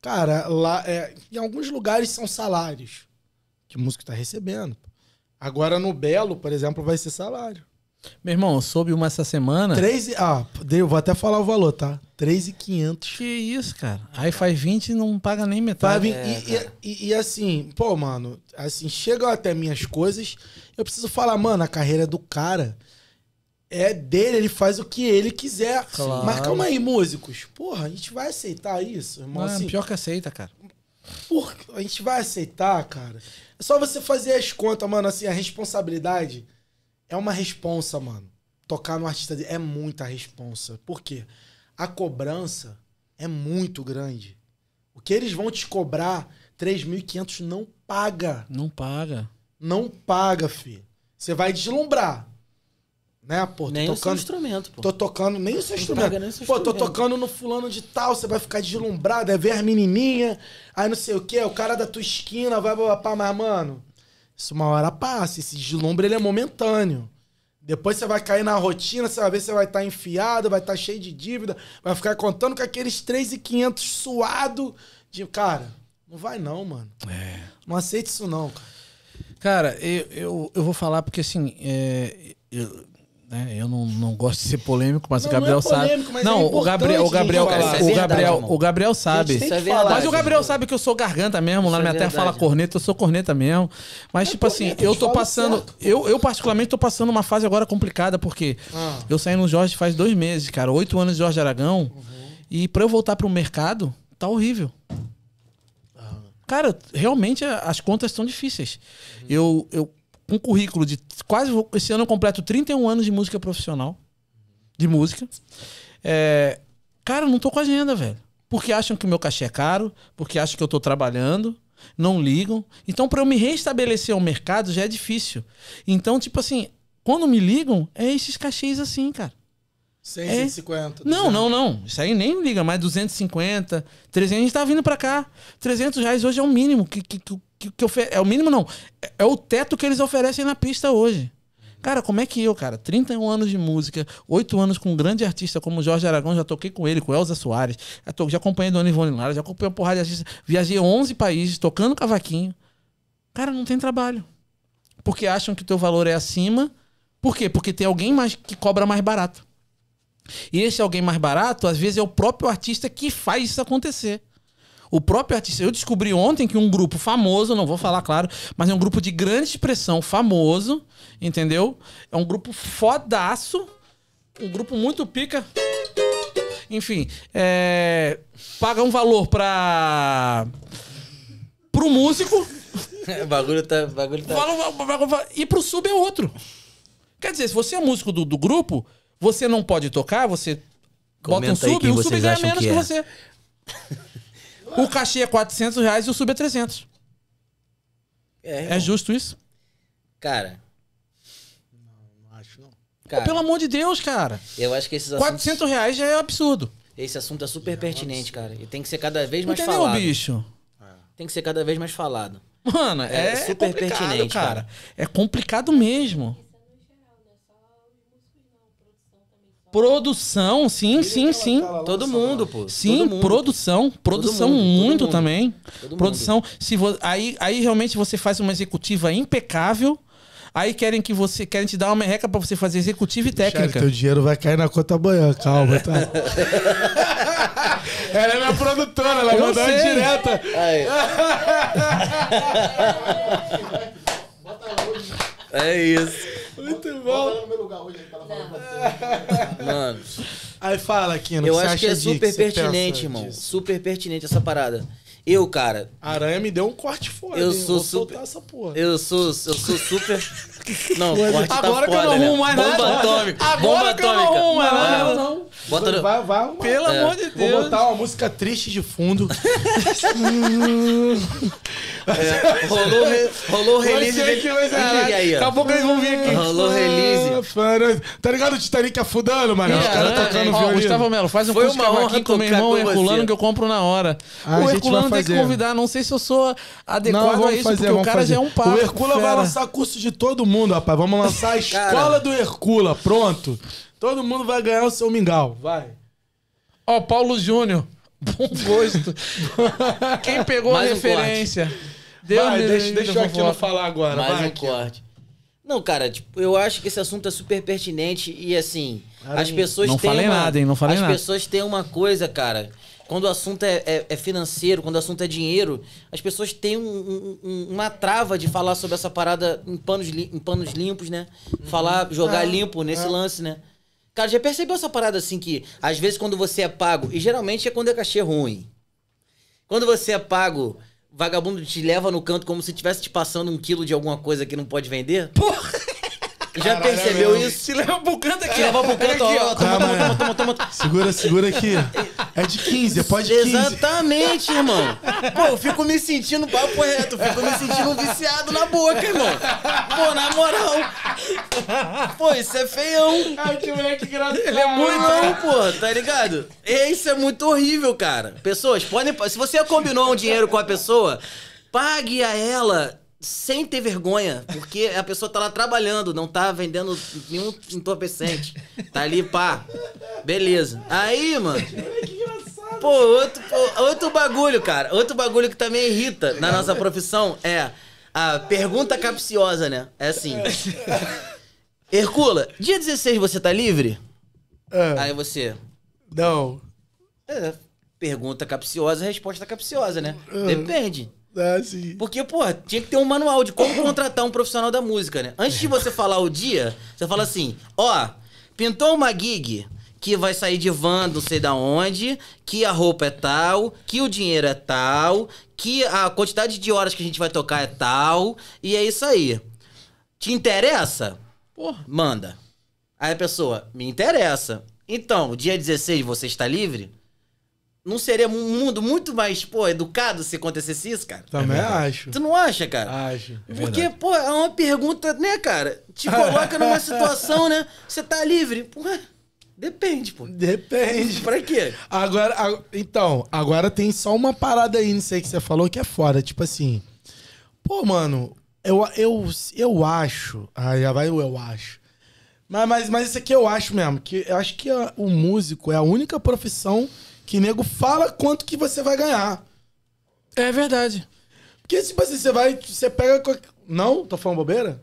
cara, lá é, em alguns lugares são salários que o músico tá recebendo. Agora no Belo, por exemplo, vai ser salário. Meu irmão, soube uma essa semana. 3, ah, eu vou até falar o valor, tá? 3,500. Que isso, cara. Aí faz 20 e não paga nem metade. e, e, e, assim, pô, mano, assim, chegam até minhas coisas eu preciso falar, mano, a carreira do cara é dele, ele faz o que ele quiser. Claro. Mas calma aí, músicos. Porra, a gente vai aceitar isso, irmão? Não, assim, pior que aceita, cara. Por... A gente vai aceitar, cara. É só você fazer as contas, mano. Assim, a responsabilidade é uma responsa, mano. Tocar no artista é muita responsa. Por quê? A cobrança é muito grande. O que eles vão te cobrar, 3.500 não paga. Não paga. Não paga, fi. Você vai deslumbrar. Né, pô? nem tocando, o seu instrumento, pô. Tô tocando, nem o seu instrumento. Paga nem o seu pô, instrumento. tô tocando no fulano de tal, você vai ficar deslumbrado, é ver as menininha, aí não sei o quê, o cara da tua esquina vai papar, mas, mano, isso uma hora passa, esse deslumbre ele é momentâneo. Depois você vai cair na rotina, você vai ver se vai estar tá enfiado, vai estar tá cheio de dívida, vai ficar contando com aqueles 3,500 suado de. Cara, não vai não, mano. É. Não aceite isso não, cara. Cara, eu, eu, eu vou falar porque assim, é, eu, né, eu não, não gosto de ser polêmico, mas não, o Gabriel não é polêmico, sabe. É não, é, é o Gabriel, o Gabriel, o Gabriel, o Gabriel, o Gabriel sabe. É mas o Gabriel sabe que eu sou garganta mesmo, isso lá na minha terra fala corneta, eu sou corneta mesmo. Mas tipo assim, eu tô passando, certo, eu, eu particularmente tô passando uma fase agora complicada porque ah. eu saí no Jorge faz dois meses, cara, oito anos de Jorge Aragão. Uhum. E para eu voltar para o mercado, tá horrível. Cara, realmente as contas estão difíceis. Uhum. Eu, eu, um currículo de quase. Esse ano eu completo 31 anos de música profissional. De música. É, cara, não tô com agenda, velho. Porque acham que o meu cachê é caro, porque acham que eu tô trabalhando, não ligam. Então, para eu me restabelecer ao mercado já é difícil. Então, tipo assim, quando me ligam, é esses cachês assim, cara. 100, é. Não, não, não. Isso aí nem liga mais. 250, 300. A gente tá vindo pra cá. 300 reais hoje é o mínimo que, que, que, que ofer... É o mínimo, não. É, é o teto que eles oferecem na pista hoje. Cara, como é que eu, cara, 31 anos de música, 8 anos com um grande artista como Jorge Aragão, já toquei com ele, com Elza Soares, já, to... já acompanhei Dona Ivone Lara, já acompanhei uma porrada de artistas, viajei 11 países tocando cavaquinho. Cara, não tem trabalho. Porque acham que o teu valor é acima. Por quê? Porque tem alguém mais que cobra mais barato. E esse alguém mais barato, às vezes, é o próprio artista que faz isso acontecer. O próprio artista. Eu descobri ontem que um grupo famoso, não vou falar claro, mas é um grupo de grande expressão, famoso, entendeu? É um grupo fodaço, um grupo muito pica. Enfim, é, paga um valor pra. pro músico. o bagulho tá. Bagulho tá... Fala, e pro sub é outro. Quer dizer, se você é músico do, do grupo, você não pode tocar, você Comenta bota um sub, e o sub ganha menos que, que, é. que você. o cachê é 400 reais e o sub é 300. É, é justo isso? Cara. Não, acho não. Cara, Pô, pelo amor de Deus, cara. Eu acho que esses assuntos... 400 reais já é absurdo. Esse assunto é super é pertinente, cara. E tem que ser cada vez mais Entendeu, falado. Entendeu, bicho? É. Tem que ser cada vez mais falado. Mano, é, é super pertinente, cara. cara. É complicado mesmo. Produção, sim, sim, sim. Todo mundo, pô. Sim, Todo mundo. produção. Produção mundo, muito todo também. Todo produção. Se vo... aí, aí realmente você faz uma executiva impecável. Aí querem que você querem te dar uma merreca para você fazer executiva e técnica. Cara, teu dinheiro vai cair na conta amanhã, calma, tá? ela é minha produtora, ela mandou direta. Aí. é isso. Muito bom. no meu lugar hoje pra falar Mano. Aí fala, Kino. Eu acho que é super pertinente, irmão. Disso? Super pertinente essa parada. Eu, cara. A aranha me deu um corte fora. Eu hein? sou super. Essa porra. Eu sou, eu sou super. não, corte tá agora tá que eu não arrumo né? mais bomba Atômica. Agora bomba que eu não arrumo mais nada. Não, não. Bota no... vai, vai, Pelo é. amor de Deus. Vou botar uma música triste de fundo. É, rolou, re... rolou release. Aqui, de... aqui, aí, Daqui a pouco eles vão vir aqui. Rolou release. Ah, tá ligado o Titanic afundando, é mano? Os é, caras tocando é, violino. Ó, Gustavo Melo, faz um Foi uma honra aqui com meu irmão Herculano que eu compro na hora. Ah, o Herculano vai ter que convidar. Não sei se eu sou adequado não, a isso, fazer, porque o cara fazer. já é um papo. O Hercula fera. vai lançar curso de todo mundo, rapaz. Vamos lançar a escola do Hercula. Pronto. Todo mundo vai ganhar o seu mingau. Vai. Ó, oh, Paulo Júnior. Bom gosto. Quem pegou Mais a referência? deu Deus vai, deixa, deixa eu aqui não falar agora. Mais vai, um aqui. corte. Não, cara, tipo, eu acho que esse assunto é super pertinente e assim, Caramba. as pessoas não têm falei uma, nada, hein? Não falei as nada. pessoas têm uma coisa, cara, quando o assunto é, é, é, financeiro, quando o assunto é dinheiro, as pessoas têm um, um, uma trava de falar sobre essa parada em panos, li, em panos limpos, né? Falar, uhum. jogar é, limpo nesse é. lance, né? Cara, já percebeu essa parada assim que, às vezes, quando você é pago, e geralmente é quando é cachê ruim. Quando você é pago, vagabundo te leva no canto como se tivesse te passando um quilo de alguma coisa que não pode vender. Porra! Já Caralho, percebeu isso? Se leva pro canto aqui. Se é. leva pro canto, aqui, ó. Toma, toma, toma, toma, toma, Segura, segura aqui. É de 15, pode 15. Exatamente, irmão. Pô, eu fico me sentindo papo reto, fico me sentindo viciado na boca, irmão. Pô, na moral. Pô, isso é feião. Ai, que moleque engraçado. Ele é muito não, pô, tá ligado? Isso é muito horrível, cara. Pessoas, podem. Se você combinou um dinheiro com a pessoa, pague a ela sem ter vergonha, porque a pessoa tá lá trabalhando, não tá vendendo nenhum entorpecente. Tá ali, pá. Beleza. Aí, mano. Pô, outro, pô, outro bagulho, cara. Outro bagulho que também irrita na nossa profissão é a pergunta capciosa, né? É assim. Hercula, dia 16 você tá livre? É. Aí você. Não. É, pergunta capciosa, resposta capciosa, né? É. Depende. Ah, sim. Porque, pô, tinha que ter um manual de como contratar um profissional da música, né? Antes de você falar o dia, você fala assim: ó, pintou uma gig que vai sair de van, não sei da onde, que a roupa é tal, que o dinheiro é tal, que a quantidade de horas que a gente vai tocar é tal, e é isso aí. Te interessa? Porra. Manda. Aí a pessoa, me interessa. Então, dia 16 você está livre? não seria um mundo muito mais, pô, educado se acontecesse isso, cara? Também é acho. Tu não acha, cara? Acho. É Porque, pô, é uma pergunta, né, cara? Te coloca numa situação, né? Você tá livre. Pô, depende, pô. Depende. Pra quê? Agora, então, agora tem só uma parada aí, não sei, que você falou que é fora. Tipo assim, pô, mano, eu, eu, eu acho. Ah, já vai o eu acho. Mas, mas, mas isso aqui eu acho mesmo, que eu acho que a, o músico é a única profissão que nego fala quanto que você vai ganhar. É verdade. Porque, tipo assim, você vai. Você pega. Não? Tô falando bobeira?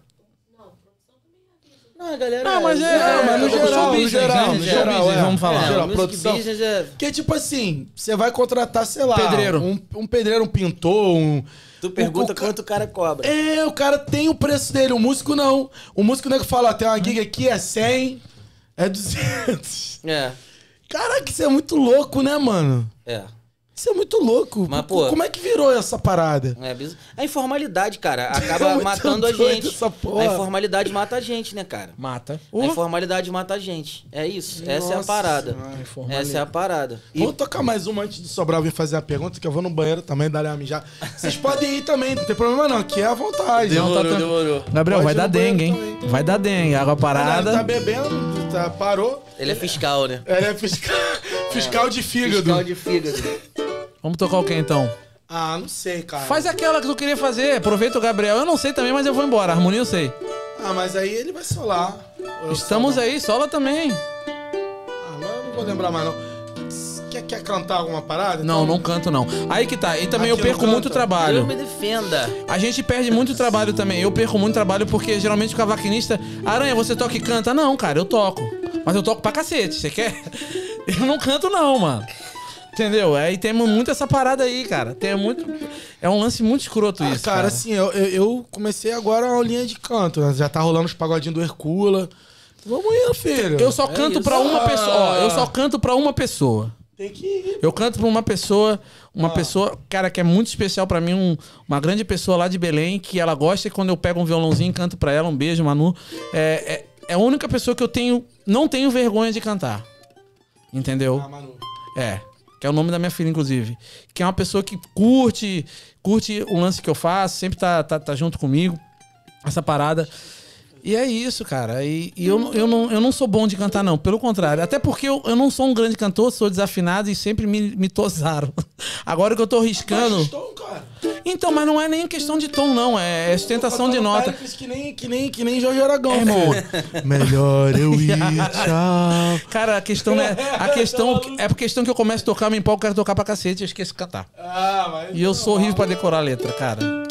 Não, galera. Não, mas é. é- não, mas no é- geral, business, né? no geral, no geral, business, é, vamos falar. É, geral, produção. É... Porque, tipo assim, você vai contratar, sei lá. Pedreiro. Um, um pedreiro, um pintor, um. Tu pergunta o, o, quanto o cara cobra. É, o cara tem o preço dele, o músico não. O músico nego fala: tem uma gig aqui, é 100, é 200. É. Caraca, isso é muito louco, né, mano? É. Isso é muito louco. Mas, pô, como é que virou essa parada? É A é informalidade, cara, é acaba é matando a gente. A informalidade mata a gente, né, cara? Mata. A informalidade mata a gente. É isso. Nossa, essa é a parada. Essa é a parada. E... Vou tocar mais uma antes de sobrar vir fazer a pergunta, que eu vou no banheiro também, dar a mijar. Vocês podem ir também, não tem problema não, que é à vontade. Demorou, tá... demorou. Gabriel, Pode vai dar dengue, hein? Também. Então. Vai dar dengue, água tá, tá parada. Ele tá bebendo, tá, parou. Ele é fiscal, né? Ele é fiscal, fiscal é. de fígado. Fiscal de fígado. Vamos tocar o que então? Ah, não sei, cara. Faz aquela que tu queria fazer. Aproveita o Gabriel. Eu não sei também, mas eu vou embora. harmonia eu sei. Ah, mas aí ele vai solar. Estamos solo. aí, sola também. Ah, mas eu não vou lembrar mais não. Quer, quer cantar alguma parada? Não, então... não canto não. Aí que tá. E também Aqui eu perco muito trabalho. Eu me defenda. A gente perde muito trabalho também. Eu perco muito trabalho porque geralmente o cavaquinista... Aranha, você toca e canta? Não, cara, eu toco. Mas eu toco pra cacete, você quer? Eu não canto não, mano. Entendeu? Aí é, tem muito essa parada aí, cara. Tem muito. É um lance muito escroto ah, isso. Cara, cara, assim, eu, eu comecei agora a aulinha de canto. Né? Já tá rolando os pagodinhos do Hercula. Vamos ir, filho. Eu só é canto é para uma ah. pessoa. Ó, eu só canto para uma pessoa. Tem que ir. Eu canto pra uma pessoa, uma ah. pessoa, cara, que é muito especial para mim, um, uma grande pessoa lá de Belém, que ela gosta e quando eu pego um violãozinho e canto pra ela, um beijo, Manu. É, é, é a única pessoa que eu tenho, não tenho vergonha de cantar. Entendeu? Ah, Manu. É que é o nome da minha filha, inclusive, que é uma pessoa que curte, curte o lance que eu faço, sempre tá, tá, tá junto comigo, essa parada. E é isso, cara. E, e eu, eu, não, eu não sou bom de cantar, não. Pelo contrário. Até porque eu, eu não sou um grande cantor, sou desafinado e sempre me, me tosaram. Agora que eu tô riscando. tom, cara. Então, mas não é nem questão de tom, não. É, é sustentação de nota. Que nem, que nem, que nem Jorge Aragão, é, irmão. Né? Melhor eu ir, tchau. Cara, a questão é. A questão é por questão que eu começo a tocar, me empolgo, quero tocar pra cacete, eu esqueço de cantar. Ah, mas e eu sou horrível pra decorar a letra, cara.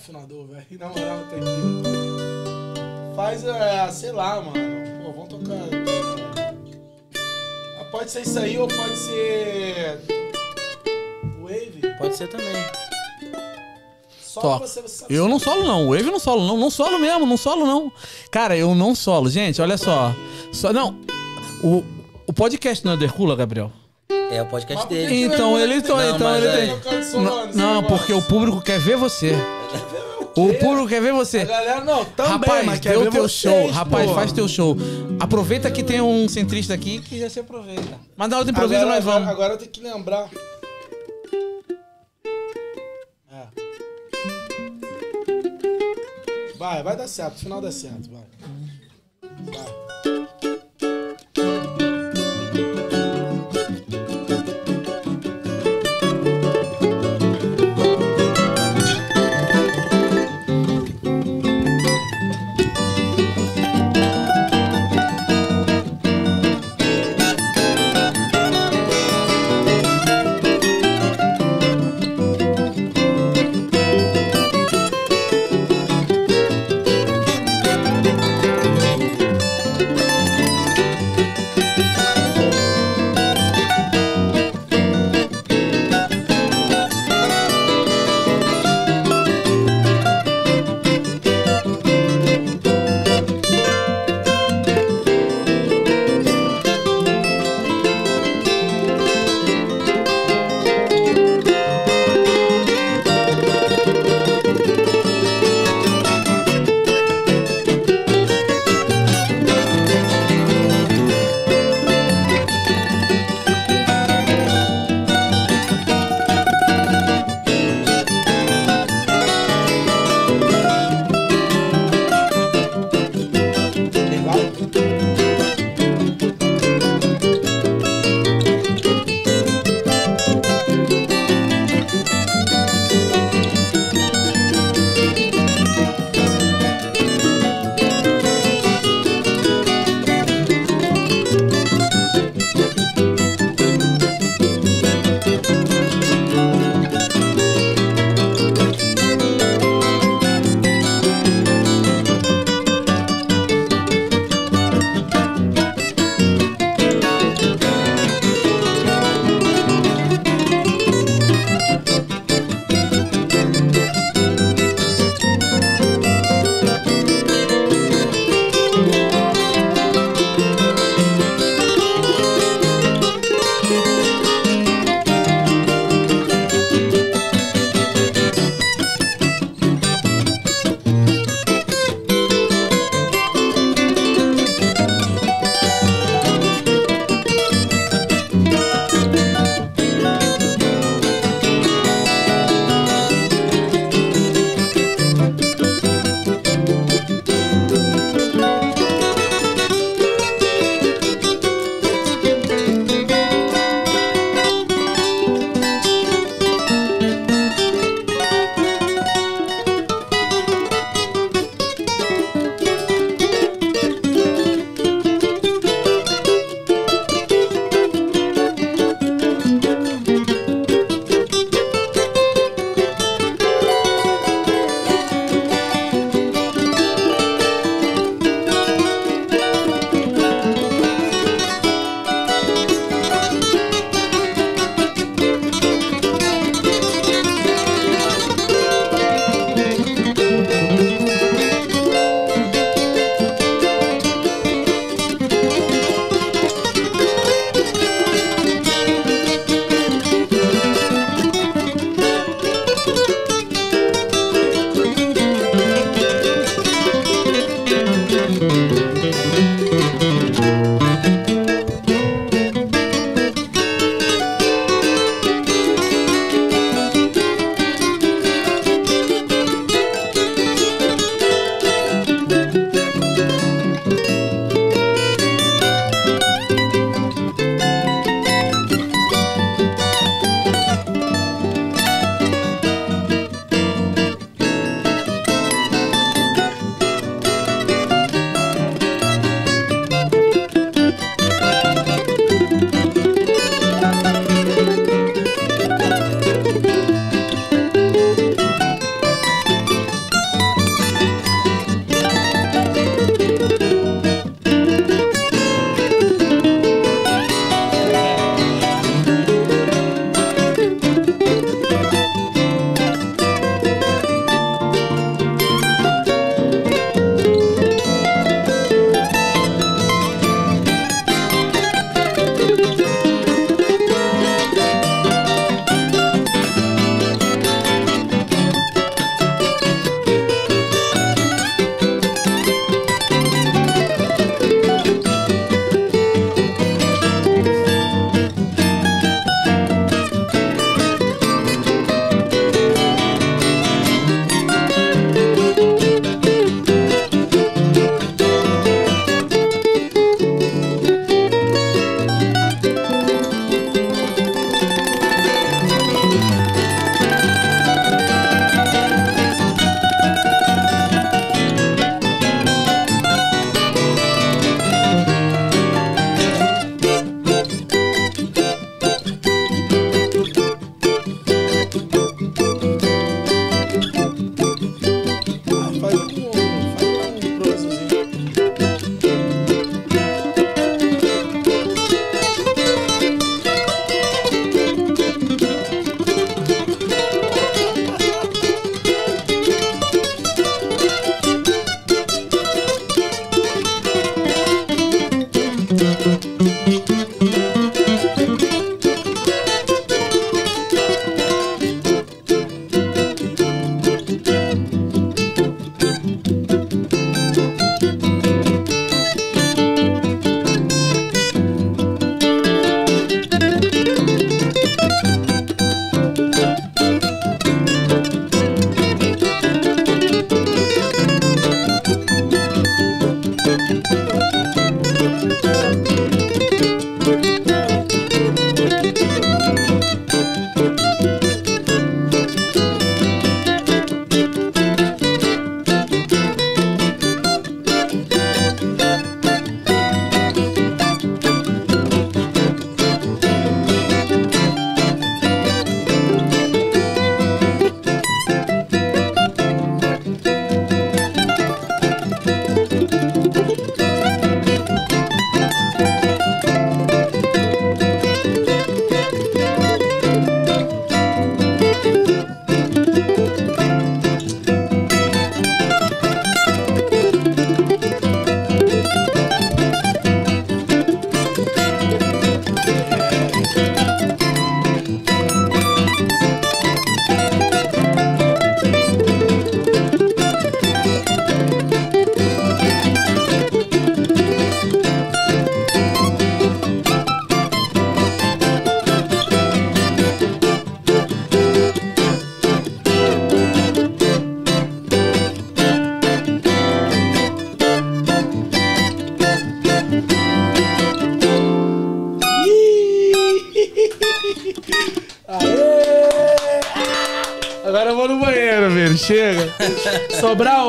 afinador, velho. Na moral, tem aqui Faz, é, sei lá, mano. Pô, vamos tocar. Ah, pode ser isso aí ou pode ser. Wave? Pode ser também. Só você, você eu não solo, não. Wave eu não solo, não. Não solo mesmo, não solo, não. Cara, eu não solo. Gente, olha só. só não. O, o podcast não é Dercula, Gabriel? É o podcast dele. Então é, ele, né? tá, não, então, ele é. tem. Não, né, não, porque o público quer ver você. O público quer ver você. A galera não, também, Rapaz, mas quer ver o teu vocês, show. Pô. Rapaz, faz teu show. Aproveita que tem um centrista aqui que já se aproveita. Mas na outra improviso agora, nós vamos. Agora, agora eu tenho que lembrar. É. Vai, vai dar certo. No final dá certo. Vai. Vai.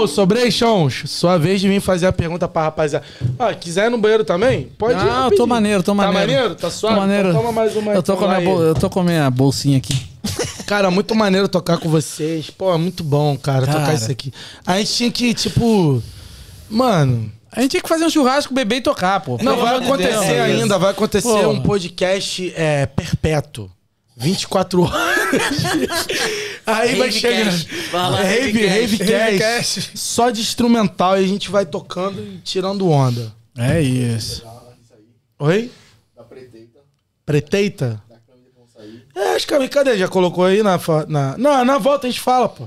Sobral, Chons. sua vez de vir fazer a pergunta pra rapaziada. Ah, quiser ir no banheiro também? Pode ir. Ah, eu tô maneiro, tô tá maneiro. Tá então maneiro? Tá suave? Tô maneiro. Então toma mais uma eu tô, com minha eu tô com a minha bolsinha aqui. Cara, muito maneiro tocar com vocês. Pô, é muito bom, cara, cara, tocar isso aqui. A gente tinha que, tipo. Mano. A gente tinha que fazer um churrasco, beber e tocar, pô. Não, vai acontecer Deus, ainda, vai acontecer pô. um podcast é, perpétuo. 24 horas. Aí vai chegar. Fala, Rave, Ravecast. Só de instrumental e a gente vai tocando e tirando onda. É isso. Oi? Da Preteita. Preteita? É, acho que a cadê? Já colocou aí na, na. Não, na volta a gente fala, pô.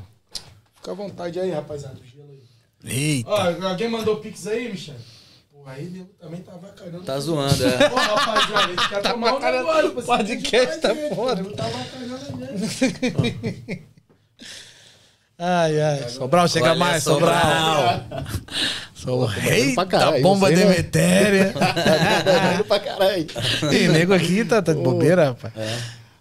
Fica à vontade aí, rapaziada. Eita. Ó, alguém mandou pix aí, Michel? Pô, aí eu também tava tá cagando. Tá zoando, é. Pô, rapaziada, a gente quer tá tomar tá um negócio. Podcast tá fora. Tá avacalhando a gente. Ai, ai. Sobral, chega Olha, mais, Sobral. Sou o rei da bomba demetéria. tá pra caralho. Tá e né? tá nego aqui tá, tá de bobeira, rapaz. É.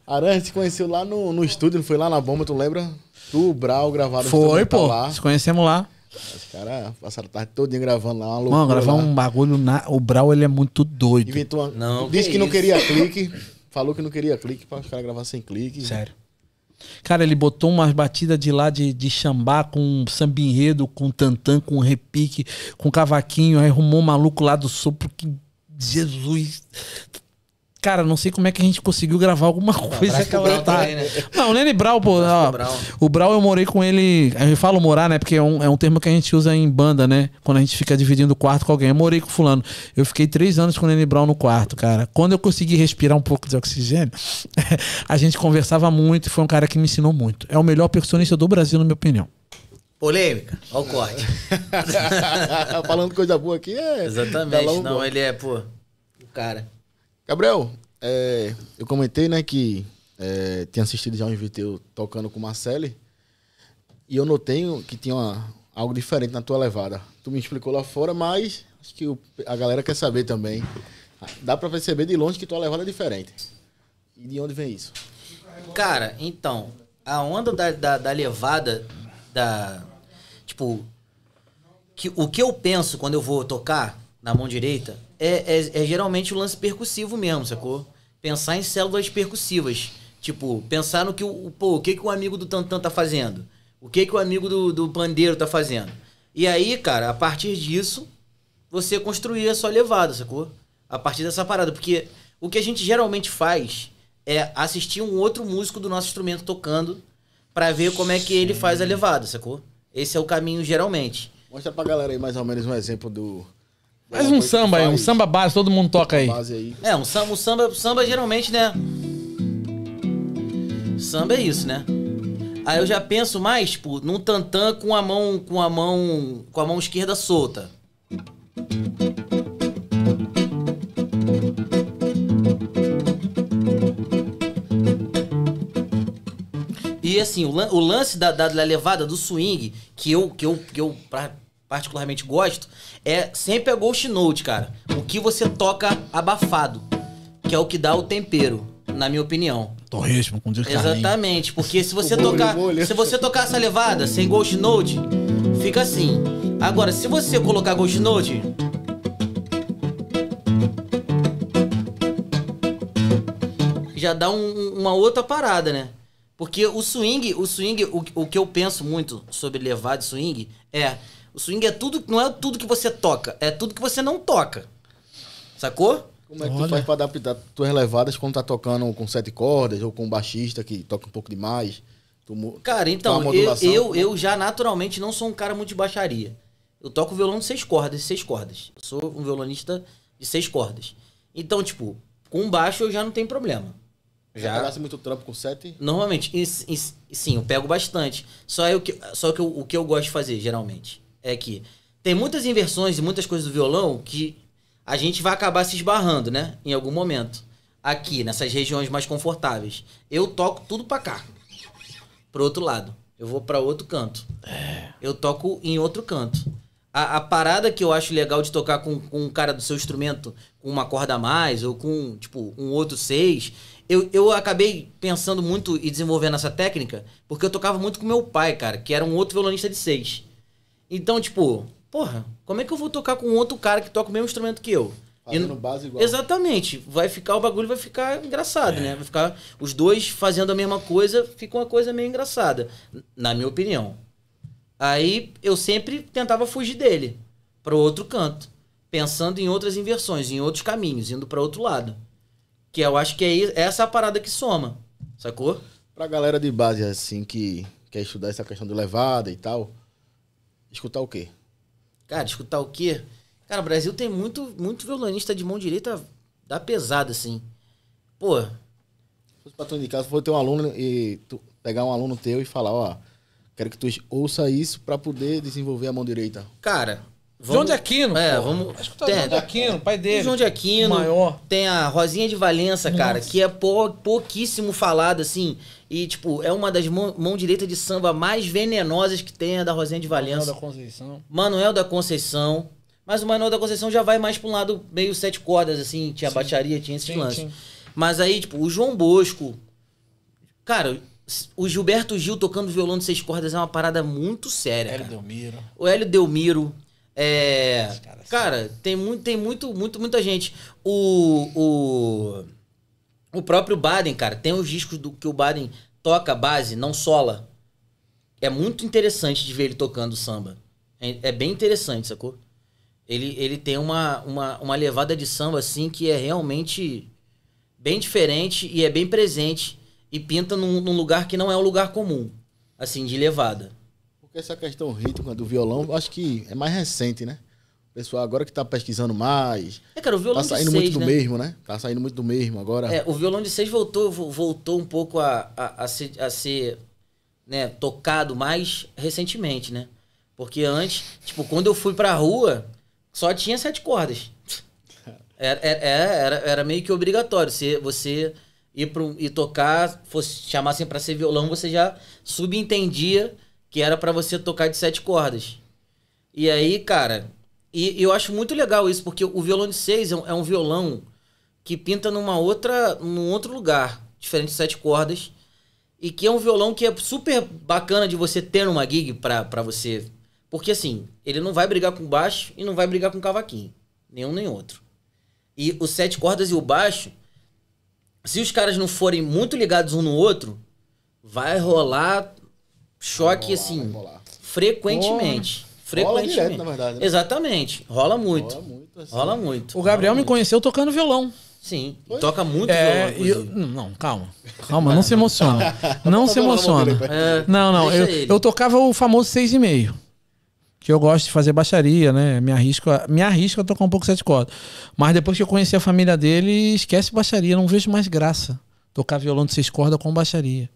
Aranha, te conheceu lá no, no estúdio, não foi lá na bomba, tu lembra? Tu, Brau, gravado. Foi, tá pô. Tá lá. conhecemos lá. Os caras passaram a tarde toda gravando lá, uma loucura. Mano, gravar um bagulho na... O Brau, ele é muito doido. Inventou uma... Não, Disse que, que não queria clique. Falou que não queria clique pra os caras gravar sem clique. Sério. Cara, ele botou umas batidas de lá de, de xambá com samba enredo, com tantã, com repique, com cavaquinho. Aí arrumou um maluco lá do sopro que. Jesus, Cara, não sei como é que a gente conseguiu gravar alguma coisa aquela tarde. Né? né? Não, o Lenny Brau, pô. Ó, O Brau eu morei com ele. Eu falo morar, né? Porque é um, é um termo que a gente usa em banda, né? Quando a gente fica dividindo o quarto com alguém. Eu morei com fulano. Eu fiquei três anos com o Lenny Brau no quarto, cara. Quando eu consegui respirar um pouco de oxigênio, a gente conversava muito. Foi um cara que me ensinou muito. É o melhor percussionista do Brasil, na minha opinião. Polêmica, olha o corte. Falando coisa boa aqui é. Exatamente. Não, ele é, pô, o cara. Gabriel, é, eu comentei, né, que é, tinha assistido já um vídeo tocando com o Marcele. E eu notei que tinha uma, algo diferente na tua levada. Tu me explicou lá fora, mas acho que o, a galera quer saber também. Dá para perceber de longe que tua levada é diferente. E de onde vem isso? Cara, então, a onda da, da, da levada, da. Tipo, que, o que eu penso quando eu vou tocar na mão direita é, é, é geralmente o lance percussivo mesmo, sacou? Pensar em células percussivas. Tipo, pensar no que o. Pô, o que, que o amigo do Tantan tá fazendo? O que, que o amigo do, do pandeiro tá fazendo? E aí, cara, a partir disso, você construir a sua levada, sacou? A partir dessa parada. Porque o que a gente geralmente faz é assistir um outro músico do nosso instrumento tocando para ver como é que ele faz a levada, sacou? Esse é o caminho geralmente. Mostra pra galera aí mais ou menos um exemplo do mas um samba aí, um samba base, todo mundo toca aí. É, um samba, um samba, samba geralmente, né? Samba é isso, né? Aí eu já penso mais, tipo, num tantã com a mão, com a mão, com a mão esquerda solta. E assim, o, o lance da, da, da, levada do swing, que eu, que eu, que eu pra, particularmente gosto, é sempre a Ghost Note, cara. O que você toca abafado, que é o que dá o tempero, na minha opinião. Torresmo com Deus Exatamente, porque se você o tocar, bolho, se você tocar essa levada sem Ghost Note, fica assim. Agora, se você colocar Ghost Note, já dá um, uma outra parada, né? Porque o swing, o swing, o, o que eu penso muito sobre levado swing é o swing é tudo, não é tudo que você toca, é tudo que você não toca. Sacou? Como é que Olha. tu faz pra adaptar tuas levadas quando tá tocando com sete cordas ou com um baixista que toca um pouco demais? Tu, cara, então, eu, eu, eu, já naturalmente não sou um cara muito de baixaria. Eu toco violão de seis cordas, seis cordas. Eu sou um violonista de seis cordas. Então, tipo, com baixo eu já não tenho problema. Já pegasse muito trampo com sete? Normalmente, e, e, sim, eu pego bastante. Só, eu, só que eu, o que eu gosto de fazer, geralmente é que tem muitas inversões e muitas coisas do violão que a gente vai acabar se esbarrando, né? Em algum momento. Aqui, nessas regiões mais confortáveis. Eu toco tudo pra cá. Pro outro lado. Eu vou para outro canto. É. Eu toco em outro canto. A, a, parada que eu acho legal de tocar com, com um cara do seu instrumento com uma corda a mais ou com, tipo, um outro seis. Eu, eu acabei pensando muito e desenvolvendo essa técnica porque eu tocava muito com meu pai, cara, que era um outro violonista de seis. Então, tipo, porra, como é que eu vou tocar com outro cara que toca o mesmo instrumento que eu? Fazendo base igual. Exatamente. Vai ficar, o bagulho vai ficar engraçado, é. né? Vai ficar os dois fazendo a mesma coisa, fica uma coisa meio engraçada, na minha opinião. Aí eu sempre tentava fugir dele, para outro canto, pensando em outras inversões, em outros caminhos, indo para outro lado. Que eu acho que é essa é a parada que soma, sacou? Pra galera de base, assim, que quer estudar essa questão do levada e tal, Escutar o quê? Cara, escutar o quê? Cara, o Brasil tem muito, muito violonista de mão direita da pesada, assim. Pô. Se fosse pra tu indicar, se for ter um aluno e pegar um aluno teu e falar, ó, quero que tu ouça isso para poder desenvolver a mão direita. Cara, Vamos, João de Aquino. É, vamos. Acho que tá tem, João de Aquino, pai dele. João de Aquino. Maior. Tem a Rosinha de Valença, cara, Nossa. que é pouquíssimo falada, assim. E, tipo, é uma das mão, direita de samba mais venenosas que tem é a da Rosinha de Valença. Manuel da Conceição. Manuel da Conceição. Mas o Manuel da Conceição já vai mais pra um lado meio sete cordas, assim. Tinha sim. bateria, tinha esses sim, lances. Sim. Mas aí, tipo, o João Bosco. Cara, o Gilberto Gil tocando violão de seis cordas é uma parada muito séria. Hélio cara. Delmiro. O Hélio Delmiro. É. Cara, assim. cara, tem, muito, tem muito, muito, muita gente. O. O, o próprio Baden, cara, tem os discos do que o Baden toca base, não sola. É muito interessante de ver ele tocando samba. É, é bem interessante, sacou? Ele, ele tem uma, uma, uma levada de samba, assim, que é realmente bem diferente e é bem presente e pinta num, num lugar que não é um lugar comum, assim, de levada. Porque essa questão rítmica do violão, acho que é mais recente, né? O pessoal agora que tá pesquisando mais. É, cara, o violão tá saindo de seis, muito né? do mesmo, né? Tá saindo muito do mesmo agora. É, o violão de seis voltou, voltou um pouco a, a, a ser, a ser né, tocado mais recentemente, né? Porque antes, tipo, quando eu fui pra rua, só tinha sete cordas. Era, era, era, meio que obrigatório. Se você ir, para um, ir tocar, fosse chamassem para ser violão, você já subentendia que era para você tocar de sete cordas. E aí, cara, e, e, eu acho muito legal isso, porque o violão de seis é um, é um, violão que pinta numa outra, num outro lugar, diferente de sete cordas, e que é um violão que é super bacana de você ter numa gig pra, pra você. Porque assim, ele não vai brigar com baixo e não vai brigar com cavaquinho. Nenhum nem outro. E os sete cordas e o baixo, se os caras não forem muito ligados um no outro, vai rolar Choque, rolar, assim, frequentemente. frequentemente. Rola direto, na verdade. Né? Exatamente. Rola muito. Rola muito. Assim. Rola muito. O Gabriel rola me muito. conheceu tocando violão. Sim. Toca muito é, violão. Eu, não, calma. Calma, não se emociona. Não tá se tá tá emociona. É, não, não. Eu, eu tocava o famoso 6,5 que eu gosto de fazer baixaria, né? Me arrisco a, me arrisco a tocar um pouco sete cordas. Mas depois que eu conheci a família dele, esquece baixaria, não vejo mais graça tocar violão de seis cordas com baixaria.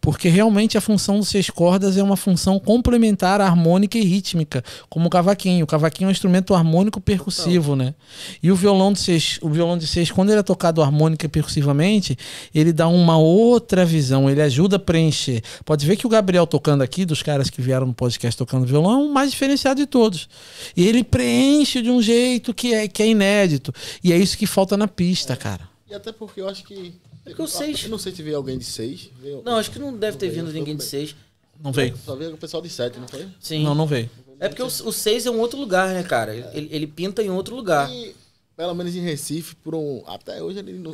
Porque realmente a função dos seis cordas é uma função complementar harmônica e rítmica, como o cavaquinho. O cavaquinho é um instrumento harmônico percussivo, né? E o violão de seis, o violão de seis, quando ele é tocado harmônica e percussivamente, ele dá uma outra visão, ele ajuda a preencher. Pode ver que o Gabriel tocando aqui, dos caras que vieram no podcast tocando violão, é o mais diferenciado de todos. E ele preenche de um jeito que é, que é inédito. E é isso que falta na pista, cara. E até porque eu acho que é que o 6. Não sei se veio alguém de 6. Não, acho que não deve não ter veio, vindo ninguém de 6. Não veio. Só veio o pessoal de 7, não foi? Sim. Não, não veio. É porque o 6 é um outro lugar, né, cara? É. Ele, ele, pinta em outro lugar. E, pelo menos em Recife, por um, até hoje ele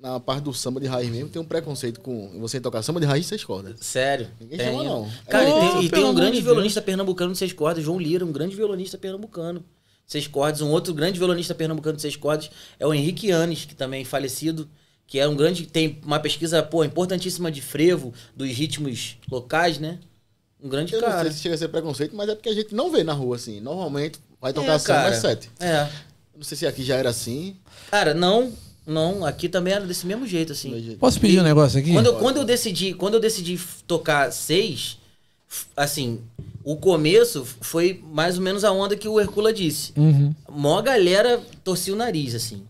na parte do samba de raiz mesmo, tem um preconceito com você tocar samba de raiz seis cordas. Sério? Ninguém tem. chama, não. Cara, e tem, tem um grande violonista pernambucano de seis cordas, João Lira, um grande violonista pernambucano de seis cordas. Um outro grande violonista pernambucano de seis cordas é o Henrique Anes, que também é falecido que é um grande tem uma pesquisa pô importantíssima de frevo dos ritmos locais, né? Um grande eu cara. Não sei se chega a ser preconceito, mas é porque a gente não vê na rua assim. Normalmente vai tocar é, samba Mais sete. É. Não sei se aqui já era assim. Cara, não, não. Aqui também era desse mesmo jeito assim. Posso pedir um negócio aqui? Quando eu, quando eu decidi, quando eu decidi tocar seis, assim, o começo foi mais ou menos a onda que o Hercula disse. Uhum. Mó galera torcia o nariz assim.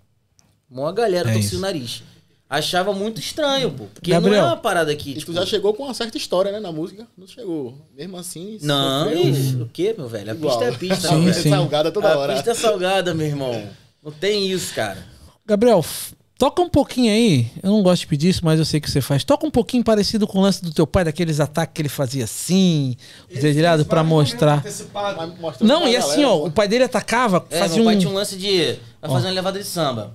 Mó galera é torcia isso. o nariz achava muito estranho, pô. Porque Gabriel, não é uma parada aqui. Tipo... já chegou com uma certa história, né, na música. Não chegou. Mesmo assim. Não, o que, meu velho? A igual. pista é pista, sim, é velho. Sim. É salgada toda a hora. A pista é salgada, meu irmão. Não tem isso, cara. Gabriel, toca um pouquinho aí. Eu não gosto de pedir isso, mas eu sei que você faz. Toca um pouquinho parecido com o lance do teu pai, daqueles ataques que ele fazia assim, os dedilhados, pra é mostrar. Não, e assim, galera, ó, o pai dele atacava, é, fazia meu um. pai tinha um lance de. Vai fazer uma levada de samba.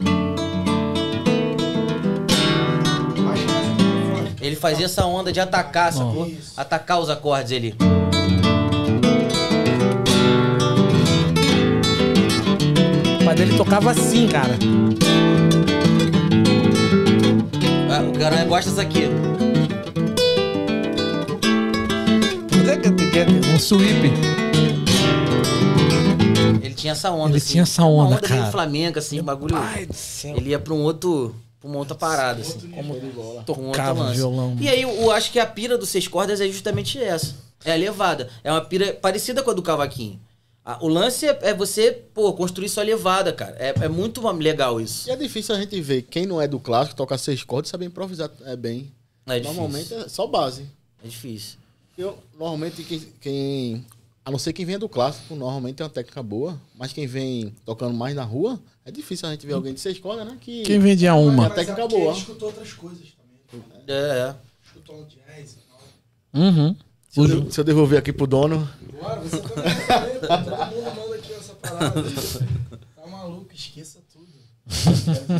Ele fazia essa onda de atacar, sacou? Isso. Atacar os acordes ele. O pai dele tocava assim, cara. Ah, o cara gosta disso aqui. Um sweep. Ele tinha essa onda. Ele assim. tinha essa onda, uma onda cara. Flamengo, assim, Meu bagulho. Ele ia pra um outro. Tipo, uma outra parada, assim. Outro como nível, tocava um violão. E aí eu acho que a pira do seis cordas é justamente essa. É a levada. É uma pira parecida com a do cavaquinho. O lance é, é você, pô, construir sua levada, cara. É, é muito legal isso. E é difícil a gente ver quem não é do clássico tocar seis cordas saber improvisar é bem. É Normalmente é só base. É difícil. Eu, normalmente, quem, quem a não ser quem vem do clássico, normalmente é uma técnica boa, mas quem vem tocando mais na rua, é difícil a gente ver alguém de seis cordas, né? Que quem vende é a uma. É uma técnica é boa. escutou outras coisas também. Né? É, é. Escutou um jazz e tal. Uhum. Se eu, se eu, devolver aqui pro dono. Bora, você também tá Todo mundo manda aqui essa parada. Tá maluco, esqueça tudo.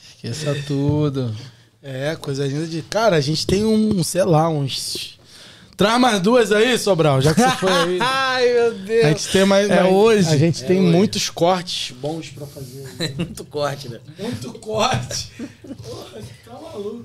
esqueça tudo. É, coisa linda de. Cara, a gente tem um, sei lá, uns Traz mais duas aí, Sobral, já que você foi aí. Ai, meu Deus. A gente tem mais. É hoje. A gente é tem hoje. muitos cortes bons pra fazer. É muito corte, né? Muito corte. porra, tá maluco.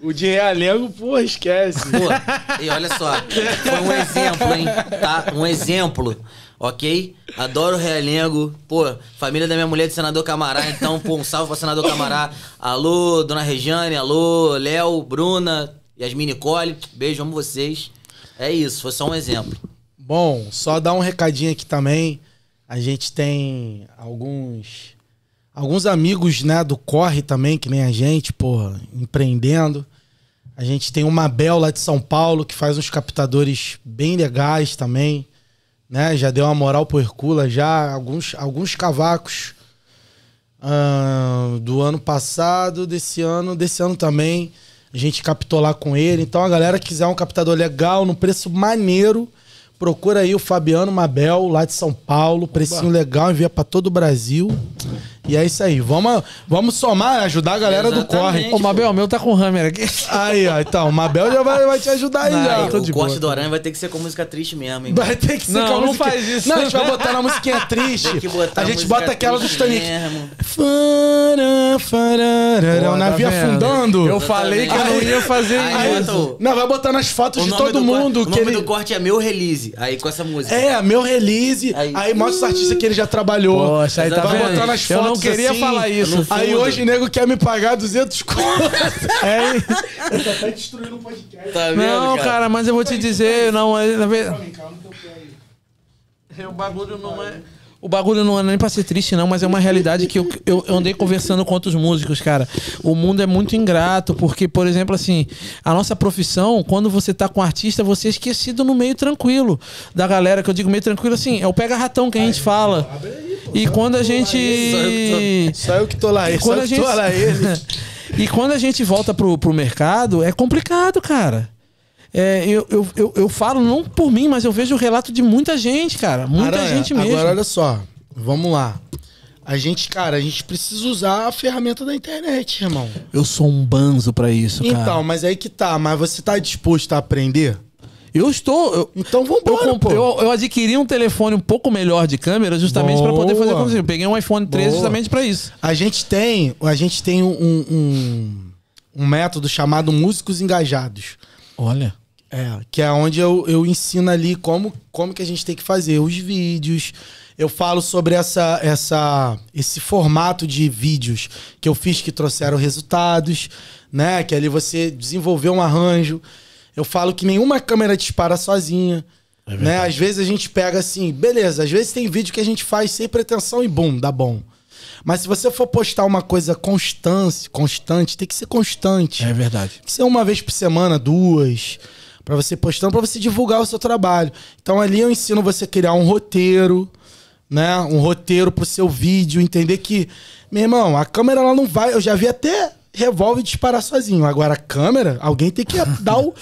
O de realengo, porra, esquece. Porra, e olha só, foi um exemplo, hein? Tá? Um exemplo, ok? Adoro realengo. Pô, família da minha mulher de senador Camará, então, pô, um salve pra senador Camará. Alô, dona Regiane, alô, Léo, Bruna, Yasmin Nicole, beijo, amo vocês. É isso, foi só um exemplo. Bom, só dar um recadinho aqui também. A gente tem alguns alguns amigos, né, do corre também, que nem a gente, porra, empreendendo. A gente tem o Mabel lá de São Paulo, que faz uns captadores bem legais também, né? Já deu uma moral pro Hercula já, alguns alguns cavacos uh, do ano passado, desse ano, desse ano também a gente lá com ele. Então a galera que quiser um captador legal, num preço maneiro, procura aí o Fabiano Mabel, lá de São Paulo, precinho Oba. legal, envia para todo o Brasil. E é isso aí. Vamos, vamos somar, ajudar a galera Exatamente, do corre. Ô, Mabel, o meu tá com o Hammer aqui. Aí, ó. Então, o Mabel já vai, vai te ajudar aí, não, já. O corte boa. do Aranha vai ter que ser com música triste mesmo, hein? Vai ter que ser não, com a música... Não, faz isso. Não, a gente vai botar na musiquinha triste. a, a gente bota aquela do Titanic. Fará, fará, o navio afundando. Eu falei que eu não ia fazer aí, isso. Não, vai botar nas fotos de todo mundo. que o nome ele... do corte é Meu Release, aí com essa música. É, Meu Release. Aí, aí mostra os artistas que ele já trabalhou. Poxa, aí tá vai botar nas fotos eu queria assim, falar isso. Aí hoje o nego quer me pagar 200 contos. é isso. Eu tô até destruindo o podcast. Tá vendo, não, cara? cara? mas eu vou te dizer, não, na é, tá verdade. É o bagulho não é. O bagulho não é nem pra ser triste, não, mas é uma realidade que eu, eu, andei conversando com outros músicos, cara. O mundo é muito ingrato, porque, por exemplo, assim, a nossa profissão, quando você tá com um artista, você é esquecido no meio tranquilo. Da galera, que eu digo meio tranquilo, assim, é o pega-ratão que a gente fala. E quando a gente. Só eu que tô lá, Só eu que tô lá, ele. E quando a gente volta pro, pro mercado, é complicado, cara. É, eu, eu, eu, eu, falo não por mim, mas eu vejo o relato de muita gente, cara. Muita Aranha, gente mesmo. Agora, olha só. Vamos lá. A gente, cara, a gente precisa usar a ferramenta da internet, irmão. Eu sou um banzo para isso, então, cara. Então, mas aí que tá. Mas você tá disposto a aprender? Eu estou. Eu, então vamos eu, pô. Eu, eu, adquiri um telefone um pouco melhor de câmera justamente para poder fazer como Eu peguei um iPhone 13 Boa. justamente para isso. A gente tem, a gente tem um, um, um método chamado músicos engajados. Olha. É, que é onde eu, eu ensino ali como, como que a gente tem que fazer os vídeos. Eu falo sobre essa, essa, esse formato de vídeos que eu fiz que trouxeram resultados, né? Que ali você desenvolveu um arranjo. Eu falo que nenhuma câmera dispara sozinha. É né? Às vezes a gente pega assim, beleza, às vezes tem vídeo que a gente faz sem pretensão e bum, dá bom. Mas se você for postar uma coisa constante, constante, tem que ser constante. É verdade. Tem que ser uma vez por semana, duas, para você postando, para você divulgar o seu trabalho. Então ali eu ensino você a criar um roteiro, né? Um roteiro pro seu vídeo, entender que, meu irmão, a câmera ela não vai, eu já vi até revolve disparar sozinho. Agora a câmera, alguém tem que dar o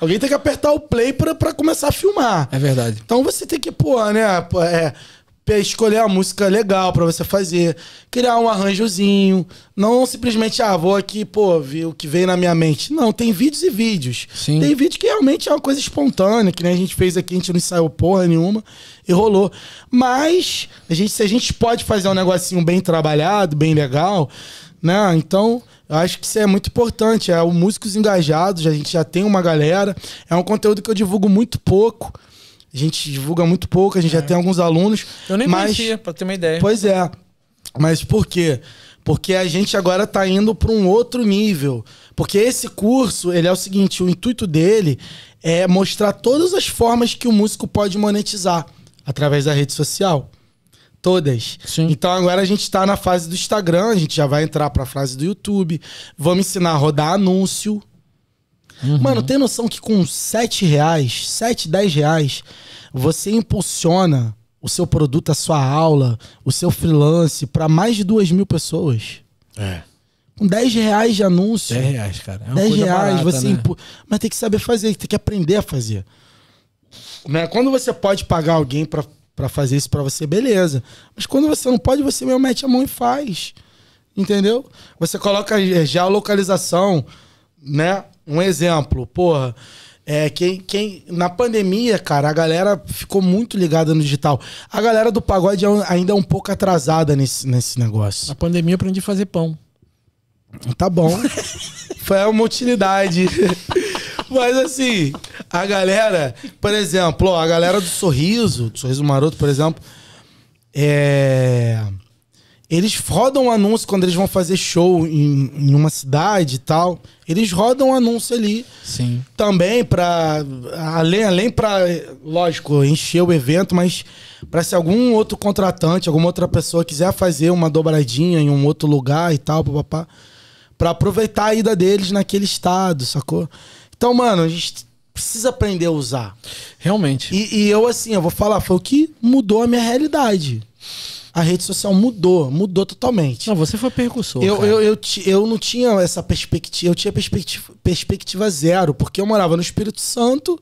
Alguém tem que apertar o play pra, começar a filmar. É verdade. Então você tem que, pô, né? É, escolher a música legal para você fazer, criar um arranjozinho, não simplesmente ah, vou aqui, pô, ver o que veio na minha mente. Não, tem vídeos e vídeos. Sim. Tem vídeo que realmente é uma coisa espontânea, que nem a gente fez aqui, a gente não saiu porra nenhuma e rolou. Mas a gente, se a gente pode fazer um negocinho bem trabalhado, bem legal, né? Então, eu acho que isso é muito importante. É o músicos engajados, a gente já tem uma galera. É um conteúdo que eu divulgo muito pouco. A gente divulga muito pouco, a gente é. já tem alguns alunos. Eu nem mas... conhecia, pra ter uma ideia. Pois é. Mas por quê? Porque a gente agora está indo para um outro nível. Porque esse curso, ele é o seguinte, o intuito dele é mostrar todas as formas que o músico pode monetizar através da rede social. Todas. Sim. Então agora a gente está na fase do Instagram, a gente já vai entrar para a fase do YouTube. Vamos ensinar a rodar anúncio. Uhum. Mano, tem noção que com 7 reais, 7, 10 reais, você impulsiona o seu produto, a sua aula, o seu freelance para mais de 2 mil pessoas? É. Com 10 reais de anúncio. 10 reais, cara. É 10 reais, barata, você né? impu... Mas tem que saber fazer, tem que aprender a fazer. Né? Quando você pode pagar alguém para para fazer isso para você, beleza. Mas quando você não pode, você mesmo mete a mão e faz. Entendeu? Você coloca já eh, a localização, né? Um exemplo, porra. É, quem, quem, na pandemia, cara, a galera ficou muito ligada no digital. A galera do pagode é ainda é um pouco atrasada nesse, nesse negócio. Na pandemia eu aprendi a fazer pão. Tá bom. Foi uma utilidade. Mas assim, a galera, por exemplo, ó, a galera do sorriso, do sorriso maroto, por exemplo, é. Eles rodam anúncio quando eles vão fazer show em, em uma cidade e tal. Eles rodam anúncio ali. Sim. Também para além além para lógico, encher o evento, mas para se algum outro contratante, alguma outra pessoa quiser fazer uma dobradinha em um outro lugar e tal, papapá, para aproveitar a ida deles naquele estado, sacou? Então, mano, a gente precisa aprender a usar. Realmente. E, e eu assim, eu vou falar, foi o que mudou a minha realidade a rede social mudou, mudou totalmente. Não, você foi percussor. Eu, eu, eu, eu, não tinha essa perspectiva, eu tinha perspectiva, perspectiva zero, porque eu morava no Espírito Santo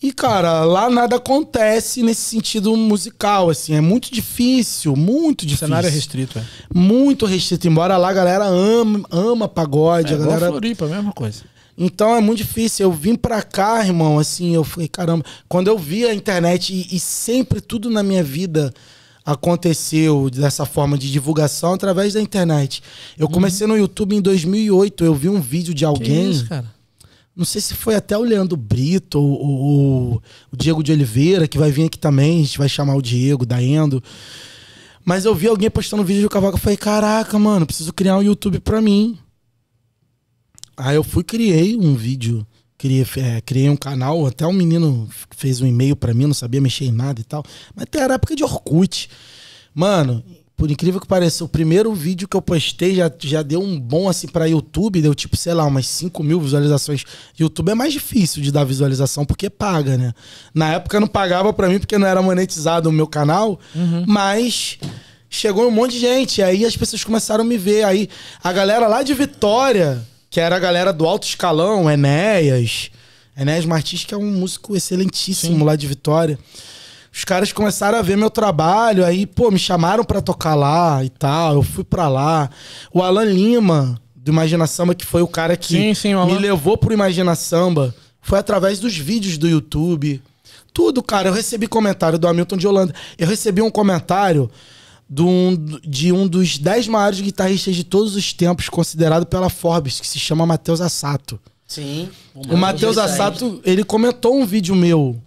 e, cara, lá nada acontece nesse sentido musical, assim. É muito difícil, muito difícil. O cenário é restrito, é. Muito restrito, embora lá a galera ama, ama pagode. É, a galera... Floripa, é a mesma coisa. Então é muito difícil. Eu vim pra cá, irmão, assim, eu falei, caramba. Quando eu vi a internet e, e sempre tudo na minha vida aconteceu dessa forma de divulgação através da internet. Eu uhum. comecei uhum. no YouTube em 2008, eu vi um vídeo de alguém. Que isso, cara? Não sei se foi até o Leandro Brito ou, ou o Diego de Oliveira, que vai vir aqui também. A gente vai chamar o Diego, da Endo. Mas eu vi alguém postando um vídeo de cavaco. Eu falei, caraca, mano, preciso criar um YouTube pra mim. Aí eu fui criei um vídeo Criei, é, criei um canal, até um menino fez um e-mail para mim, não sabia mexer em nada e tal. Mas até era época de Orkut. Mano, por incrível que pareça, o primeiro vídeo que eu postei já, já deu um bom assim para YouTube, deu tipo, sei lá, umas 5 mil visualizações. YouTube é mais difícil de dar visualização porque paga, né? Na época não pagava para mim porque não era monetizado o meu canal, uhum. mas chegou um monte de gente. Aí as pessoas começaram a me ver. Aí a galera lá de Vitória que era a galera do alto escalão, Enéas. Enéas Martins, que é um músico excelentíssimo Sim. lá de Vitória. Os caras começaram a ver meu trabalho, aí, pô, me chamaram para tocar lá e tal, eu fui para lá. O Alan Lima, do Imagina Samba, que foi o cara que sim, sim, o me levou pro Imagina Samba, foi através dos vídeos do YouTube. Tudo, cara. Eu recebi comentário do Hamilton de Holanda. Eu recebi um comentário de um, de um dos dez maiores guitarristas de todos os tempos, considerado pela Forbes, que se chama Matheus Assato. Sim. O Matheus Assato, ele comentou um vídeo meu.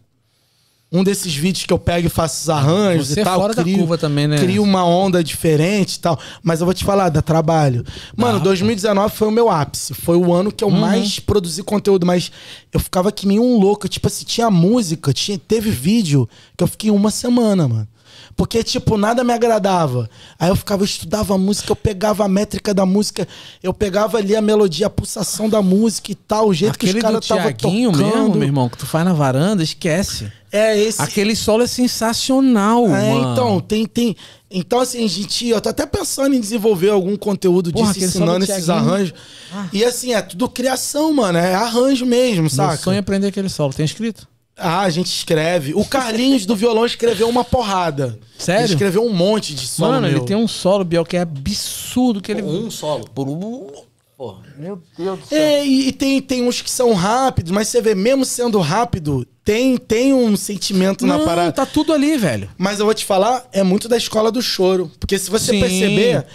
Um desses vídeos que eu pego e faço os arranjos Você é e tal. fora crio, da curva também, né? Crio uma onda diferente e tal. Mas eu vou te falar, dá trabalho. Mano, 2019 foi o meu ápice. Foi o ano que eu uhum. mais produzi conteúdo. Mas eu ficava que nem um louco. Tipo assim, tinha música, tinha, teve vídeo que eu fiquei uma semana, mano. Porque, tipo, nada me agradava. Aí eu ficava, eu estudava a música, eu pegava a métrica da música, eu pegava ali a melodia, a pulsação da música e tal, o jeito Aquele que os caras estavam tocando. mesmo, meu irmão, que tu faz na varanda, esquece. É, esse... Aquele solo é sensacional, é, mano. então, tem, tem... Então, assim, gente... Eu tô até pensando em desenvolver algum conteúdo Porra, disso, ensinando esses arranjos. Ah. E, assim, é tudo criação, mano. É arranjo mesmo, Meu saca? Meu sonho é aprender aquele solo. Tem escrito? Ah, a gente escreve. O Carlinhos do violão escreveu uma porrada. Sério? Ele escreveu um monte de solo. Mano, meu. ele tem um solo, Biel, que é absurdo que ele. Um solo. Por um. Porra, meu Deus do é, céu. É, e, e tem, tem uns que são rápidos, mas você vê, mesmo sendo rápido, tem, tem um sentimento Não, na parada. Tá tudo ali, velho. Mas eu vou te falar, é muito da escola do choro. Porque se você Sim. perceber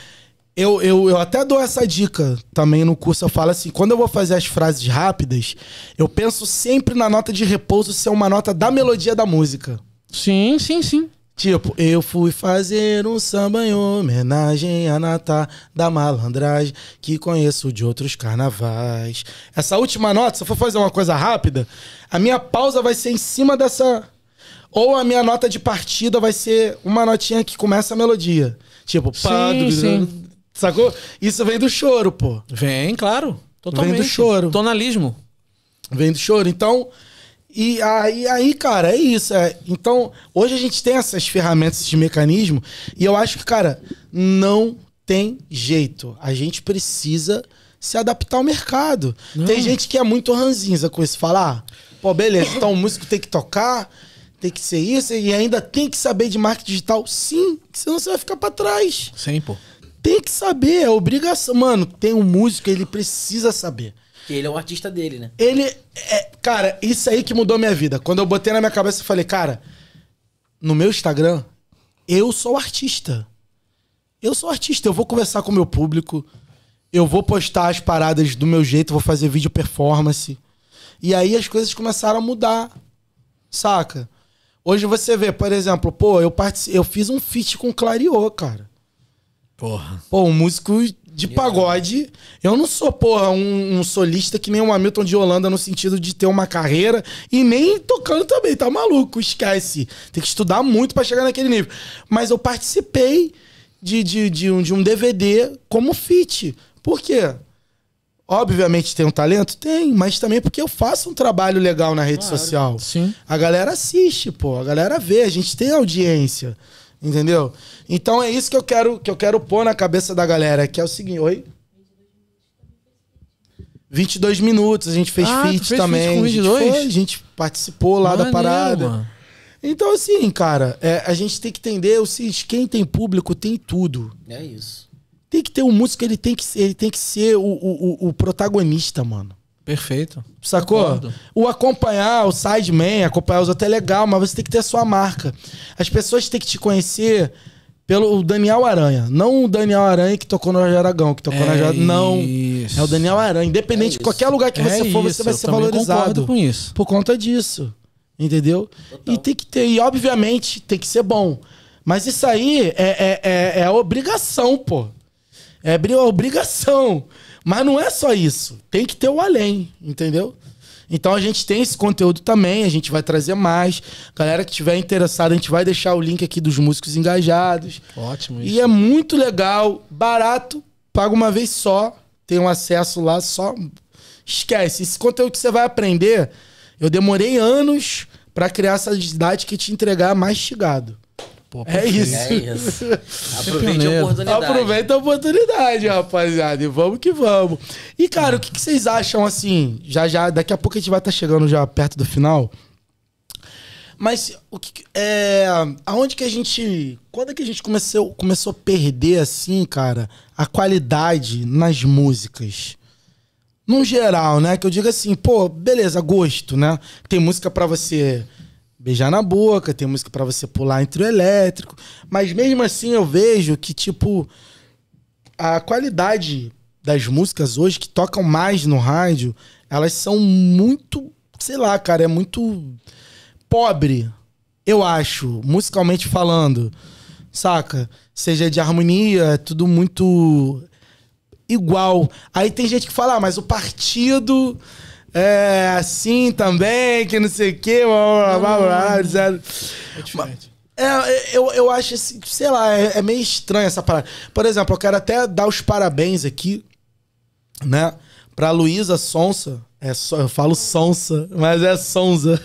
eu, eu, eu até dou essa dica também no curso. Eu falo assim: quando eu vou fazer as frases rápidas, eu penso sempre na nota de repouso ser uma nota da melodia da música. Sim, sim, sim. Tipo, eu fui fazer um samba em homenagem a Natá da malandragem que conheço de outros carnavais. Essa última nota, se eu for fazer uma coisa rápida, a minha pausa vai ser em cima dessa. Ou a minha nota de partida vai ser uma notinha que começa a melodia. Tipo, sim, pá, sim. Sacou? Isso vem do choro, pô. Vem, claro. Totalmente. Vem do choro. Tonalismo. Vem do choro. Então, e aí, aí cara, é isso. É. Então, hoje a gente tem essas ferramentas, esses mecanismos, e eu acho que, cara, não tem jeito. A gente precisa se adaptar ao mercado. Não. Tem gente que é muito ranzinza com isso, falar, ah, pô, beleza, então o músico tem que tocar, tem que ser isso, e ainda tem que saber de marketing digital. Sim, senão você vai ficar para trás. Sim, pô tem que saber, é obrigação. Mano, tem um músico, ele precisa saber. Que ele é um artista dele, né? Ele. É, cara, isso aí que mudou minha vida. Quando eu botei na minha cabeça, e falei, cara, no meu Instagram, eu sou artista. Eu sou artista, eu vou conversar com o meu público, eu vou postar as paradas do meu jeito, vou fazer vídeo performance. E aí as coisas começaram a mudar, saca? Hoje você vê, por exemplo, pô, eu, eu fiz um feat com o Clariô, cara. Porra. Pô, um músico de pagode. Eu não sou, porra, um, um, solista que nem o Hamilton de Holanda no sentido de ter uma carreira e nem tocando também, tá maluco? Esquece. Tem que estudar muito para chegar naquele nível. Mas eu participei de, de, de, um, de um DVD como fit. Por quê? Obviamente tem um talento? Tem, mas também porque eu faço um trabalho legal na rede claro. social. Sim. A galera assiste, pô, a galera vê, a gente tem audiência. Entendeu? Então é isso que eu quero que eu quero pôr na cabeça da galera, que é o seguinte, oi. 22 minutos, a gente fez ah, feat fez também. Feat com 22? A, gente foi, a gente participou lá da parada. Mano. Então, assim, cara, é, a gente tem que entender o seguinte: quem tem público tem tudo. É isso. Tem que ter um músico, ele tem que, ele tem que ser o, o, o protagonista, mano. Perfeito. Sacou? O acompanhar, o sideman, acompanhar os outros é legal, mas você tem que ter a sua marca. As pessoas têm que te conhecer pelo Daniel Aranha. Não o Daniel Aranha que tocou no Aragão, que tocou é na Não. É o Daniel Aranha. Independente é de qualquer lugar que é você for, isso. você vai Eu ser valorizado. com isso. Por conta disso. Entendeu? Total. E tem que ter. E obviamente tem que ser bom. Mas isso aí é, é, é, é obrigação, pô. É obrigação. Mas não é só isso. Tem que ter o além, entendeu? Então a gente tem esse conteúdo também, a gente vai trazer mais. Galera que tiver interessada, a gente vai deixar o link aqui dos músicos engajados. Ótimo. Isso. E é muito legal, barato, paga uma vez só, tem um acesso lá só. Esquece, esse conteúdo que você vai aprender, eu demorei anos para criar essa didática que te entregar mastigado. Pô, é isso. É isso. Aproveite a oportunidade. Aproveita a oportunidade, rapaziada. E vamos que vamos. E, cara, o que, que, vocês acham assim? Já, já, daqui a pouco a gente vai estar tá chegando já perto do final. Mas o que. É, aonde que a gente. Quando é que a gente começou, começou a perder, assim, cara, a qualidade nas músicas? Num geral, né? Que eu digo assim, pô, beleza, gosto, né? Tem música para você beijar na boca, tem música para você pular entre o elétrico. Mas mesmo assim eu vejo que, tipo, a qualidade das músicas hoje que tocam mais no rádio, elas são muito, sei lá, cara, é muito pobre, eu acho, musicalmente falando. Saca? Seja de harmonia, é tudo muito igual. Aí tem gente que fala, ah, mas o partido é assim também, que não sei o quê, blá blá blá, blá, blá hum. É blá É, eu, eu acho, assim, sei lá, é, é meio estranho essa parada. Por exemplo, eu quero até dar os parabéns aqui, né, pra Luísa Sonsa, é só, eu falo sonsa, mas é sonza.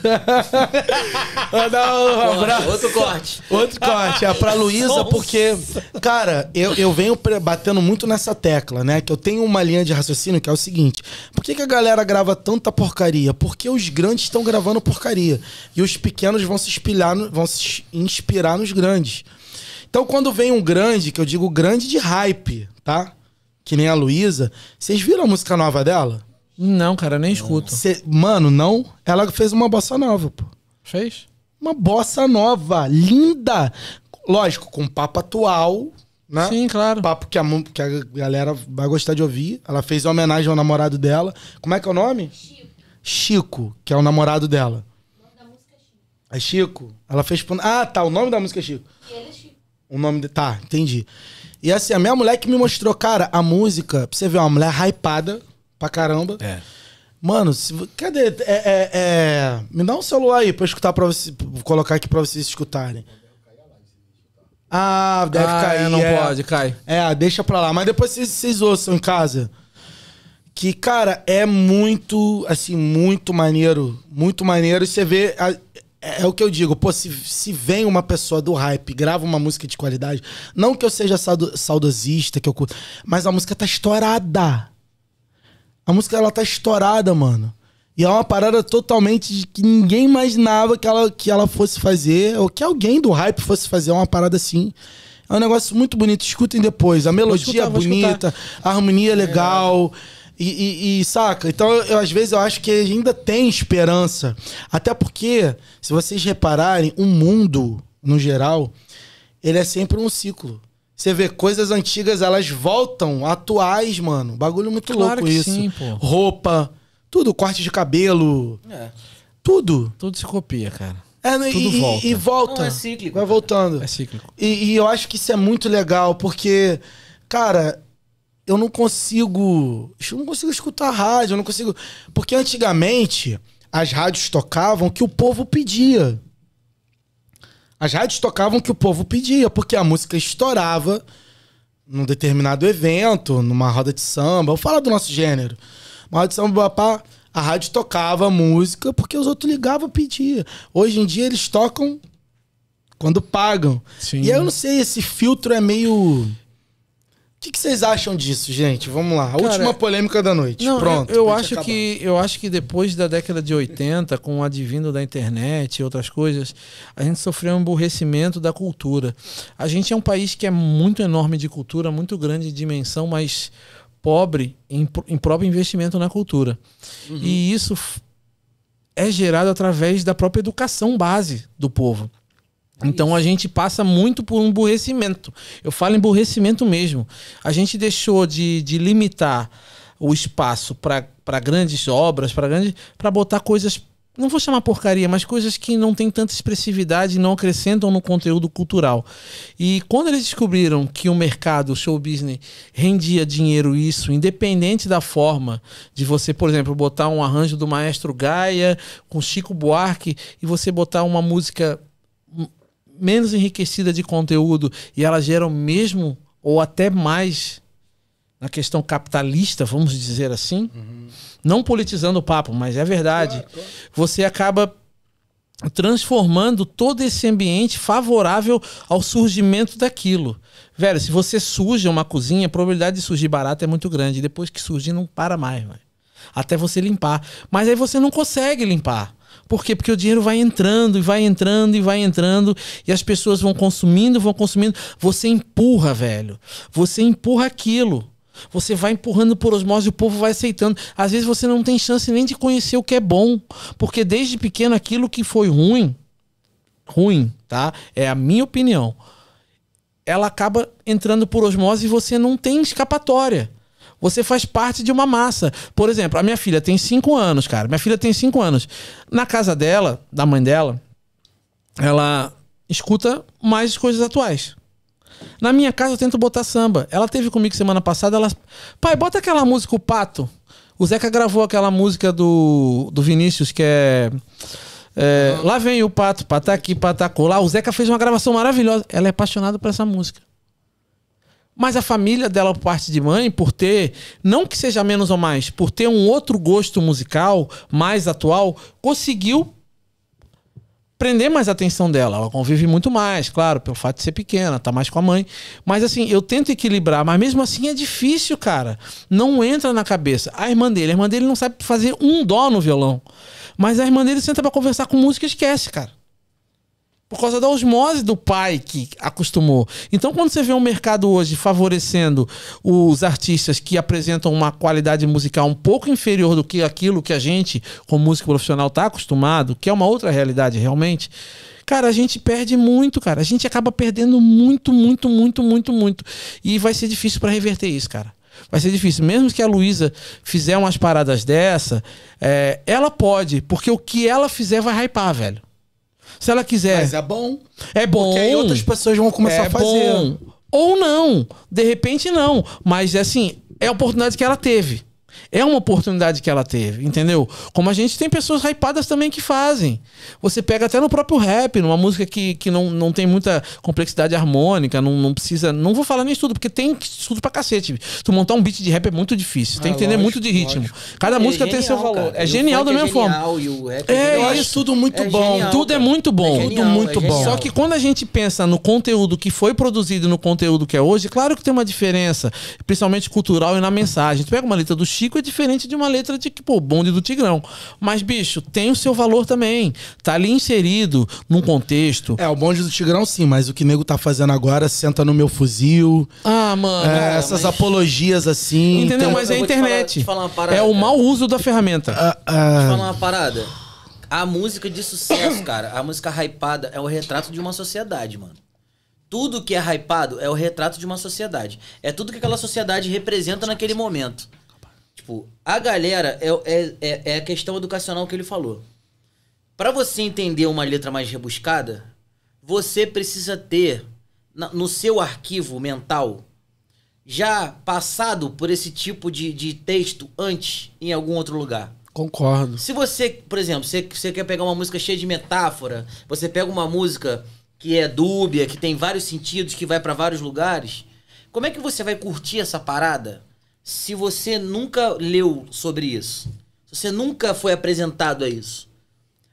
Mandar um abraço. Outro corte. Outro corte. É pra Luísa, porque, cara, eu, eu venho batendo muito nessa tecla, né? Que eu tenho uma linha de raciocínio que é o seguinte: por que, que a galera grava tanta porcaria? Porque os grandes estão gravando porcaria. E os pequenos vão se, vão se inspirar nos grandes. Então, quando vem um grande, que eu digo grande de hype, tá? Que nem a Luísa, vocês viram a música nova dela? Não, cara, nem escuto. Cê- mano, não. Ela fez uma bossa nova, pô. Fez? Uma bossa nova, linda. Lógico, com papo atual, né? Sim, claro. Papo que a, que a galera vai gostar de ouvir. Ela fez homenagem ao namorado dela. Como é que é o nome? Chico. Chico, que é o namorado dela. É, é Chico? Ela fez. Ah, tá. O nome da música é Chico. E ele é Chico. O nome de... Tá, entendi. E assim, a minha mulher que me mostrou, cara, a música, pra você ver, uma mulher hypada, pra caramba. É. Mano, se, cadê? É, é, é, me dá um celular aí pra escutar pra você. Colocar aqui pra vocês escutarem. Ah, deve ah, cair. É, não é. pode, cai. É, deixa pra lá. Mas depois vocês, vocês ouçam em casa. Que, cara, é muito, assim, muito maneiro. Muito maneiro. E você vê. A, é, é, o que eu digo, pô, se, se vem uma pessoa do hype, grava uma música de qualidade, não que eu seja saudosista, que eu curto, mas a música tá estourada. A música ela tá estourada, mano. E é uma parada totalmente que ninguém imaginava que ela, que ela fosse fazer, ou que alguém do hype fosse fazer é uma parada assim. É um negócio muito bonito, escutem depois. A melodia escutar, bonita, a harmonia é legal. É. E, e, e, saca? Então, eu, às vezes, eu acho que ainda tem esperança. Até porque, se vocês repararem, o mundo, no geral, ele é sempre um ciclo. Você vê, coisas antigas, elas voltam atuais, mano. Bagulho muito claro louco isso. Sim, Roupa, tudo, corte de cabelo. É. Tudo. Tudo se copia, cara. É, tudo e, volta. E, volta. Não, é cíclico. Vai voltando. É cíclico. E, e eu acho que isso é muito legal, porque, cara, eu não consigo. Eu não consigo escutar rádio, eu não consigo. Porque antigamente as rádios tocavam que o povo pedia. As rádios tocavam o que o povo pedia, porque a música estourava num determinado evento, numa roda de samba. Eu falo do nosso gênero. Uma roda de samba, papá, a rádio tocava a música porque os outros ligavam e pediam. Hoje em dia eles tocam quando pagam. Sim. E aí eu não sei, esse filtro é meio. O que vocês acham disso, gente? Vamos lá. A Cara, última polêmica da noite. Não, Pronto. Eu, eu acho que, eu acho que depois da década de 80, com o advindo da internet e outras coisas, a gente sofreu um emburrecimento da cultura. A gente é um país que é muito enorme de cultura, muito grande de dimensão, mas pobre em, em próprio investimento na cultura. Uhum. E isso é gerado através da própria educação base do povo. É então Isso. a gente passa muito por um emburrecimento. Eu falo emburrecimento mesmo. A gente deixou de, de limitar o espaço para grandes obras, para grandes, para botar coisas, não vou chamar porcaria, mas coisas que não tem tanta expressividade e não acrescentam no conteúdo cultural. E quando eles descobriram que o mercado, o show business, rendia dinheiro isso, independente da forma de você, por exemplo, botar um arranjo do maestro Gaia com Chico Buarque e você botar uma música menos enriquecida de conteúdo e ela gera o mesmo ou até mais na questão capitalista, vamos dizer assim, uhum. não politizando o papo, mas é verdade, claro, claro. você acaba transformando todo esse ambiente favorável ao surgimento daquilo. Velho, se você suja uma cozinha, a probabilidade de surgir barata é muito grande. Depois que surge, não para mais, velho. Até você limpar. Mas aí você não consegue limpar. Por quê? Porque o dinheiro vai entrando e vai entrando e vai entrando e as pessoas vão consumindo, vão consumindo. Você empurra, velho. Você empurra aquilo. Você vai empurrando por osmose e o povo vai aceitando. Às vezes você não tem chance nem de conhecer o que é bom, porque desde pequeno aquilo que foi ruim, ruim, tá? É a minha opinião. Ela acaba entrando por osmose e você não tem escapatória. Você faz parte de uma massa. Por exemplo, a minha filha tem 5 anos, cara. Minha filha tem 5 anos. Na casa dela, da mãe dela, ela escuta mais coisas atuais. Na minha casa eu tento botar samba. Ela teve comigo semana passada, ela. Pai, bota aquela música, o Pato. O Zeca gravou aquela música do, do Vinícius, que é, é Lá vem o pato, pataqui, patacolá. O Zeca fez uma gravação maravilhosa. Ela é apaixonada por essa música. Mas a família dela, por parte de mãe, por ter, não que seja menos ou mais, por ter um outro gosto musical mais atual, conseguiu prender mais a atenção dela. Ela convive muito mais, claro, pelo fato de ser pequena, tá mais com a mãe. Mas assim, eu tento equilibrar, mas mesmo assim é difícil, cara. Não entra na cabeça. A irmã dele, a irmã dele não sabe fazer um dó no violão. Mas a irmã dele senta para conversar com música e esquece, cara. Por causa da osmose do pai que acostumou. Então, quando você vê um mercado hoje favorecendo os artistas que apresentam uma qualidade musical um pouco inferior do que aquilo que a gente, como músico profissional, está acostumado, que é uma outra realidade realmente, cara, a gente perde muito, cara. A gente acaba perdendo muito, muito, muito, muito, muito. E vai ser difícil para reverter isso, cara. Vai ser difícil. Mesmo que a Luísa fizer umas paradas dessa, é, ela pode, porque o que ela fizer vai hypar, velho. Se ela quiser. Mas é bom. É bom. Porque aí outras pessoas vão começar é a fazer. Bom. Ou não. De repente, não. Mas, assim, é a oportunidade que ela teve. É uma oportunidade que ela teve, entendeu? Como a gente tem pessoas hypadas também que fazem. Você pega até no próprio rap, numa música que, que não, não tem muita complexidade harmônica, não, não precisa. Não vou falar nem estudo, porque tem estudo pra cacete. Tu montar um beat de rap é muito difícil. Ah, tem é que entender lógico, muito de ritmo. Lógico. Cada é música genial, tem seu valor. Cara. É genial da é mesma é forma. é, eu isso, tudo muito é bom. Genial, tudo é muito é bom. É genial, tudo muito bom. Só que quando a gente pensa no conteúdo que foi produzido no conteúdo que é hoje, claro que tem uma diferença, principalmente cultural e na mensagem. Tu pega uma letra do Chico é diferente de uma letra de, pô, bonde do Tigrão. Mas, bicho, tem o seu valor também. Tá ali inserido num contexto. É, o bonde do Tigrão sim, mas o que o nego tá fazendo agora, senta no meu fuzil. Ah, mano. É, é, essas mas... apologias assim. Entendeu? Então... Mas é a internet. Falar, parada, é o mau uso da ferramenta. Deixa ah, eu ah. falar uma parada. A música de sucesso, cara, a música hypada é o retrato de uma sociedade, mano tudo que é hypado é o retrato de uma sociedade. É tudo que aquela sociedade representa naquele momento tipo, a galera é, é, é, é a questão educacional que ele falou. Para você entender uma letra mais rebuscada, você precisa ter no seu arquivo mental já passado por esse tipo de, de texto antes em algum outro lugar. Concordo. Se você, por exemplo, você, você quer pegar uma música cheia de metáfora, você pega uma música que é dúbia, que tem vários sentidos, que vai para vários lugares, como é que você vai curtir essa parada se você nunca leu sobre isso? Se você nunca foi apresentado a isso?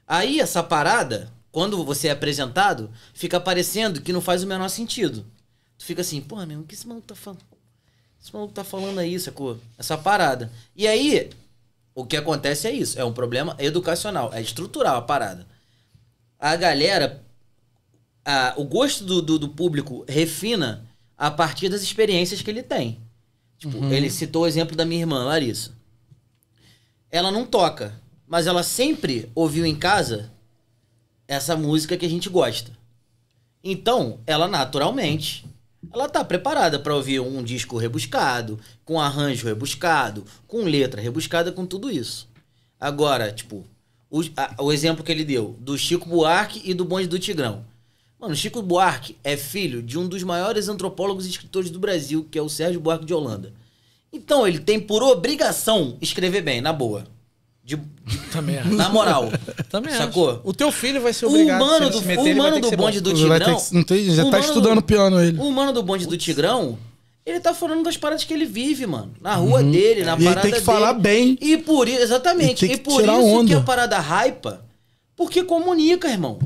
Aí essa parada, quando você é apresentado, fica parecendo que não faz o menor sentido. Tu fica assim, porra, meu, o que esse maluco tá falando? Esse maluco tá falando aí, sacou? Essa parada. E aí, o que acontece é isso. É um problema educacional, é estrutural a parada. A galera. A, o gosto do, do, do público refina a partir das experiências que ele tem. Tipo, uhum. ele citou o exemplo da minha irmã, Larissa. Ela não toca, mas ela sempre ouviu em casa essa música que a gente gosta. Então, ela naturalmente, ela tá preparada para ouvir um disco rebuscado, com arranjo rebuscado, com letra rebuscada, com tudo isso. Agora, tipo, o, a, o exemplo que ele deu do Chico Buarque e do Bonde do Tigrão. Mano, Chico Buarque é filho de um dos maiores antropólogos e escritores do Brasil, que é o Sérgio Buarque de Holanda. Então ele tem por obrigação escrever bem, na boa. De, Também tá acho. Na moral. Também tá Sacou? Acho. O teu filho vai ser obrigado o humano do, se meter, O humano do bonde bom. do Tigrão... Que, não tem, já tá estudando do, piano ele. O humano do bonde do Tigrão, ele tá falando das paradas que ele vive, mano. Na rua uhum. dele, na e parada dele. tem que dele. falar bem. E por Exatamente. E, e por isso onda. que a parada raipa, porque comunica, irmão.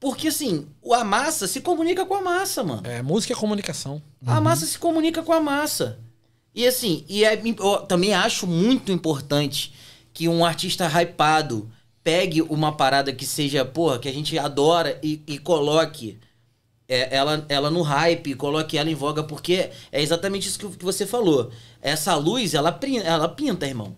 Porque, assim, a massa se comunica com a massa, mano. É, música é comunicação. A massa se comunica com a massa. E, assim, e é, eu também acho muito importante que um artista hypado pegue uma parada que seja, porra, que a gente adora e, e coloque é, ela, ela no hype, coloque ela em voga, porque é exatamente isso que, que você falou. Essa luz, ela, ela pinta, irmão.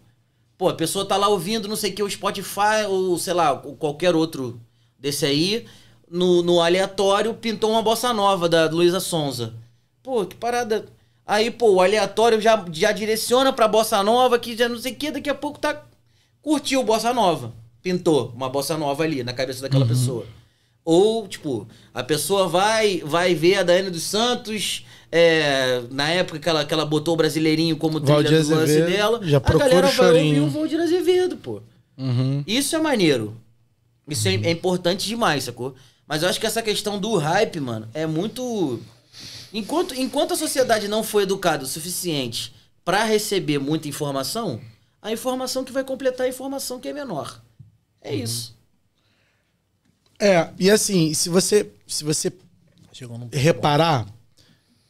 Pô, a pessoa tá lá ouvindo, não sei o que, o Spotify ou, sei lá, qualquer outro desse aí no, no aleatório, pintou uma bossa nova da Luísa Sonza. Pô, que parada. Aí, pô, o aleatório já, já direciona pra bossa nova, que já não sei o que, daqui a pouco tá. Curtiu bossa nova. Pintou uma bossa nova ali na cabeça daquela uhum. pessoa. Ou, tipo, a pessoa vai vai ver a Daiane dos Santos, é, na época que ela, que ela botou o Brasileirinho como trilha do lance dela, já a galera vai ouvir o Valdir Azevedo, pô. Uhum. Isso é maneiro. Isso uhum. é, é importante demais, sacou? Mas eu acho que essa questão do hype, mano, é muito. Enquanto, enquanto a sociedade não foi educada o suficiente para receber muita informação, a informação que vai completar a informação que é menor. É uhum. isso. É, e assim, se você se você reparar,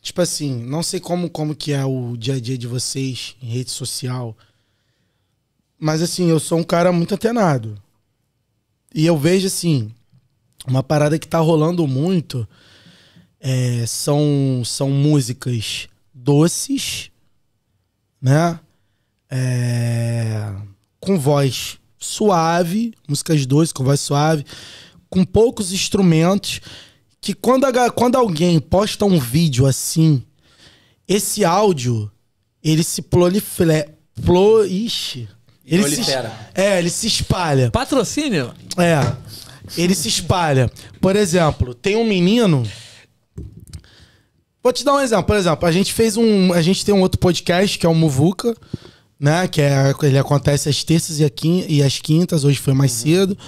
tipo assim, não sei como como que é o dia a dia de vocês em rede social, mas assim, eu sou um cara muito antenado. E eu vejo assim, uma parada que tá rolando muito é, são, são músicas doces, né? É, com voz suave, músicas doces com voz suave, com poucos instrumentos, que quando, a, quando alguém posta um vídeo assim, esse áudio, ele se prolifera. Pro, ixi, ele prolifera. se, é, ele se espalha. Patrocínio? É ele se espalha. Por exemplo, tem um menino. Vou te dar um exemplo. Por exemplo, a gente fez um. A gente tem um outro podcast que é o Muvuca, né? Que é, ele acontece às terças e, aqui, e às quintas, hoje foi mais uhum. cedo.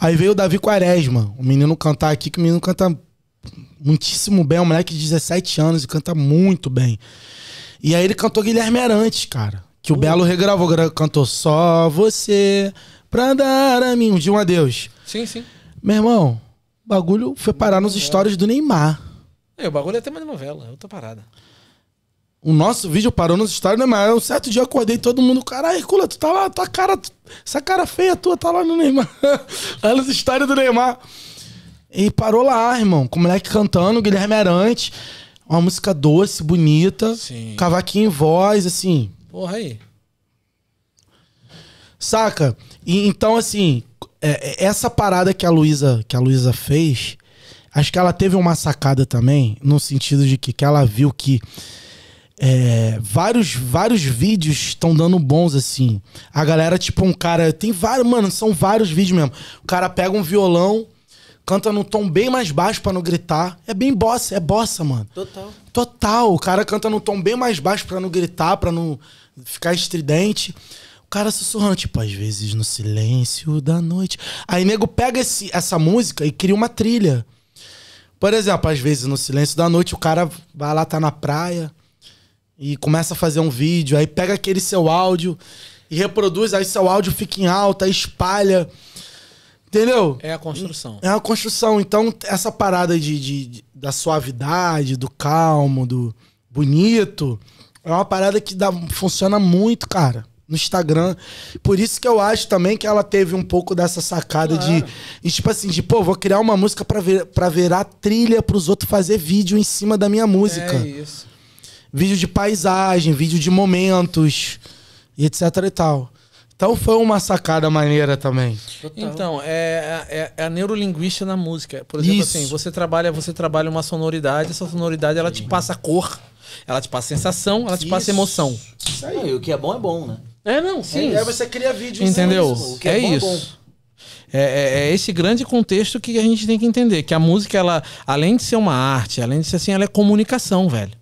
Aí veio o Davi Quaresma, o menino cantar aqui, que o menino canta muitíssimo bem, é um moleque de 17 anos e canta muito bem. E aí ele cantou Guilherme Arantes, cara. Que o Belo regravou, cantou Só Você Pra Dar a Mim, um de um adeus. Sim, sim. Meu irmão, o bagulho foi parar nos stories do Neymar. É, o bagulho é tema de novela, é outra parada. O nosso vídeo parou nos stories do Neymar. Um certo dia eu acordei todo mundo, caralho, Cula, tu tá lá, tua cara, tu, essa cara feia tua tá lá no Neymar. Olha os stories do Neymar. E parou lá, irmão, com o moleque cantando, Guilherme Arante. Uma música doce, bonita, Sim. cavaquinho em voz, assim. Porra aí. Saca? E, então, assim, é, é, essa parada que a Luísa que a Luísa fez, acho que ela teve uma sacada também, no sentido de que, que ela viu que é, vários, vários vídeos estão dando bons, assim. A galera, tipo, um cara. Tem vários, mano, são vários vídeos mesmo. O cara pega um violão, canta no tom bem mais baixo para não gritar. É bem bossa, é bossa, mano. Total. Total. O cara canta no tom bem mais baixo para não gritar, para não ficar estridente cara sussurrando, tipo, às vezes no silêncio da noite. Aí nego pega esse, essa música e cria uma trilha. Por exemplo, às vezes no silêncio da noite o cara vai lá, tá na praia e começa a fazer um vídeo, aí pega aquele seu áudio e reproduz, aí seu áudio fica em alta, espalha. Entendeu? É a construção. É a construção. Então, essa parada de, de, de, da suavidade, do calmo, do bonito, é uma parada que dá, funciona muito, cara no Instagram. Por isso que eu acho também que ela teve um pouco dessa sacada claro. de, tipo assim, de pô, vou criar uma música pra, ver, pra virar trilha pros outros fazer vídeo em cima da minha música. É isso. Vídeo de paisagem, vídeo de momentos, e etc e tal. Então foi uma sacada maneira também. Total. Então, é, é, é, a neurolinguística na música. Por exemplo, Isso. assim, você trabalha, você trabalha uma sonoridade, essa sonoridade ela te passa cor, ela te passa sensação, ela te Isso. passa emoção. Isso aí, o que é bom é bom, né? É, não, sim. É, aí é, você cria vídeo. Entendeu? Mesmo, é, é bom, é isso. Bom. É, é, é, esse grande contexto que a gente tem que entender. Que a música, ela, além de ser uma arte, além de ser assim, ela é comunicação, velho.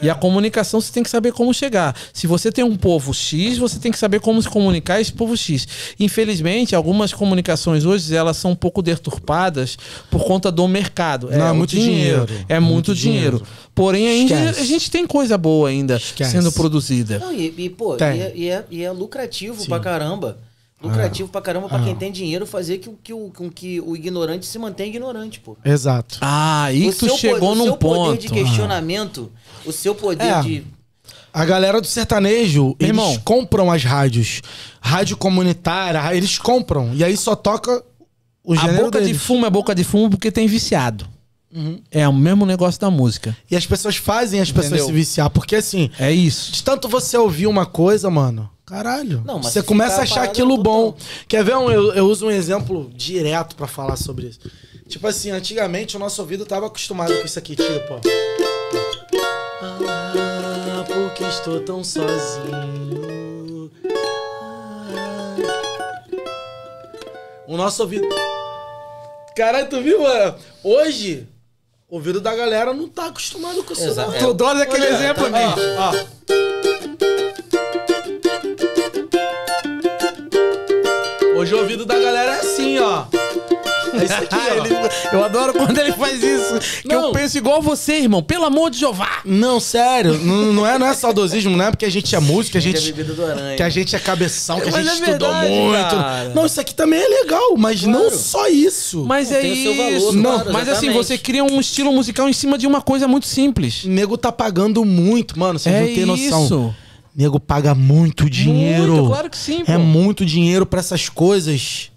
E a comunicação você tem que saber como chegar. Se você tem um povo X, você tem que saber como se comunicar a esse povo X. Infelizmente, algumas comunicações hoje elas são um pouco deturpadas por conta do mercado. Não, é, é, muito dinheiro. dinheiro. É muito, muito dinheiro. dinheiro. Porém, ainda a gente tem coisa boa ainda Esquece. sendo produzida. Não, e, e, pô, é, e, é, e, é, lucrativo Sim. pra caramba. Lucrativo ah. pra caramba pra ah. quem tem dinheiro fazer que, que, que, que o ignorante se mantenha ignorante, pô. Exato. Ah, isso chegou num ponto. O seu poder de questionamento... Ah o seu poder é. de. A galera do sertanejo, eles Irmão. compram as rádios. Rádio comunitária, eles compram. E aí só toca o gênero A boca deles. de fumo é boca de fumo porque tem viciado. Uhum. É o mesmo negócio da música. E as pessoas fazem as Entendeu? pessoas se viciar. Porque assim. É isso. De tanto você ouvir uma coisa, mano. Caralho. Não, você começa a achar aquilo bom. Tão... Quer ver? Um, eu, eu, uso um exemplo direto para falar sobre isso. Tipo assim, antigamente o nosso ouvido tava acostumado com isso aqui, tipo, ó. Ah, porque estou tão sozinho. Ah. O nosso ouvido. Caralho, tu viu, mano? Hoje, o ouvido da galera não tá acostumado com isso. Exato. É. Tu dose aquele exemplo, tá, ó. Hoje o ouvido da galera é assim, ó. isso aqui, ah, Ele- Eu adoro quando ele faz isso. Que Não. eu penso igual você, irmão. Pelo amor de Jeová. Não, sério, não, não é, não é saudosismo, não é porque a gente é músico, que a gente, do que a gente é cabeção, que a gente é estudou muito. cara. Não, isso aqui também é legal, mas não só isso. Mas é tem o seu valor, isso. Não, claro, mas assim, você cria um estilo musical em cima de uma coisa muito simples. O nego tá pagando muito, mano, vocês é não têm noção. isso. Nego paga muito dinheiro. Muito, claro que sim, é pô. É muito dinheiro pra essas coisas.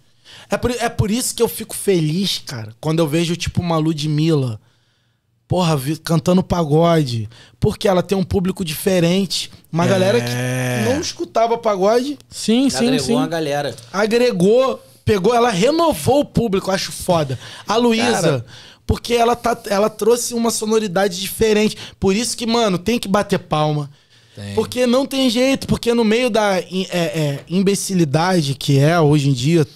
É por, é por isso que eu fico feliz, cara, quando eu vejo, tipo, uma Ludmilla, porra, cantando pagode. Porque ela tem um público diferente. Uma é. galera que não escutava pagode. Sim, sim, agregou sim. Agregou uma galera. Agregou, pegou, ela renovou o público, acho foda. A Luísa porque ela, tá, ela trouxe uma sonoridade diferente. Por isso que, mano, tem que bater palma. Tem. Porque não tem jeito, porque no meio da é, é, imbecilidade que é hoje em dia,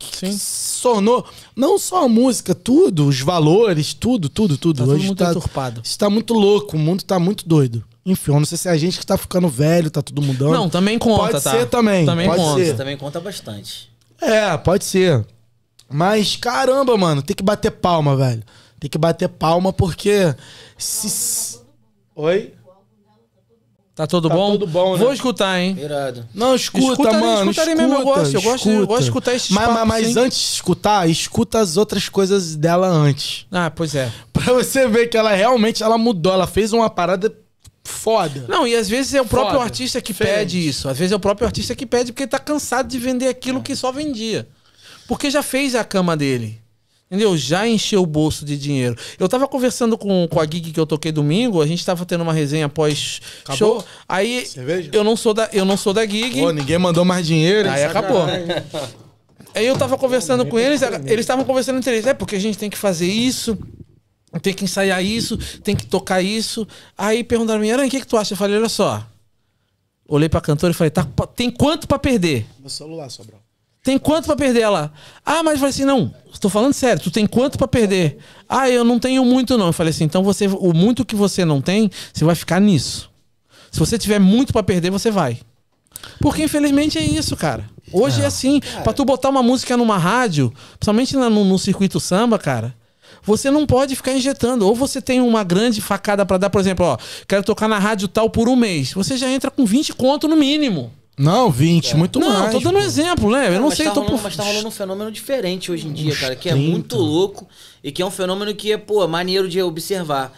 Sim. Sonou, não só a música, tudo, os valores, tudo, tudo, tudo. Tá Hoje mundo tá, enturpado. tá muito louco, o mundo tá muito doido. Enfim, eu não sei se é a gente que tá ficando velho, tá tudo mudando. Não, também conta, pode tá? Pode ser também. Também pode conta. Ser. Também conta bastante. É, pode ser. Mas caramba, mano, tem que bater palma, velho. Tem que bater palma porque se... Oi? Tá tudo tá bom? Tudo bom, né? Vou escutar, hein? Irado. Não, escuta, escuta mano. Escuta, escuta, Eu gosto, eu gosto, eu gosto de escutar esses Mas, papos, mas, antes de escutar, escuta as outras coisas dela antes. Ah, pois é. Pra você ver que ela realmente ela mudou. Ela fez uma parada foda. Não, e às vezes é o próprio foda. artista que pede isso. Às vezes é o próprio artista que pede porque ele tá cansado de vender aquilo é. que só vendia. Porque já fez a cama dele. Entendeu? Já encheu o bolso de dinheiro. Eu tava conversando com, com a Gig que eu toquei domingo, a gente tava tendo uma resenha após acabou? show. Aí Cerveja? eu não sou da eu não sou da Gig. Pô, ninguém mandou mais dinheiro. Aí acabou. aí eu tava conversando com eles, eles estavam conversando entre eles, é porque a gente tem que fazer isso. Tem que ensaiar isso, tem que tocar isso. Aí perguntaram pra mim, o que, que tu acha? Eu falei, olha só. Olhei pra cantora e falei, tá, tem quanto para perder? Meu celular, Sobral. Tem quanto para perder ela? Ah, mas vai assim, não. Estou falando sério, tu tem quanto para perder? Ah, eu não tenho muito não. Eu falei assim, então você o muito que você não tem, você vai ficar nisso. Se você tiver muito para perder, você vai. Porque infelizmente é isso, cara. Hoje é, é assim, para tu botar uma música numa rádio, principalmente no, no circuito samba, cara, você não pode ficar injetando. Ou você tem uma grande facada para dar, por exemplo, ó, quero tocar na rádio tal por um mês. Você já entra com 20 conto no mínimo. Não, 20, é. muito não, mais. Não, tô dando um exemplo, né? Eu não, não sei, tá tô por... Mas tá rolando um fenômeno diferente hoje em dia, Uns cara, que 30. é muito louco e que é um fenômeno que é, pô, maneiro de observar.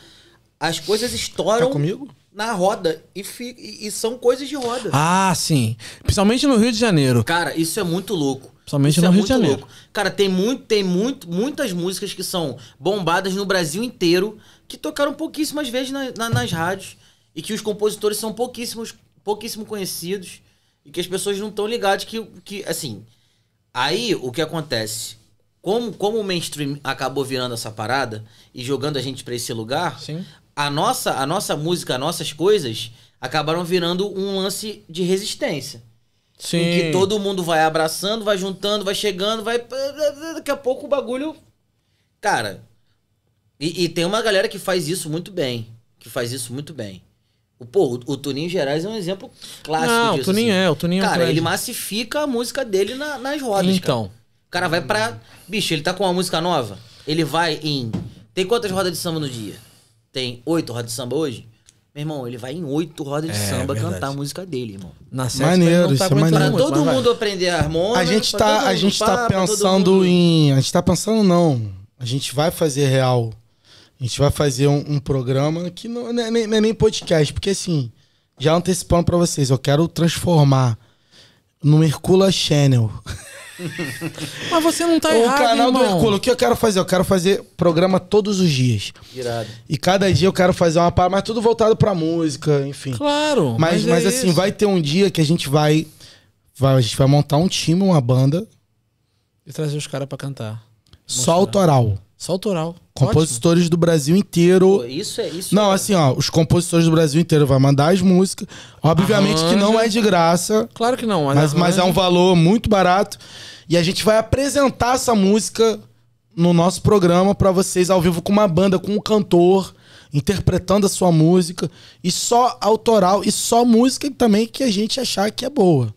As coisas estouram. Tá comigo? Na roda e, fi... e são coisas de roda. Ah, sim. Principalmente no Rio de Janeiro. Cara, isso é muito louco. principalmente no é Rio de Janeiro. Louco. Cara, tem muito, tem muito, muitas músicas que são bombadas no Brasil inteiro, que tocaram pouquíssimas vezes na, na, nas rádios e que os compositores são pouquíssimos, pouquíssimo conhecidos e que as pessoas não estão ligadas que, que, assim. Aí o que acontece? Como, como o mainstream acabou virando essa parada e jogando a gente para esse lugar, Sim. a nossa a nossa música, as nossas coisas acabaram virando um lance de resistência. Sim. Em que todo mundo vai abraçando, vai juntando, vai chegando, vai. Daqui a pouco o bagulho. Cara. E, e tem uma galera que faz isso muito bem. Que faz isso muito bem. Pô, o, o Tuninho Gerais é um exemplo clássico Não, disso, o Tuninho assim. é, o Tuninho é Cara, é ele massifica a música dele na, nas rodas, Então. Cara. O cara vai pra... Bicho, ele tá com uma música nova, ele vai em... Tem quantas rodas de samba no dia? Tem oito rodas de samba hoje? Meu irmão, ele vai em oito rodas de é, samba verdade. cantar a música dele, irmão. Na maneiro, tá isso é maneiro. Pra todo mundo aprender a harmonia. A gente tá, a gente tá pensando em... A gente tá pensando não. A gente vai fazer real a gente vai fazer um, um programa que não, não, é, nem, não é nem podcast, porque assim, já antecipando para vocês, eu quero transformar no Mercula Channel. Mas você não tá o errado, O canal irmão. do Mercula o que eu quero fazer? Eu quero fazer programa todos os dias. Irado. E cada dia eu quero fazer uma parada, mas tudo voltado pra música, enfim. Claro. Mas, mas, mas é assim, isso. vai ter um dia que a gente vai, vai. A gente vai montar um time, uma banda. E trazer os caras pra cantar. Mostrar. Só autoral. Só autoral. Compositores Ótimo. do Brasil inteiro. Isso é isso. Não, é. assim, ó, os compositores do Brasil inteiro vão mandar as músicas. Obviamente arranja. que não é de graça. Claro que não, mas, mas é um valor muito barato. E a gente vai apresentar essa música no nosso programa para vocês ao vivo com uma banda, com um cantor interpretando a sua música e só autoral e só música também que a gente achar que é boa.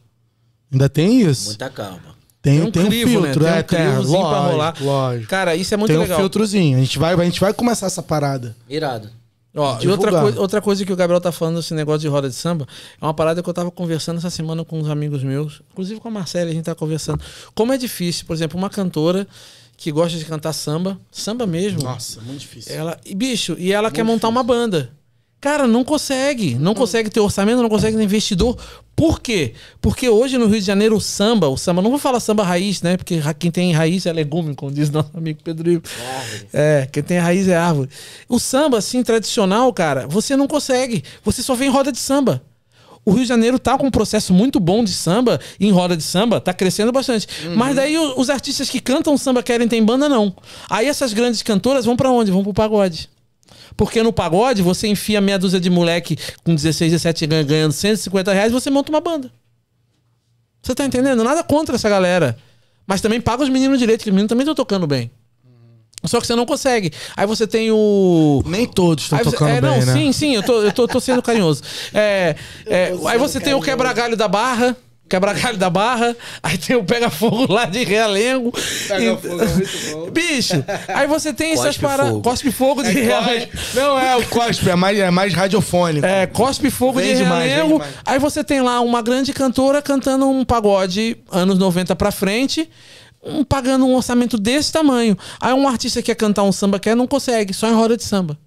Ainda tem isso? Muita calma. Tem, tem um, tem crivo, filtro, né? Tem é, um né? é terra, lógico, pra rolar. Lógico. Cara, isso é muito tem legal. Tem um filtrozinho. A gente, vai, a gente vai começar essa parada. Irado. Ó, e outra, coi outra coisa que o Gabriel tá falando, esse negócio de roda de samba, é uma parada que eu tava conversando essa semana com uns amigos meus, inclusive com a Marcela, a gente tá conversando. Como é difícil, por exemplo, uma cantora que gosta de cantar samba, samba mesmo. Nossa, muito difícil. Ela, e bicho, e ela muito quer montar uma banda. Cara, não consegue. Não hum. consegue ter orçamento, não consegue ter investidor. Por quê? Porque hoje no Rio de Janeiro o samba, o samba, não vou falar samba raiz, né? Porque quem tem raiz é legume, como diz nosso amigo Pedro. É, é, quem tem raiz é árvore. O samba, assim, tradicional, cara, você não consegue. Você só vê em roda de samba. O Rio de Janeiro tá com um processo muito bom de samba, em roda de samba, tá crescendo bastante. Uhum. Mas daí os artistas que cantam samba querem ter banda, não. Aí essas grandes cantoras vão para onde? Vão pro pagode. Porque no pagode você enfia meia dúzia de moleque com 16, 17 ganhando 150 reais e você monta uma banda. Você tá entendendo? Nada contra essa galera. Mas também paga os meninos direito, que os meninos também estão tocando bem. Só que você não consegue. Aí você tem o. Nem todos estão tocando é, não, bem, né? Sim, sim, eu tô, eu tô, tô sendo carinhoso. É, é, aí você tem o quebra-galho da barra quebra-galho da Barra, aí tem o Pega Fogo lá de Realengo. Pega e... é muito bom. Então, bicho, aí você tem essas paradas. Cospe Fogo de é, Realengo. Não, é o Cospe, é mais, é mais radiofônico. É, Cospe Fogo de demais, Realengo. Aí você tem lá uma grande cantora cantando um pagode anos 90 pra frente. Um, pagando um orçamento desse tamanho. Aí um artista que quer cantar um samba quer, não consegue, só em roda de samba.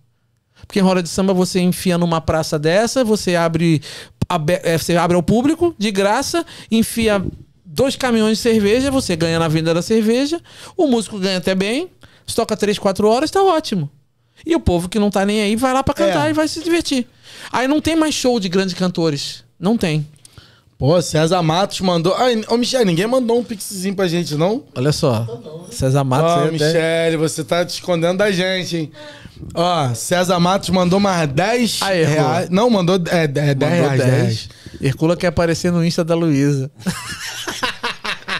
Porque em roda de samba você enfia numa praça dessa, você abre é, você abre ao público, de graça, enfia dois caminhões de cerveja, você ganha na venda da cerveja, o músico ganha até bem, toca três, quatro horas, tá ótimo. E o povo que não tá nem aí vai lá para é. cantar é. e vai se divertir. Aí não tem mais show de grandes cantores. Não tem. Pô, César Matos mandou. Ai, ô Michele, ninguém mandou um pixzinho pra gente, não? Olha só. César Matos. Ô, oh, Michele, até... você tá te escondendo da gente, hein? Ó, César Matos mandou mais 10 Aí, ah, reais. Não, mandou é, é, 10 Mandou reais. 10. Hercula quer aparecer no Insta da Luísa.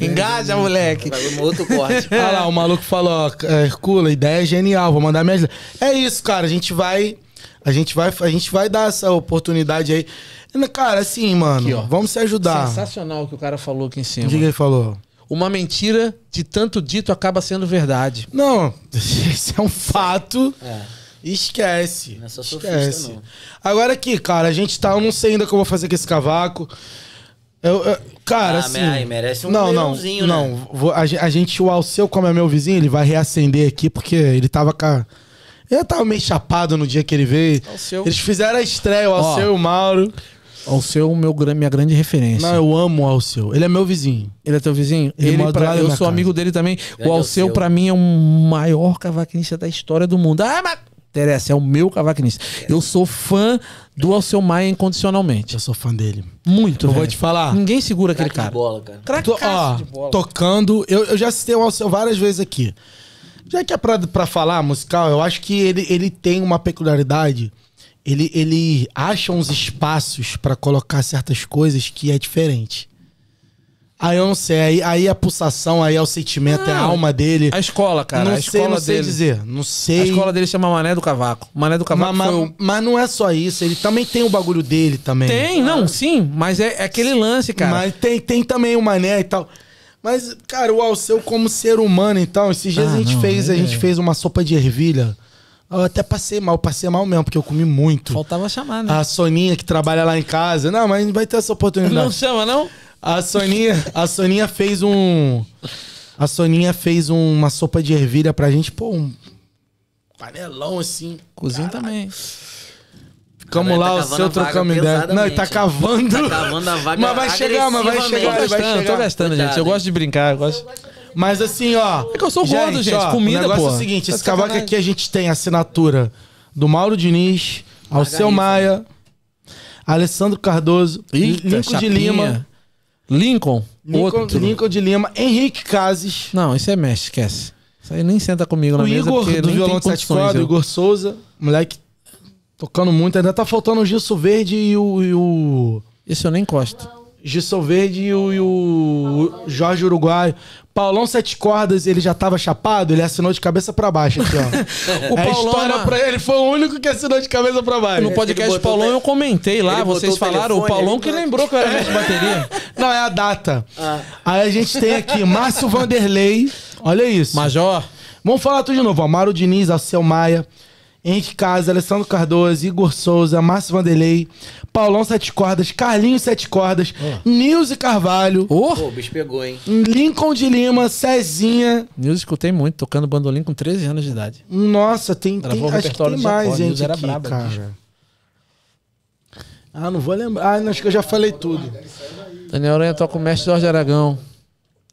Engaja, moleque. Vai um outro corte. Olha lá, o maluco falou, é, Hercula, ideia é genial, vou mandar minhas... É isso, cara, a gente vai... A gente vai, a gente vai dar essa oportunidade aí. Cara, assim, mano, Aqui, ó. vamos se ajudar. Sensacional o que o cara falou aqui em cima. O que ele falou? uma mentira de tanto dito acaba sendo verdade. Não, isso é um fato. É. Esquece. É Esquece. não. Agora aqui, cara, a gente tá. Eu não sei ainda o que eu vou fazer com esse cavaco. Eu, eu, cara, ah, assim. Aí merece um não, não, né? não. Vou, a, a, gente, o Alceu, como é meu vizinho, ele vai reacender aqui porque ele tava com a. Ele tava meio chapado no dia que ele veio. Alceu. Eles fizeram a estreia, o Alceu Ó, e o Mauro. Alceu meu minha grande referência. Não, eu amo o Alceu. Ele é meu vizinho. Ele é teu vizinho? Ele, ele pra, eu sou casa. amigo dele também. Grande o Alceu, Alceu, pra mim, é o maior cavaquinista da história do mundo. Ah, mas interessa, é o meu cavaquinista. É. Eu sou fã do Alceu Maia incondicionalmente. Eu sou fã dele. Muito, Eu velho. vou te falar. Ninguém segura aquele cara. Bola, cara. Craque ó, bola. Tocando. Eu, eu já assisti o Alceu várias vezes aqui. Já que é pra, pra falar musical, eu acho que ele, ele tem uma peculiaridade ele, ele acha uns espaços para colocar certas coisas que é diferente. Aí eu não sei, aí, aí a pulsação, aí é o sentimento, é a alma dele. A escola, cara. Não a sei, escola não sei dele. dizer. Não sei. A escola dele chama Mané do Cavaco. Mané do Cavaco mas, o... mas não é só isso, ele também tem o bagulho dele também. Tem, cara. não, é. sim, mas é, é aquele lance, cara. Mas tem, tem também o Mané e tal. Mas, cara, o Alceu como ser humano, então, esses dias ah, a gente não, fez, é... a gente fez uma sopa de ervilha eu até passei mal, passei mal mesmo, porque eu comi muito. Faltava chamar, né? A Soninha que trabalha lá em casa. Não, mas vai ter essa oportunidade. Não chama, não? A Soninha, a Soninha fez um. A Soninha fez uma sopa de ervilha pra gente, pô, um panelão assim. Cozinha também. Ficamos lá, tá o seu trocando ideia. Não, ele tá cavando. Tá cavando a vaga. Mas vai chegar, mas vai chegar, eu chegar. Tô gastando, gente. Eu gosto de brincar, eu gosto. Mas assim, ó. É que eu sou gordo, gente. Ó, comida, pô. O negócio é o seguinte: tá esse cavaco aqui a gente tem assinatura do Mauro Diniz, Alceu Maia, Alessandro Cardoso, Eita, Lincoln chapinha. de Lima. Lincoln? Lincoln, outro. Lincoln de Lima, Henrique Cases. Não, isso é mestre, esquece. Isso aí nem senta comigo o na mesa. O Igor do violão de sete cordas, Igor Souza, moleque tocando muito. Ainda tá faltando o Gilson Verde e o. E o... Esse eu nem encosto. Gilson Verde e o, e o Jorge Uruguai. Paulão Sete Cordas, ele já tava chapado, ele assinou de cabeça para baixo aqui, ó. o é Paulão, história pra... ele foi o único que assinou de cabeça para baixo. No podcast Paulão eu comentei lá, vocês falaram, o, telefone, o Paulão que lembrou que eu era de bateria. Não, é a data. Ah. Aí a gente tem aqui Márcio Vanderlei, olha isso. Major. Vamos falar tudo de novo, Amaro Diniz, Acel Maia, Henrique Casa, Alessandro Cardoso, Igor Souza, Márcio Vanderlei, Paulão Sete Cordas, Carlinhos Sete Cordas, oh. Nilce Carvalho. Oh. o bicho pegou, hein? Lincoln de Lima, Cezinha. Nilce escutei muito, tocando bandolim com 13 anos de idade. Nossa, tem, tem acho que tem mais, gente. Era aqui, braba, cara. Ah, não vou lembrar. Ah, acho que eu já falei tudo. Daniel Aranha toca o mestre Jorge Aragão.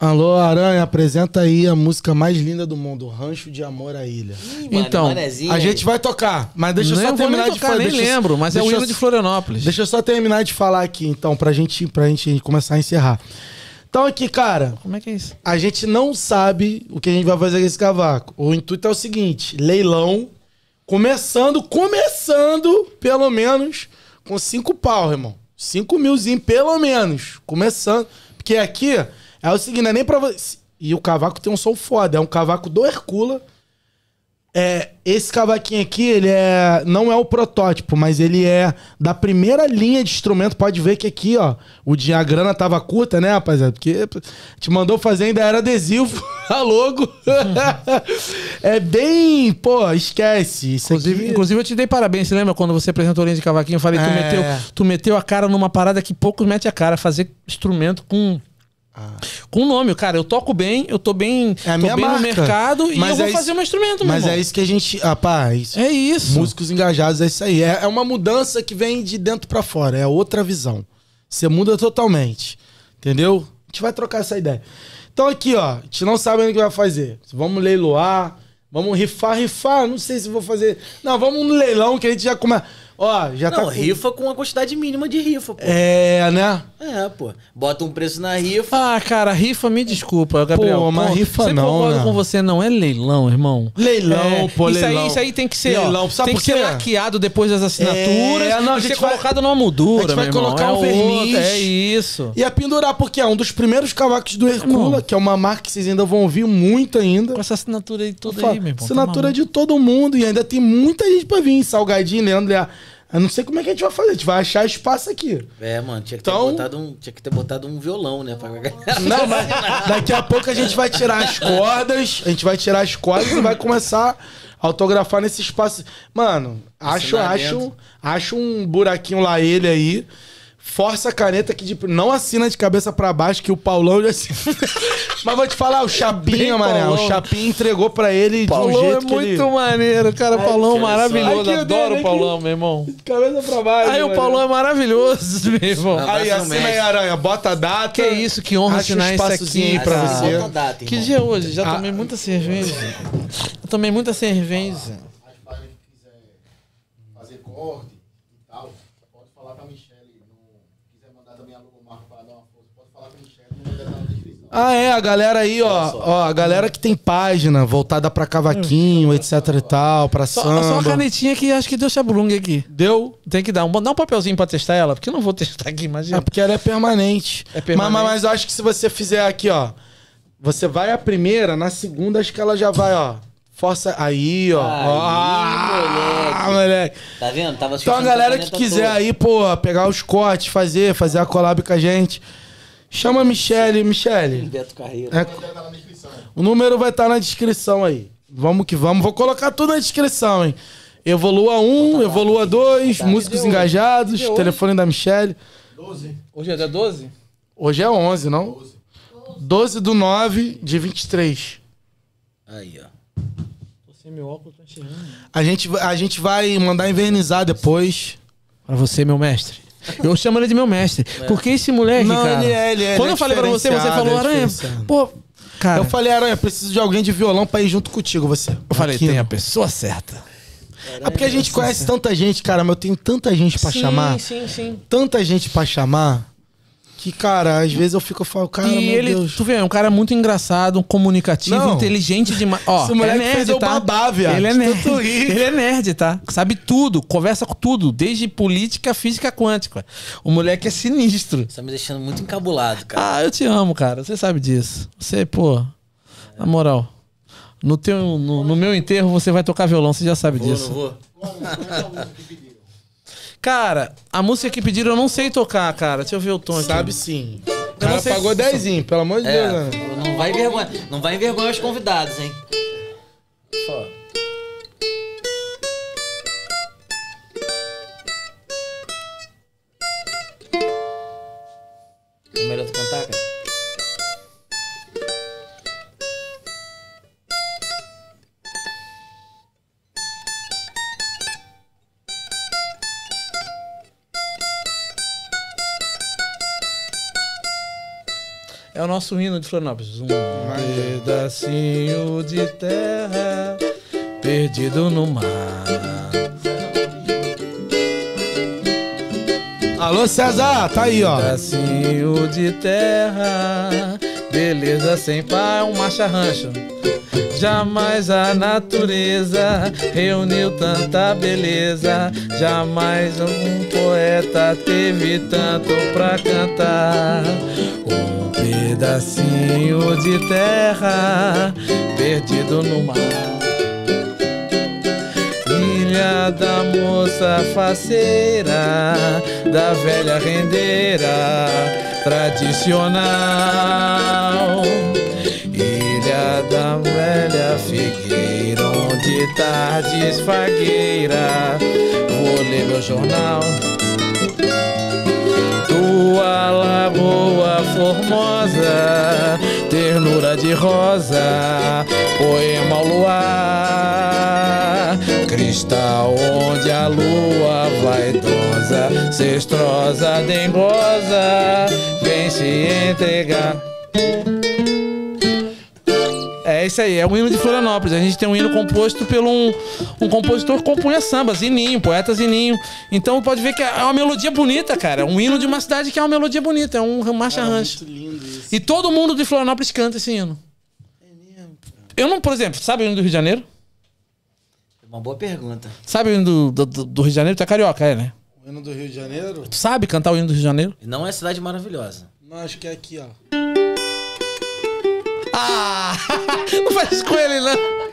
Alô, Aranha, apresenta aí a música mais linda do mundo, Rancho de Amor à Ilha. Ih, então, a gente vai tocar, mas deixa eu só terminar de falar. Nem lembro, mas é o hino de Florianópolis. Deixa eu só terminar de falar aqui, então, pra gente, pra gente começar a encerrar. Então aqui, cara. Como é que é isso? A gente não sabe o que a gente vai fazer com esse cavaco. O intuito é o seguinte: leilão, começando, começando, pelo menos, com cinco pau, irmão. Cinco milzinho, pelo menos. Começando. Porque aqui é o seguinte, não é nem pra você. E o cavaco tem um som foda. É um cavaco do Hercula. É, esse cavaquinho aqui, ele é. Não é o protótipo, mas ele é da primeira linha de instrumento. Pode ver que aqui, ó, o de a grana tava curta, né, rapaziada? Porque te mandou fazer, ainda era adesivo, a tá logo. é bem. Pô, esquece. Isso inclusive, aqui... inclusive, eu te dei parabéns, você lembra quando você apresentou a linha de cavaquinho? Eu falei, é... tu, meteu, tu meteu a cara numa parada que poucos mete a cara, fazer instrumento com ah. Com o nome, cara, eu toco bem, eu tô bem, é a minha bem marca. no mercado mas e eu vou é fazer isso, meu instrumento, meu Mas é irmão. é isso que a gente. Ah, pá, é isso. É isso. Músicos engajados, é isso aí. É, é uma mudança que vem de dentro para fora, é outra visão. Você muda totalmente. Entendeu? A gente vai trocar essa ideia. Então aqui, ó, a gente não sabe ainda o que vai fazer. Vamos leiloar, vamos rifar, rifar. Não sei se vou fazer. Não, vamos no leilão que a gente já começa. Ó, já não, tá. Não, rifa com uma quantidade mínima de rifa, pô. É, né? É, pô. Bota um preço na rifa. Ah, cara, rifa, me desculpa, Gabriel. Pô, mas pô, rifa sempre não. Sempre né? com você, não. É leilão, irmão. Leilão, é, pô, isso leilão. Aí, isso aí tem que ser. Leilão, ó, tem que ser laqueado depois das assinaturas. É, não, a gente ser vai... colocado numa moldura. A gente vai colocar é um verniz. É isso. E a pendurar, porque é um dos primeiros cavacos do Hercula, que é uma marca que vocês ainda vão ouvir muito ainda. Com essa assinatura aí toda aí, meu irmão. Tá assinatura de todo mundo. E ainda tem muita gente pra vir. Salgadinho, Leandro, Leandro. Eu não sei como é que a gente vai fazer. A gente vai achar espaço aqui. É, mano, tinha que, então... ter, botado um, tinha que ter botado um violão, né? Pra... Não, mas daqui a pouco a gente vai tirar as cordas. A gente vai tirar as cordas e vai começar a autografar nesse espaço. Mano, acho, é acho, acho um buraquinho lá ele aí. Força a caneta que tipo, não assina de cabeça para baixo, que o Paulão já assina. Mas vou te falar, o Chapinha, mano. O Chapinha entregou para ele Paulão de um é jeito é muito ele... maneiro, cara. É Paulão é maravilhoso. Ai, adoro o Paulão, que... meu irmão. De cabeça pra baixo. Aí o Paulão é maravilhoso, meu irmão. Não, aí assina aí, Aranha. Bota a data. Que isso, que honra assinar esse aqui pra você. Bota a data, que dia é hoje? Já ah. tomei muita cerveja. Eu tomei muita cerveja. As páginas que quiser fazer corte. Ah, é, a galera aí, ó, ó, a galera que tem página voltada pra cavaquinho, hum. etc e tal, pra Só, samba. só uma canetinha que acho que deu chabulunga aqui. Deu? Tem que dar. Um, dá um papelzinho pra testar ela, porque eu não vou testar aqui, imagina. É porque ela é permanente. É permanente. Mas, mas, mas eu acho que se você fizer aqui, ó, você vai a primeira, na segunda acho que ela já vai, ó. Força. Aí, ó. Aí, Ó, ah, moleque. Tá vendo? Tava Então a galera que quiser aí, porra, pegar os cortes, fazer, fazer a collab com a gente. Chama a Michele, Michele. Beto Carreira. É, o número vai estar tá na descrição aí. Vamos que vamos. Vou colocar tudo na descrição, hein? Evolua 1, um, Evolua 2, Músicos Engajados, telefone da Michele. 12. Hoje é dia 12? Hoje é 11, não? 12. 12 do 9 de 23. Aí, ó. Tô sem meu óculos, tô chegando. A gente, a gente vai mandar invernizar depois. Pra você, meu mestre. Eu chamo ele de meu mestre. É. Porque esse moleque, Não, cara. Ele é, ele é, quando é eu falei pra você, você falou, é Aranha, pô. Cara, eu falei, Aranha, preciso de alguém de violão pra ir junto contigo, você. Eu falei, Aquilo. tem a pessoa certa. Aranha, é porque a gente conhece certa. tanta gente, cara, mas eu tenho tanta gente pra sim, chamar. Sim, sim. Tanta gente pra chamar que, cara, às vezes eu fico, falando, falo, cara, e ele, Deus. Tu vê, é um cara muito engraçado, comunicativo, Não. inteligente demais. Ó, Esse moleque é nerd, fez eu tá? viado. Ele é nerd. Ele é nerd, tá? Sabe tudo, conversa com tudo, desde política, física, quântica. O moleque é sinistro. Você tá me deixando muito encabulado, cara. Ah, eu te amo, cara. Você sabe disso. Você, pô, é. na moral. No, teu, no, no, meu enterro você vai tocar violão, você já sabe vou, disso. Não vou. Cara, a música que pediram eu não sei tocar, cara. Deixa eu ver o tom aqui. Sabe sim. O cara sei pagou dezinho, pelo amor de É, Deus, né? não vai envergonhar, não vai envergonhar os convidados, hein? Só. É melhor tu cantar, cara? É o nosso hino de Florianópolis. Um pedacinho de terra perdido no mar. Alô, César, tá aí, ó. Pedacinho de terra, beleza sem pai, é um marcha rancho. Jamais a natureza reuniu tanta beleza. Jamais um poeta teve tanto pra cantar. Um pedacinho assim, de terra perdido no mar. Ilha da moça faceira, da velha rendeira tradicional. Ilha da velha figueira, onde tardes fagueira, vou ler meu jornal tua lagoa formosa, ternura de rosa, poema ao luar, cristal onde a lua vaidosa, cestrosa, dengosa, vem se entregar. É isso aí, é o hino de Florianópolis. A gente tem um hino composto pelo um, um compositor que compunha samba, Zininho, poeta Zininho. Então pode ver que é uma melodia bonita, cara. Um hino de uma cidade que é uma melodia bonita, é um marcha cara, rancho. Muito lindo isso. E todo mundo de Florianópolis canta esse hino. É mesmo, Eu não, por exemplo, sabe o hino do Rio de Janeiro? É uma boa pergunta. Sabe o hino do, do, do, do Rio de Janeiro? Tu é carioca, é, né? O hino do Rio de Janeiro? Tu sabe cantar o hino do Rio de Janeiro? Não é cidade maravilhosa. Não, acho que é aqui, ó. Ah! Não faz com ele, não. Né?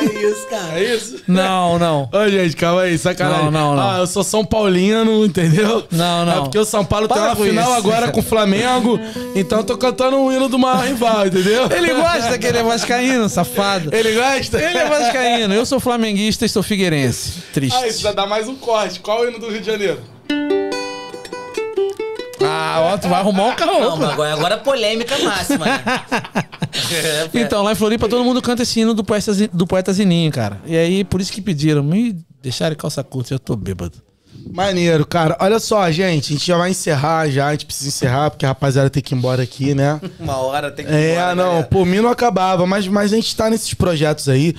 É isso, cara. É isso? Não, não. Ô, gente, calma aí, sacanagem. Não, não, não. Ah, eu sou São Paulino, entendeu? Não, não. É porque o São Paulo Para tá na final isso, agora com o Flamengo, então eu tô cantando o hino do maior rival, entendeu? Ele gosta que ele é vascaíno, safado. Ele gosta? Ele é vascaíno. Eu sou flamenguista e sou figueirense. Triste. Ah, isso já dá mais um corte. Qual é o hino do Rio de Janeiro? Ah, ó, tu vai arrumar um carro. Não, mas né? agora, agora é polêmica máxima, né? é, então, lá em Floripa todo mundo canta esse hino do poeta, do poeta Zininho, cara. E aí, por isso que pediram, me deixaram calça curta, Eu tô bêbado. Maneiro, cara. Olha só, gente, a gente já vai encerrar já, a gente precisa encerrar, porque a rapaziada tem que ir embora aqui, né? Uma hora tem que ir é, embora. É, não, galera. Né? por mim não acabava, mas, mas a gente tá nesses projetos aí.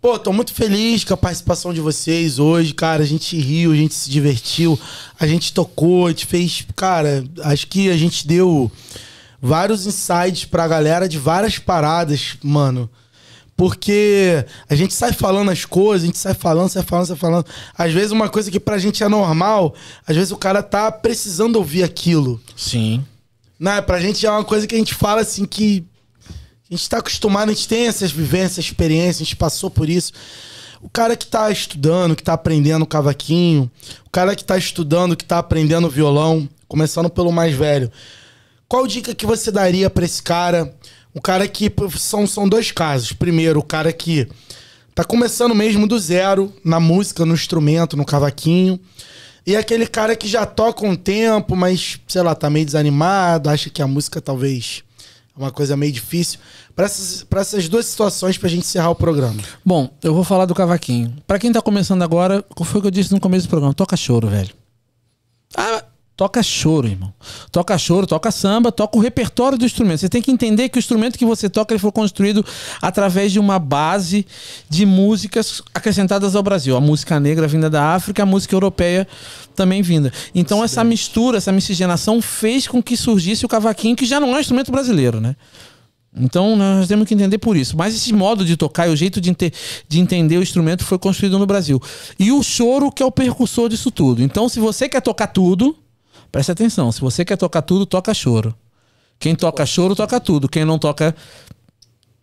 Pô, tô muito feliz com a participação de vocês hoje, cara. A gente riu, a gente se divertiu, a gente tocou, a gente fez. Cara, acho que a gente deu vários insights pra galera de várias paradas, mano. Porque a gente sai falando as coisas, a gente sai falando, sai falando, sai falando. Às vezes uma coisa que pra gente é normal, às vezes o cara tá precisando ouvir aquilo. Sim. Né? Pra gente é uma coisa que a gente fala assim que a gente está acostumado, a gente tem essas vivências, experiências, a gente passou por isso. O cara que está estudando, que está aprendendo cavaquinho, o cara que está estudando, que está aprendendo violão, começando pelo mais velho. Qual dica que você daria para esse cara? O cara que são são dois casos. Primeiro, o cara que tá começando mesmo do zero na música, no instrumento, no cavaquinho. E aquele cara que já toca um tempo, mas sei lá, tá meio desanimado, acha que a música talvez uma coisa meio difícil. Para essas, essas duas situações, para a gente encerrar o programa. Bom, eu vou falar do cavaquinho. Para quem está começando agora, foi o que eu disse no começo do programa: toca choro, velho. Ah, Toca choro, irmão. Toca choro, toca samba, toca o repertório do instrumento. Você tem que entender que o instrumento que você toca ele foi construído através de uma base de músicas acrescentadas ao Brasil. A música negra vinda da África, a música europeia também vinda. Então essa mistura, essa miscigenação fez com que surgisse o cavaquinho, que já não é um instrumento brasileiro, né? Então nós temos que entender por isso. Mas esse modo de tocar e o jeito de, de, entender o instrumento foi construído no Brasil. E o choro que é o percussor disso tudo. Então se você quer tocar tudo, Preste atenção, se você quer tocar tudo, toca choro. Quem toca choro, toca tudo. Quem não toca.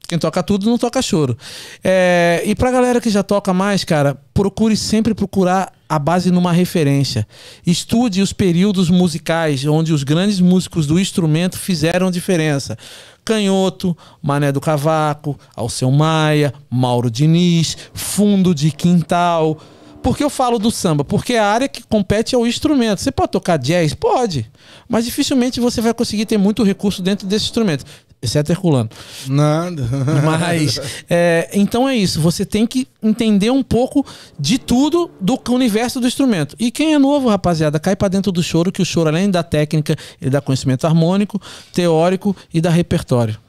Quem toca tudo não toca choro. É, e pra galera que já toca mais, cara, procure sempre procurar a base numa referência. Estude os períodos musicais onde os grandes músicos do instrumento fizeram diferença. Canhoto, Mané do Cavaco, Alceu Maia, Mauro Diniz, Fundo de Quintal, por que eu falo do samba? Porque é a área que compete é o instrumento. Você pode tocar jazz? Pode. Mas dificilmente você vai conseguir ter muito recurso dentro desse instrumento. Exceto Herculano. Nada. Mas, é, então é isso. Você tem que entender um pouco de tudo do universo do instrumento. E quem é novo, rapaziada, cai para dentro do choro, que o choro, além da técnica, ele dá conhecimento harmônico, teórico e da repertório.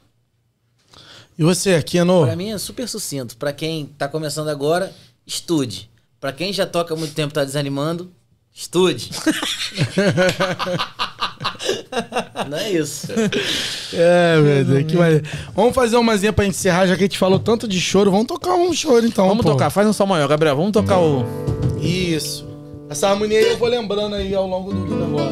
E você, aqui é novo? Para mim é super sucinto. Para quem está começando agora, estude. Pra quem já toca há muito tempo e tá desanimando, estude. Não é isso. É, velho. que mais... Vamos fazer uma zinha pra encerrar, já que a gente falou tanto de choro. Vamos tocar um choro então. Vamos pô. tocar, faz um som maior, Gabriel. Vamos tocar o. Isso. Essa harmonia aí eu vou lembrando aí ao longo do, vídeo agora.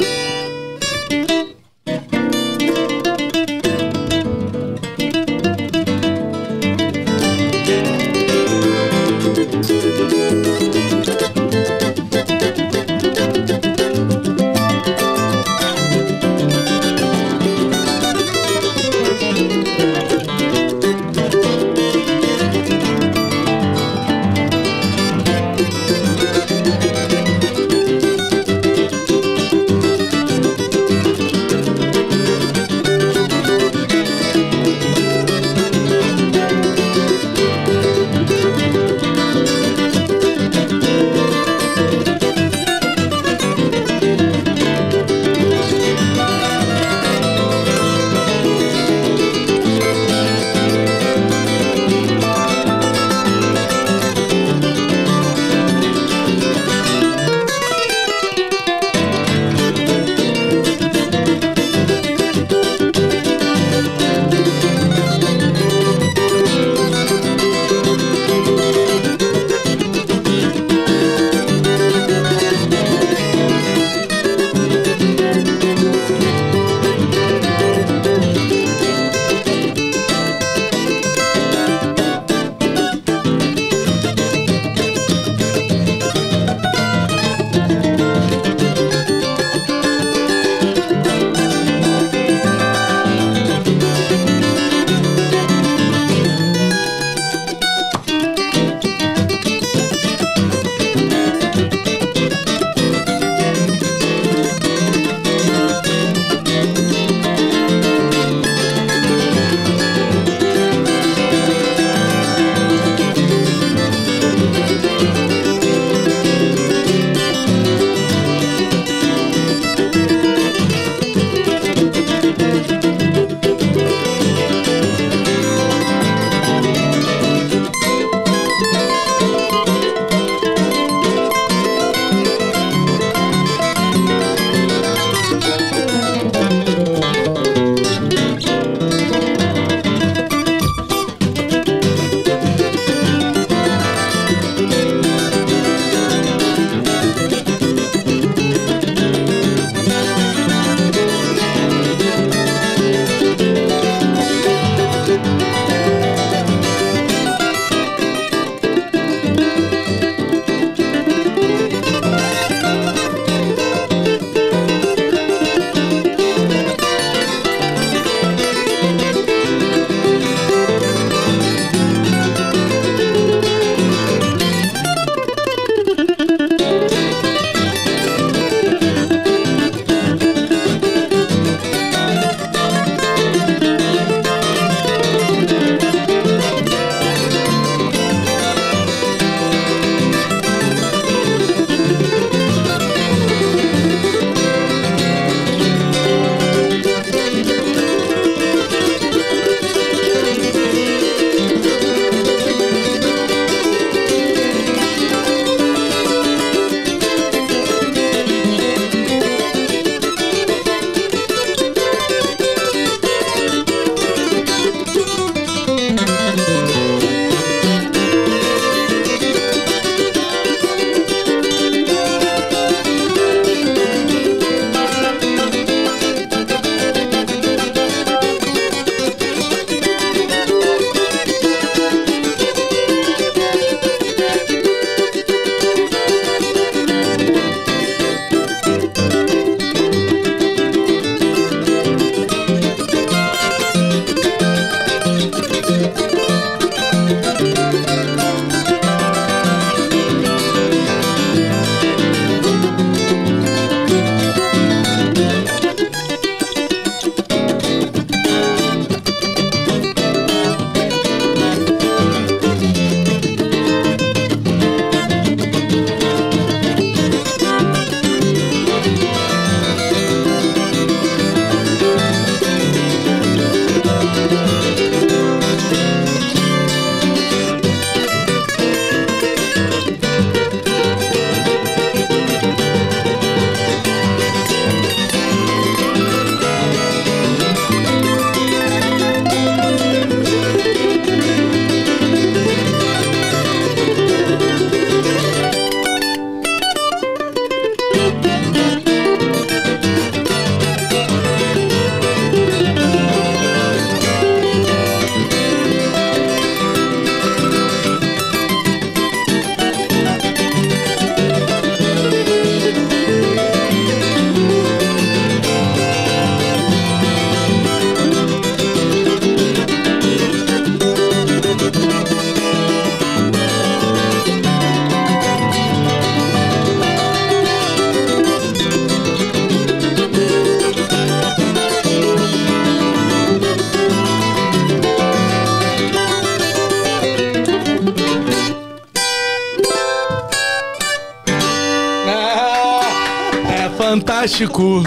Chico.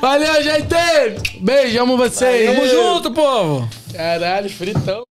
Valeu, gente! Beijo, amo vocês! Tamo junto, povo! Caralho, fritão!